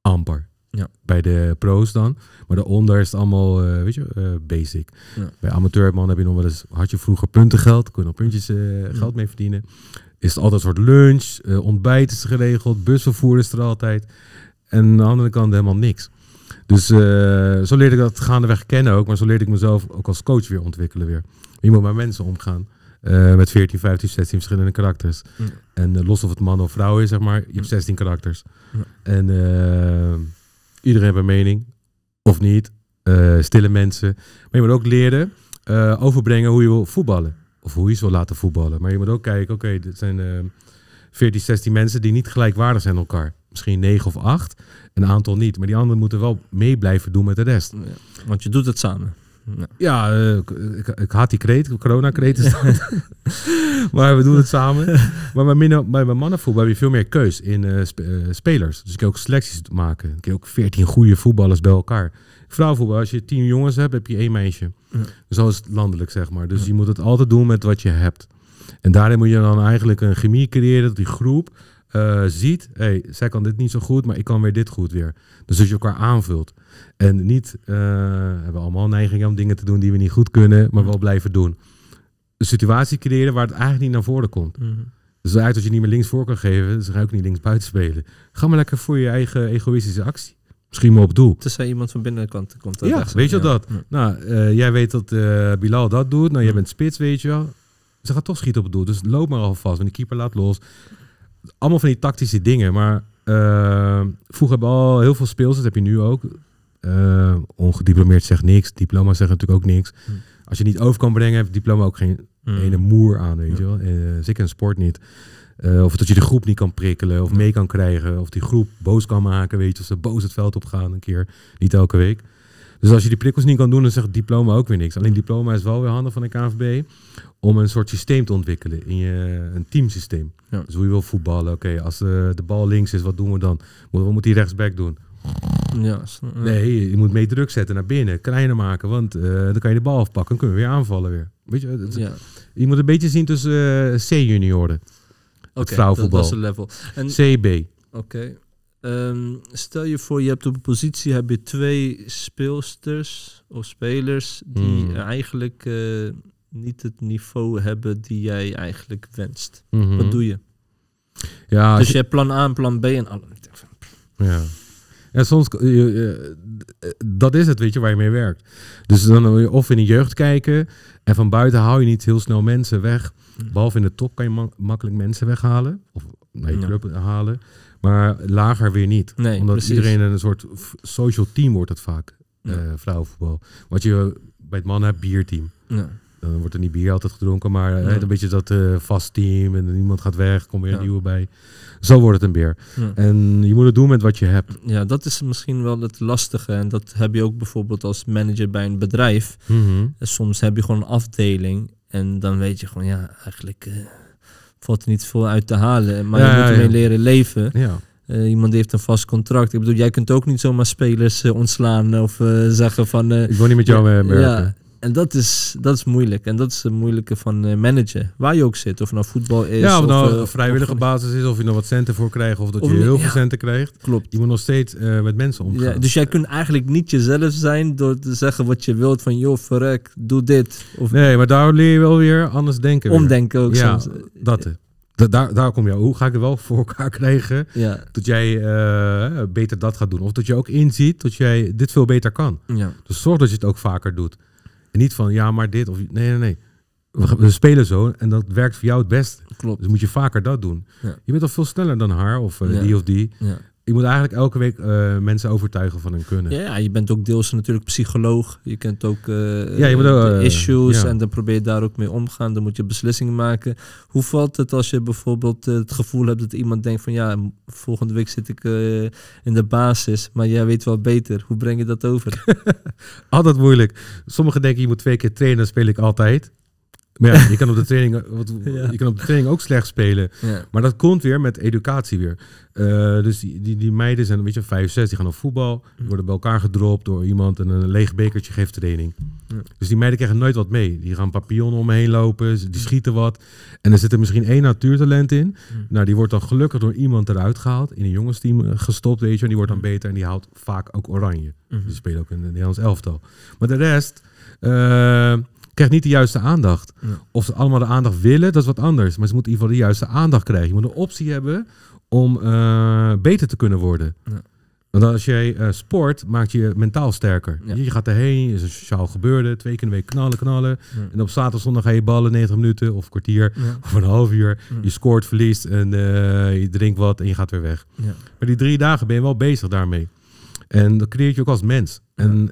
S1: amper. Ja. Bij de pro's dan. Maar daaronder is het allemaal, eh, weet je, eh, basic. Bij amateurman heb je nog wel eens, had je vroeger puntengeld, kon je nog puntjes geld mee verdienen. Is het altijd soort lunch, ontbijt is geregeld, busvervoer is er altijd. En aan de andere kant helemaal niks. Dus zo leerde ik dat gaandeweg kennen ook, maar zo leerde ik mezelf ook als coach weer ontwikkelen weer. Je moet met mensen omgaan. Eh, met 14, 15, 16 verschillende karakters. En eh, los of het man of vrouw is, zeg maar, je hebt 16 karakters. En ehm, iedereen heeft een mening, of niet. Eh, stille mensen. Maar je moet ook leren overbrengen hoe je wil voetballen. Of hoe je ze wil laten voetballen. Maar je moet ook kijken, oké, dit zijn 14, ehm, 16 mensen die niet gelijkwaardig zijn aan elkaar misschien 9 of 8. Een aantal niet. Maar die anderen moeten wel mee blijven doen met de rest. want je doet het samen. Ja, eh, ik, ik, haat die kreet, corona-kreet is dat. maar we doen het samen. maar bij, mijn, bij mijn mannenvoetbal heb je veel meer keus in eh, eh, spelers. Dus ik kan ook selecties maken. Ik heb ook veertien goede voetballers bij elkaar. Vrouwenvoetbal, als je tien jongens hebt, heb je één meisje. zoals dus landelijk, zeg maar. Dus je moet het altijd doen met wat je hebt. En daarin moet je dan eigenlijk een chemie creëren dat die groep eh, ziet, hey, zij kan dit niet zo goed, maar ik kan weer dit goed weer. Dus dat je elkaar aanvult. En niet, uh, hebben allemaal neigingen om dingen te doen die we niet goed kunnen, maar wel blijven doen. Een situatie creëren waar het eigenlijk niet naar voren komt. Dus uit dat je niet meer links voor kan geven, dus ga ook niet links buiten spelen. Ga maar lekker voor je eigen egoïstische actie. Misschien maar op doel. Tussen iemand van binnenkant
S2: komt. Dat ja, echt weet je
S1: dat? Nou, eh, jij weet dat Bilal dat doet. Nou, jij bent spits, weet je wel. Ze gaat toch schieten op het doel. Dus loop maar alvast. Want de keeper laat los allemaal van die tactische dingen. Maar eh, vroeger hebben we al heel veel speels, dat heb je nu ook. Eh, ongediplomeerd zegt niks, diploma zegt natuurlijk ook niks. Hmm. Als je niet over kan brengen, heeft diploma ook geen hmm. ene moer aan, weet je wel. Eh, zeker in sport niet. of dat je de groep niet kan prikkelen, of mee kan krijgen, of die groep boos kan maken, weet je. Als ze boos het veld op gaan een keer, niet elke week. Dus als je die prikkels niet kan doen, dan zegt diploma ook weer niks. Alleen diploma is wel weer handig van de KNVB om een soort systeem te ontwikkelen, in je, een teamsysteem. Dus hoe je wil voetballen. Oké, als de, eh, de bal links is, wat doen we dan? Moet, wat moet hij rechtsback doen?
S2: Ja, nee,
S1: je moet mee druk zetten naar binnen, kleiner maken, want eh, dan kan je de bal afpakken, dan kunnen we weer aanvallen weer.
S2: Weet je, ja.
S1: je moet een beetje zien tussen uh, C-junioren. Oké, okay, vrouwenvoetbal. Dat, dat level. En, CB.
S2: Oké. Ehm, stel je voor, je hebt op een positie heb je twee speelsters of spelers die hmm. eigenlijk niet het niveau hebben die jij eigenlijk wenst. Mhm. Wat doe je? Ja, dus je hebt plan A en plan B en alles.
S1: Ja. En soms, dat is het, weet je, waar je mee werkt. Dus dan wil je of in de jeugd kijken. En van buiten haal je niet heel snel mensen weg. Mm. Behalve in de top kan je makkelijk mensen weghalen. Of naar je club halen. Maar lager weer niet. Nee, Omdat iedereen een soort social team wordt dat vaak. Eh, vrouwenvoetbal. Wat je bij het mannen hebt, bierteam. Ja. Dan wordt er niet bier altijd gedronken, maar eh, een beetje dat eh, vast team en niemand gaat weg, komt weer een nieuwe bij. Zo wordt het een beer. En je moet het doen met wat je hebt.
S2: Ja, dat is misschien wel het lastige. En dat heb je ook bijvoorbeeld als manager bij een bedrijf. Mhm. Soms heb je gewoon een afdeling en dan weet je gewoon, ja, eigenlijk eh, valt er niet veel uit te halen. Maar je moet ermee leren leven. Ja. Uh, iemand heeft een vast contract. Ik bedoel, jij kunt ook niet zomaar spelers ontslaan of zeggen van... ik wil niet met jou werken. Ja, en dat is, dat is moeilijk. En dat is het moeilijke van uh, managen. Waar je ook zit. Of nou voetbal is. Ja, of, nou eh, vrijwillige
S1: basis is. Of je nog wat centen voor krijgt. Of dat je heel veel centen krijgt. Klopt. Je moet nog steeds eh, met mensen omgaan. dus
S2: jij kunt eigenlijk niet jezelf zijn door te zeggen wat je wilt. Van joh, verrek, doe dit. Of
S1: nee, maar daar leer je wel weer anders denken. Omdenken ook ja, soms. dat. daar, daar kom je. Hoe ga ik er wel voor elkaar krijgen dat jij beter dat gaat doen? Of dat je ook inziet dat jij dit veel beter kan. Ja. Dus zorg dat je het ook vaker doet. En niet van, ja, maar dit of... Nee, nee, nee. We spelen zo en dat werkt voor jou het best. Klopt. Dus moet je vaker dat doen. Je bent al veel sneller dan haar of eh, die of die.
S2: Je moet eigenlijk elke week eh, mensen overtuigen van hun kunnen. Ja, je bent ook deels natuurlijk psycholoog. Je kent ook eh, ja, je de eh, issues en dan probeer je daar ook mee omgaan. Dan moet je beslissingen maken. Hoe valt het als je bijvoorbeeld het gevoel hebt dat iemand denkt van ja, volgende week zit ik in de basis, maar jij weet wel beter. Hoe breng je dat over? altijd moeilijk. Sommigen denken je moet twee keer trainen, dan speel ik altijd.
S1: Maar ja, je kan op de training, eh, wat, je kan op de training ook slecht spelen. Maar dat komt weer met educatie weer. Eh, dus die, die, die, meiden zijn, weet je, vijf, zes, die gaan op voetbal. Die mm. worden bij elkaar gedropt door iemand en een leeg bekertje geeft training. Dus die meiden krijgen nooit wat mee. Die gaan papillonnen omheen lopen, die mm. schieten wat. En er zit er misschien één natuurtalent in. Mm. Nou, die wordt dan gelukkig door iemand eruit gehaald. In een jongensteam eh, gestopt, weet je. En die wordt dan beter en die haalt vaak ook oranje. Mm-hmm. Die spelen ook in het Nederlands elftal. Maar de rest krijgt niet de juiste aandacht. Of ze allemaal de aandacht willen, dat is wat anders. Maar ze moeten in ieder geval de juiste aandacht krijgen. Je moet een optie hebben om eh, beter te kunnen worden. Ja. Want als jij eh, sport, maakt je mentaal sterker. Je gaat erheen, is een sociaal gebeurde, twee keer een week knallen, knallen. En op zaterdag, zondag ga je ballen 90 minuten of kwartier of een half uur. Je scoort, verliest en eh, je drinkt wat en je gaat weer weg. Maar die drie dagen ben je wel bezig daarmee. En dat creëert je ook als mens. En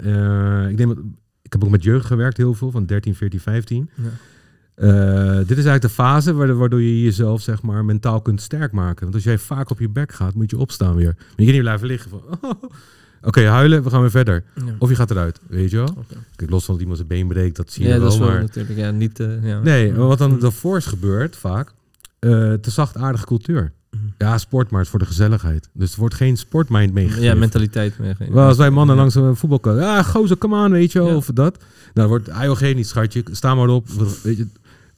S1: ik denk dat heb ook met jeugd gewerkt heel veel, van 13, 14, 15. Ja. Eh, dit is eigenlijk de fase waardoor je jezelf zeg maar, mentaal kunt sterk maken. Want als jij vaak op je bek gaat, moet je opstaan weer. Maar je kunt niet
S2: blijven liggen van... Oh.
S1: Oké, huilen, we gaan weer verder. Of je gaat eruit, weet je wel? Okay. Kijk, los van dat iemand zijn been breekt, dat zie je ja, wel. Dat is wel maar... natuurlijk, ja, niet...
S2: Uh, ja. Nee, wat dan hm.
S1: daarvoor is gebeurd vaak, uh, te zachtaardige cultuur. Ja, sport, maar het is voor de gezelligheid. Dus er wordt geen sportmind meegegeven. Ja, mentaliteit mee Wel, als wij mannen langs een eh, voetbalkant, ja, gozer, come on, weet je of dat. Nou, wordt IOG ah, niet, schatje, sta maar op. Weet je,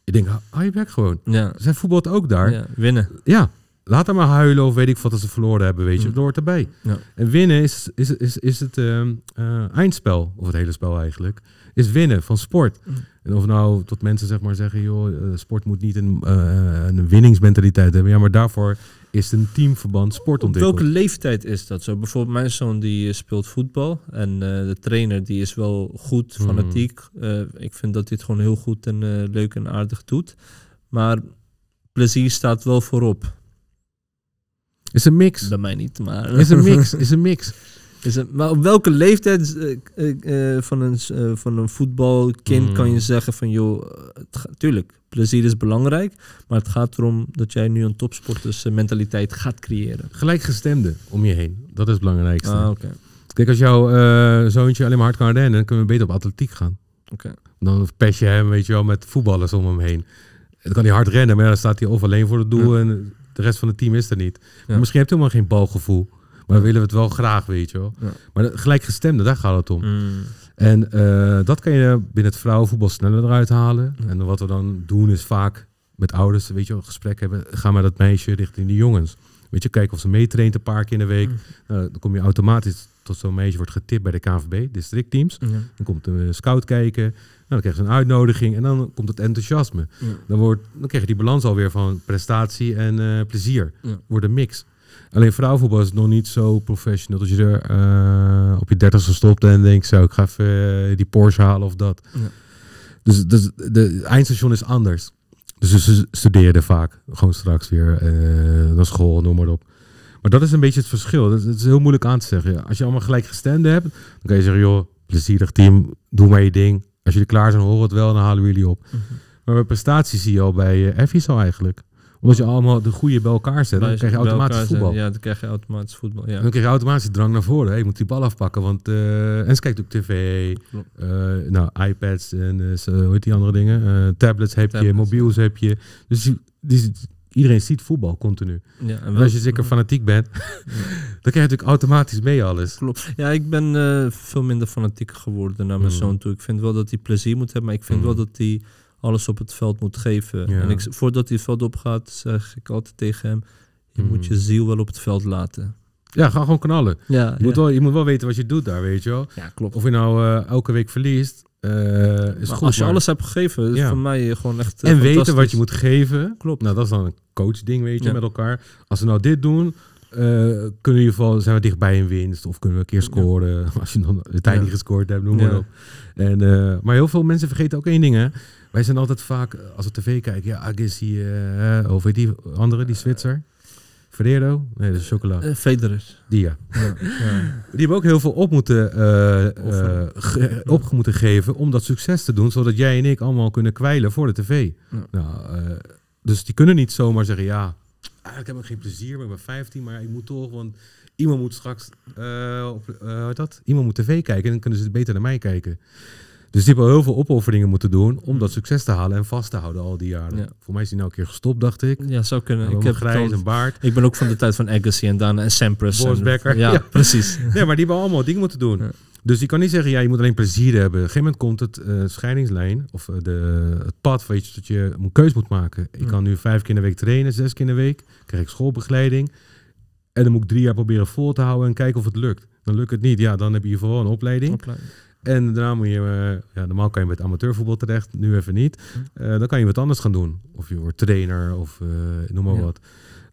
S1: ik denk, hou je bek gewoon. Ja. Zij voetbalt ook daar. winnen. Ja, laat hem maar huilen of weet ik wat als ze verloren hebben, weet je. door mm. Dat hoort erbij. Ja. En winnen is, is, is, is het ehm, eh, eindspel, of het hele spel eigenlijk, is winnen van sport. Mm. En of nou tot mensen zeg maar zeggen, joh, eh, sport moet niet een, een winningsmentaliteit hebben. Ja, maar daarvoor is een teamverband sport welke
S2: leeftijd is dat zo? Bijvoorbeeld mijn zoon die eh, speelt voetbal en eh, de trainer die is wel goed, hmm. fanatiek. Eh, ik vind dat dit gewoon heel goed en leuk en aardig doet. Maar plezier staat wel voorop. Is een mix. Bij mij niet, maar... Is een mix, is een mix. Is het, maar op welke leeftijd eh, eh, eh, van, een, van een voetbalkind kan je hmm. zeggen van joh, het, tuurlijk, plezier is belangrijk, maar het gaat erom dat jij nu een topsportersmentaliteit gaat creëren. Gelijkgestemde om je heen, dat is het belangrijkste. Ah,
S1: Kijk, als jouw zoontje alleen maar hard kan rennen, dan kunnen we beter op atletiek gaan. Okay. Dan pers je hem, weet je wel, met voetballers om hem heen. Dan kan hij hard rennen, maar dan staat hij of alleen voor het doel en de rest van het team is er niet. misschien heb je helemaal geen balgevoel. Maar willen we het wel graag, weet je wel. Maar gelijkgestemde, daar gaat het om. Mm. En eh, dat kan je binnen het vrouwenvoetbal sneller eruit halen. En wat we dan doen is vaak met ouders, weet je wel, gesprek hebben. Ga maar dat meisje richting de jongens. Weet je, kijken of ze meetraint een paar keer in de week. Mm. Nou, dan kom je automatisch tot zo'n meisje wordt getipt bij de KVB, districtteams. teams. Dan komt een eh, scout kijken. Nou, dan krijg je een uitnodiging en dan komt het enthousiasme. Dan, wordt, dan krijg je die balans alweer van prestatie en eh, plezier. Ja. Wordt een mix. Alleen vrouwenvoetbal is nog niet zo professioneel. Dat je er eh, op je dertigste stopt en denkt zo, ik ga even eh, die Porsche halen of dat. Dus, dus de eindstation is anders. Dus ze studeerden vaak gewoon straks weer eh, naar school, noem maar op. Maar dat is een beetje het verschil. Dat, is heel moeilijk aan te zeggen. Als je allemaal gelijk gelijkgestemden hebt, dan kan je zeggen, joh, plezierig team, doe maar je ding. Als jullie klaar zijn, horen we het wel, dan halen we jullie op. Mhm. Maar bij prestaties zie je al bij uh, zo al eigenlijk als je allemaal de goede bij elkaar zet, dan krijg je automatisch voetbal.
S2: ja, dan krijg je automatisch voetbal. Ja. dan krijg je
S1: automatisch drang naar voren. Hey, je moet die bal afpakken. Want, uh, eh, en ze kijkt ook tv, eh, nou, iPads en eh, hoe heet die andere dingen. tablets heb je, mobiels heb je. Dus die, iedereen ziet voetbal continu. Ja, en, als je zeker fanatiek
S2: bent, dan krijg je natuurlijk automatisch mee alles. Klopt. Ja, ik ben veel minder fanatiek geworden naar mijn hmm. zoon toe. Ik vind wel dat hij plezier moet hebben, maar ik vind hmm. wel dat hij alles op het veld moet geven. En ik, voordat hij het veld opgaat, zeg ik altijd tegen hem: je moet hmm. je ziel wel op het veld laten.
S1: Ja, ga gewoon knallen. Ja, je, Moet
S2: wel, je moet wel weten wat je doet daar, weet je wel. Ja, klopt. Of je
S1: nou eh, elke week verliest, eh, is goed. Als je alles hebt gegeven, is ja. voor mij gewoon echt. Eh, en weten wat je moet geven. Klopt. Nou, dat is dan een ding, weet je, met elkaar. Als we nou dit doen, kunnen we in ieder geval zijn we dichtbij een winst. Of kunnen we een keer scoren. Als je dan de tijd niet gescoord hebt, noem maar op. En, maar heel veel mensen vergeten ook één ding, hè. Wij zijn altijd vaak, eh, als we tv kijken, ja, Agassi, uh, eh, of die andere, die eh, Zwitser. Ferrero? Nee, dat is chocola. Federer. Die ja. Die hebben ook heel veel op moeten, op moeten geven om dat succes te doen, zodat jij en ik allemaal kunnen kwijlen voor de tv. Nou, dus die kunnen niet zomaar zeggen, ja, eigenlijk heb ik geen plezier, ik ben 15, maar ik moet toch, want iemand moet straks op, dat, iemand moet tv kijken en dan kunnen ze beter naar mij kijken. Dus die hebben heel veel opofferingen moeten doen om dat mm. succes te halen en vast te houden al die jaren. Voor mij is die nou een keer gestopt, dacht ik. Ja, zou kunnen. ik heb grijs en baard. Ik ben ook van de tijd van Agassi en Dan en Sampras. Boris Becker. Ja, ja, precies. nee, maar die hebben allemaal dingen moeten doen. Dus je kan niet zeggen, ja, je moet alleen plezier hebben. Op een gegeven moment komt het eh, scheidingslijn of eh, de, het pad, weet je, dat je een keus moet maken. Ik mm. kan nu vijf keer in de week trainen, zes keer in de week. Krijg ik schoolbegeleiding. En dan moet ik drie jaar proberen vol te houden en kijken of het lukt. Dan lukt het niet. Ja, dan heb je vooral een opleiding. opleiding. En daarna moet je, ja, normaal kan je met amateurvoetbal terecht, nu even niet. Hm. Eh, dan kan je wat anders gaan doen. Of je wordt trainer of eh, noem maar wat.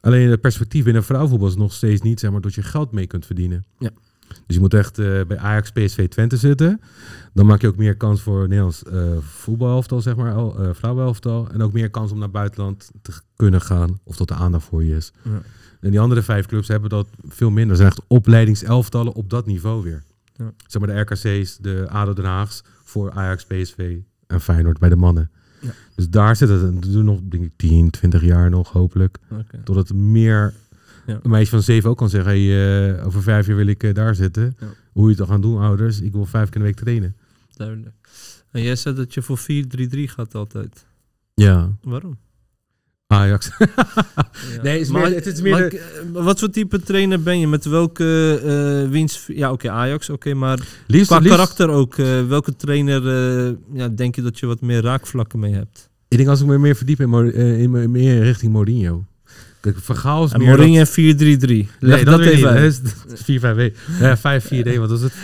S1: Alleen het perspectief binnen vrouwenvoetbal is nog steeds niet, zeg maar, dat je geld mee kunt verdienen. Ja. Dus je moet echt eh, bij Ajax, PSV, Twente zitten. Dan maak je ook meer kans voor Nederlands uh, voetbalelftal, zeg maar, uh, En ook meer kans om naar buitenland te kunnen gaan, of dat de aandacht voor je is. Ja. En die andere vijf clubs hebben dat veel minder. Ze zijn echt opleidingselftallen op dat niveau weer. Ja. Zeg maar de RKC's, de ADO Den voor Ajax, PSV en Feyenoord bij de mannen. Ja. Dus daar zit het. dat doen nog denk ik 10, 20 jaar nog hopelijk. Okay. Totdat meer ja. een meisje van 7 ook kan zeggen, hey, eh, over vijf jaar wil ik eh, daar zitten. Hoe je het dan gaan doen, ouders. Ik wil vijf keer een week trainen.
S2: Duidelijk. En jij zei dat je voor 4-3-3 gaat altijd. Ja. Waarom? Ajax. nee, is meer, het is meer... Maar, de... Wat voor type trainer ben je? Met welke uh, wiens... Ja, oké, okay, Ajax, oké, okay, maar liefst, qua liefst... karakter ook. Uh, welke trainer uh, ja, denk je dat je wat meer raakvlakken mee hebt? Ik denk als ik me meer
S1: verdiep in, in, in meer richting Mourinho. Kijk, Vergaal is en meer Mourinho dat... 4-3-3. Nee, dat, dat even 4-5-1. Ja, 5-4-1, wat is het? 4-5-1.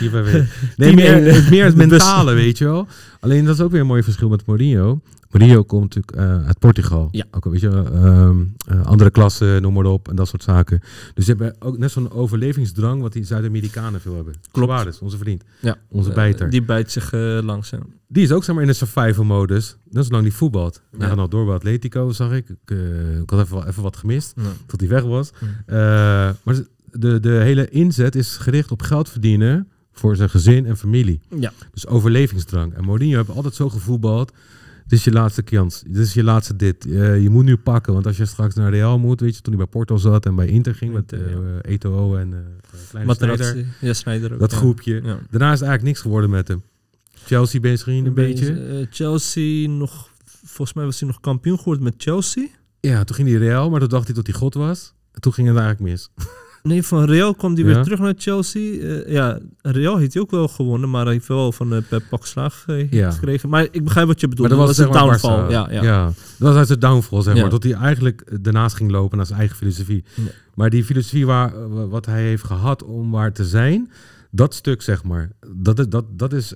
S1: Nee, meer, meer het dus- mentale, weet je wel. Alleen dat is ook weer een mooi verschil met Mourinho. Mario komt natuurlijk eh, uit Portugal. Ja. Ook weet je, ehm, eh, andere klassen, noem maar op, en dat soort zaken. Dus ze hebben ook net zo'n overlevingsdrang wat die Zuid-Amerikanen veel hebben. Klopt. onze vriend. Ja. Onze eh, bijter. die bijt zich langzaam. Die is ook zeg maar, in de survival modus. Net zolang die voetbalt. Hij gaan gaat door bij Atletico, zag ik. Ik, ik had even, even, wat gemist, tot hij weg was. maar de, de hele inzet is gericht op geld verdienen voor zijn gezin en familie. Ja. Dus overlevingsdrang. En Mourinho heeft altijd zo gevoetbald dit is je laatste kans. Dit is je laatste dit. Eh, je moet nu pakken. Want als je straks naar Real moet, weet je, toen hij bij Porto zat en bij Inter ging met uh, Eto'o en uh, Kleine Dat groepje. Daarna is het eigenlijk niks geworden met hem. Chelsea misschien een beetje.
S2: Chelsea nog... Volgens mij was hij nog kampioen geworden met Chelsea. Ja, toen ging hij Real, maar toen dacht hij dat hij God was. En toen ging het eigenlijk mis. Nee, van Real kwam hij weer terug naar Chelsea. Eh, ja, Real heeft hij ook wel gewonnen, maar hij heeft wel van uh, Pep pak slaag eh, gekregen. Maar ik begrijp wat je bedoelt. Maar dat, was, een downfall. ja, ja. ja, dat
S1: was uit de downfall, zeg maar. Dat hij eigenlijk daarnaast ging lopen naar zijn eigen filosofie. Maar die filosofie waar, wat hij heeft gehad om waar te zijn, dat stuk, zeg maar, dat, is, dat, dat is,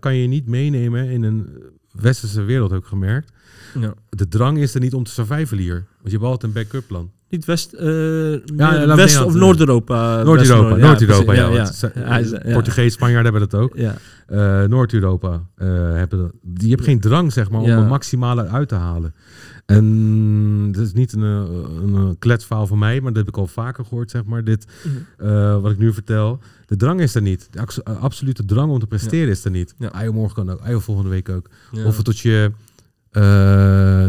S1: kan je niet meenemen in een westerse wereld, ook gemerkt. De drang is er niet om te survivalen hier. Want je hebt altijd een backup plan.
S2: Niet West, uh, West of Noord-Europa. Eh, Noord-Europa, Noord-Europa, ja. Portugees,
S1: Spanjaarden hebben dat ook.
S2: Uh,
S1: Noord-Europa uh, hebben Die hebben geen drang, zeg maar, om het maximale uit te halen. En het is niet een, een, kletsvaal van mij, maar dat heb ik al vaker gehoord, zeg maar. Dit, mhm. wat ik nu vertel. De drang is er niet. De absolute drang om te presteren is er niet. Ja. Ajo ah, morgen kan ook, Ajo ah, volgende week ook. Of tot je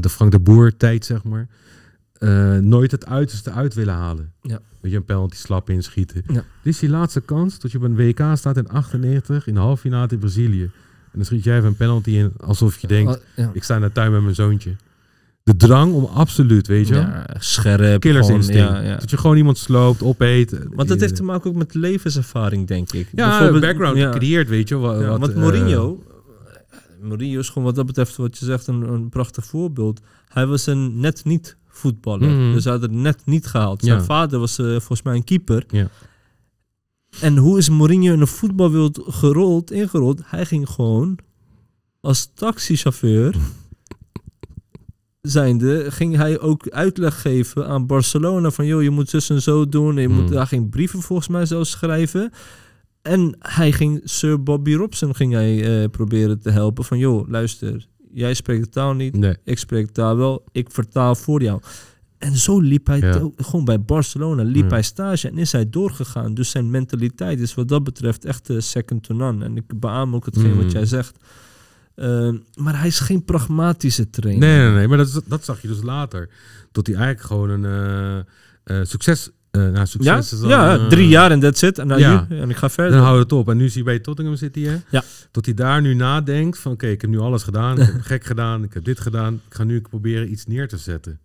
S1: de Frank de Boer tijd, zeg maar. Eh, nooit het uiterste uit willen halen. Ja. Weet je, een penalty slap inschieten. Dit is die laatste kans dat je op een WK staat in 98 in de halve finale in Brazilië. En dan schiet jij even een penalty in alsof je denkt, ik sta in de tuin met mijn zoontje. De drang om absoluut, weet je Scherp. Killers gewoon, instinct. Dat je gewoon iemand sloopt, opeet. Want dat heeft te
S2: maken ook met levenservaring, denk ik. Ja, Bijvoorbeeld, background gecreëerd, weet je. Wat, wat want eh, Mourinho, Mourinho is gewoon wat dat betreft, wat je zegt, een, een prachtig voorbeeld. Hij was een net niet voetballer. Mhm. Dus had het net niet gehaald. Zijn vader was eh, volgens mij een keeper. Ja. En hoe is Mourinho in de voetbalwereld gerold, ingerold? Hij ging gewoon als taxichauffeur zijnde, ging hij ook uitleg geven aan Barcelona van joh, je moet zus en zo doen. je moet mhm. daar geen brieven volgens mij zelfs schrijven. En hij ging Sir Bobby Robson ging hij, eh, proberen te helpen van joh, luister, jij spreekt de taal niet, nee. ik spreek de taal wel, ik vertaal voor jou. En zo liep hij gewoon bij Barcelona, liep hij stage en is hij doorgegaan. Dus zijn mentaliteit is wat dat betreft echt second to none. En ik beaam ook hetgeen wat mm. jij zegt. Ehm, maar hij is geen pragmatische trainer. Nee, nee, nee maar dat,
S1: dat zag je dus later. Dat hij eigenlijk gewoon een uh, uh, succes uh, succes ja? ja, eh, drie jaar en dat zit En, ja. en ik ga verder. Dan hou het op. En nu zie je bij Tottenham zit hij, hè? Ja. Tot hij daar nu nadenkt van, oké, ik heb nu alles gedaan. Ik heb gek gedaan. Ik heb dit gedaan. Ik ga nu proberen iets neer te zetten.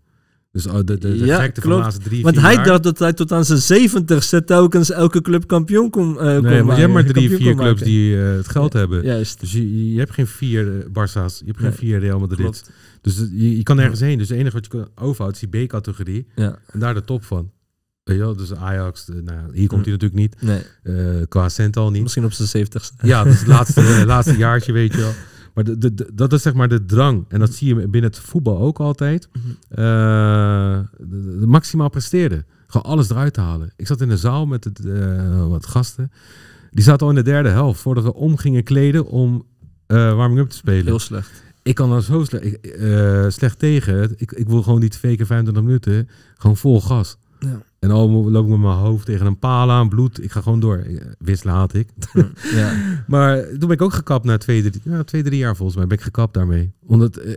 S1: Dus oh, de, de, de ja, gekte van de laatste drie, Want hij dacht dat
S2: hij tot aan zijn zeventigste telkens elke club kampioen kon, uh, nee, maar je hebt maar drie, vier clubs die het geld hebben.
S1: Juist. Dus je, hebt geen vier Barca's Barça's, je hebt geen vier Real Madrid. Dus je, kan nergens heen. Dus het enige wat je overhoudt is die B-categorie. Ja. En daar de top van. Eh, ja Dus Ajax, eh, nou hier komt hij hm. natuurlijk niet. Eh, qua cent al niet. Misschien op zijn zeventigste Ja, dat is het laatste, laatste jaartje, weet je wel. Maar de, de, dat is zeg maar de drang. En dat zie je binnen het voetbal ook altijd. Uh, maximaal presteren. Gewoon alles eruit te halen. Ik zat in de zaal met het, wat gasten. Die zaten al in de derde helft. Voordat we omgingen kleden om warming-up te spelen. Heel slecht ik kan dan zo slecht, slecht tegen. Ik, ik wil gewoon die twee keer 25 minuten gewoon vol gas. Ja. En al loop ik met mijn hoofd tegen een paal aan, bloed. Ik ga gewoon door. Eh, wisselen haat ik. Ja. maar toen ben ik ook gekapt na twee drie, jaar volgens mij. Ben ik gekapt daarmee. Omdat, uh,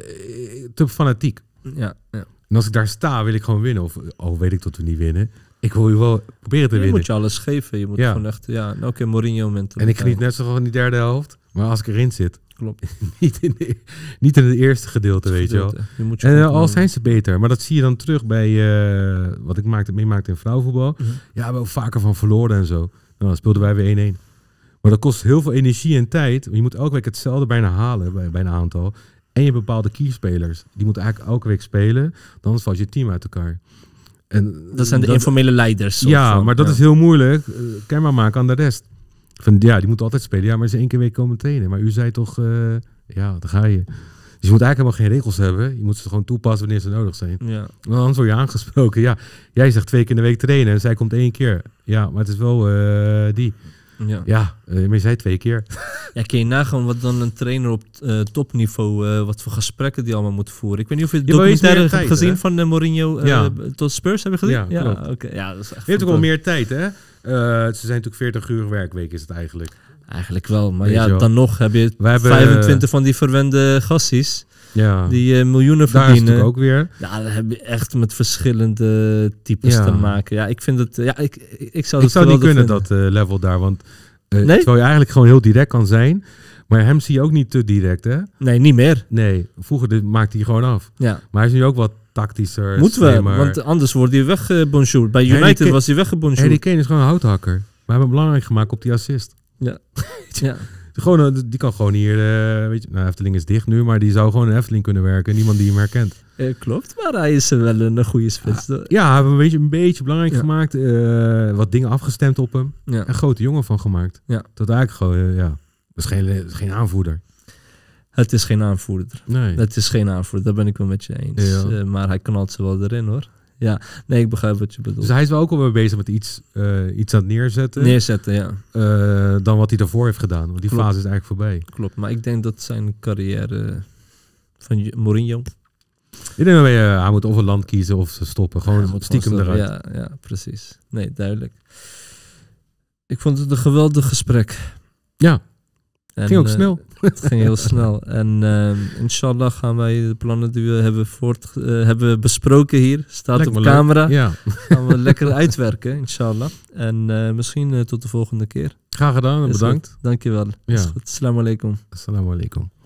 S1: te fanatiek. Ja, ja, En als ik daar sta, wil ik gewoon winnen. Of oh weet ik tot we niet winnen. Ik wil je wel proberen te winnen. Je moet je alles geven. Je moet gewoon
S2: echt, ja, oké, okay, mourinho momenten. En ik geniet net zo van die derde helft. Maar
S1: als ik erin zit, klopt. niet, in niet in het eerste gedeelte, weet je wel. en eh, al zijn eh, ze beter. Maar dat zie je dan terug bij eh, wat ik maakte, meemaakte in vrouwenvoetbal. Mhm. Ja, we hebben vaker van verloren en zo. Nou, dan speelden wij weer 1-1. Maar dat kost heel veel energie en tijd. Je moet elke week hetzelfde bijna halen, bij, een aantal. En je hebt bepaalde keyspelers. Die moeten eigenlijk elke week spelen. Dan valt je team uit elkaar. En, dat zijn de informele leiders. Ja, maar dat is heel moeilijk. Kenbaar maken aan de rest. Van, ja, die moeten altijd spelen. Ja, maar ze één keer week komen trainen. Maar u zei toch, eh, ja, dan ga je. Dus je moet eigenlijk helemaal geen regels hebben. Je moet ze gewoon toepassen wanneer ze nodig zijn. Ja. anders word je aangesproken. Ja, jij zegt twee keer in de week trainen en zij komt één keer. Ja, maar het is wel eh, die. Ja, ja eh, maar je zei twee keer.
S2: Ja, kun je nagaan wat dan een trainer op topniveau, wat voor gesprekken die allemaal moet voeren. Ik weet niet of je het documentaire hebt gezien van Mourinho tot Spurs, hebben gezien? Ja, ja oké. Ja, dat is echt je hebt ook wel meer tijd,
S1: hè? Eh, ze zijn natuurlijk 40 uur werkweek is het eigenlijk. Eigenlijk wel, maar ja, dan nog
S2: heb je 25 eh, van die verwende gasties. Ja. Die eh, miljoenen verdienen. Daar is ook weer. Ja, dan heb je echt met verschillende types te maken. Ja, ik vind het... Ja, ik, ik zou, ik niet kunnen,
S1: dat level daar. Want uh, nee? je eigenlijk gewoon heel direct kan zijn. Maar hem zie je ook niet te direct, hè? Nee, niet meer. Nee, vroeger maakte hij gewoon af. Ja. Maar hij is nu ook
S2: wat tactischer. Moeten we, want anders wordt hij weggebonjourd. Bij United was hij weggebonjourd. Harry
S1: Kane is gewoon een houthakker. Maar we hebben belangrijk gemaakt op die assist.
S2: Ja. ja. Gewoon, eh, die
S1: kan gewoon hier, eh, weet je, nou Efteling is dicht nu, maar die zou gewoon in Efteling kunnen werken. Niemand die hem herkent.
S2: Uh, klopt, maar hij is wel een goede spits. Ah, ja,
S1: ja hebben een beetje, een beetje belangrijk gemaakt. wat
S2: dingen afgestemd op hem. Ja. Een grote jongen van gemaakt. Ja. Dat eigenlijk gewoon, ja, dat is geen, geen aanvoerder. Het is geen aanvoerder. Nee. Het is geen aanvoerder, daar ben ik wel met je eens. Ja. Eh, maar hij knalt ze wel erin hoor. Ja, nee, ik begrijp wat je bedoelt. Dus hij is wel ook alweer bezig met iets,
S1: eh, iets aan het neerzetten. Neerzetten, ja. Eh, dan wat hij daarvoor heeft gedaan. Want die fase is
S2: eigenlijk voorbij. Klopt, maar ik denk dat zijn carrière van Mourinho...
S1: Ik denk dat hij moet of een land kiezen of ze stoppen. Gewoon ja, stiekem eruit. Ja,
S2: ja, precies. Nee, duidelijk. Ik vond het een geweldig gesprek. Ja, en, ging ook snel het ging heel snel. En uh, inshallah gaan wij de plannen die we hebben, voort, eh, hebben besproken hier, staat op de camera, ja. gaan we lekker uitwerken, inshallah. En eh, misschien eh, tot de volgende keer. Graag gedaan en bedankt. Dank Dankjewel. Ja. Is alaikum. Assalamu alaikum.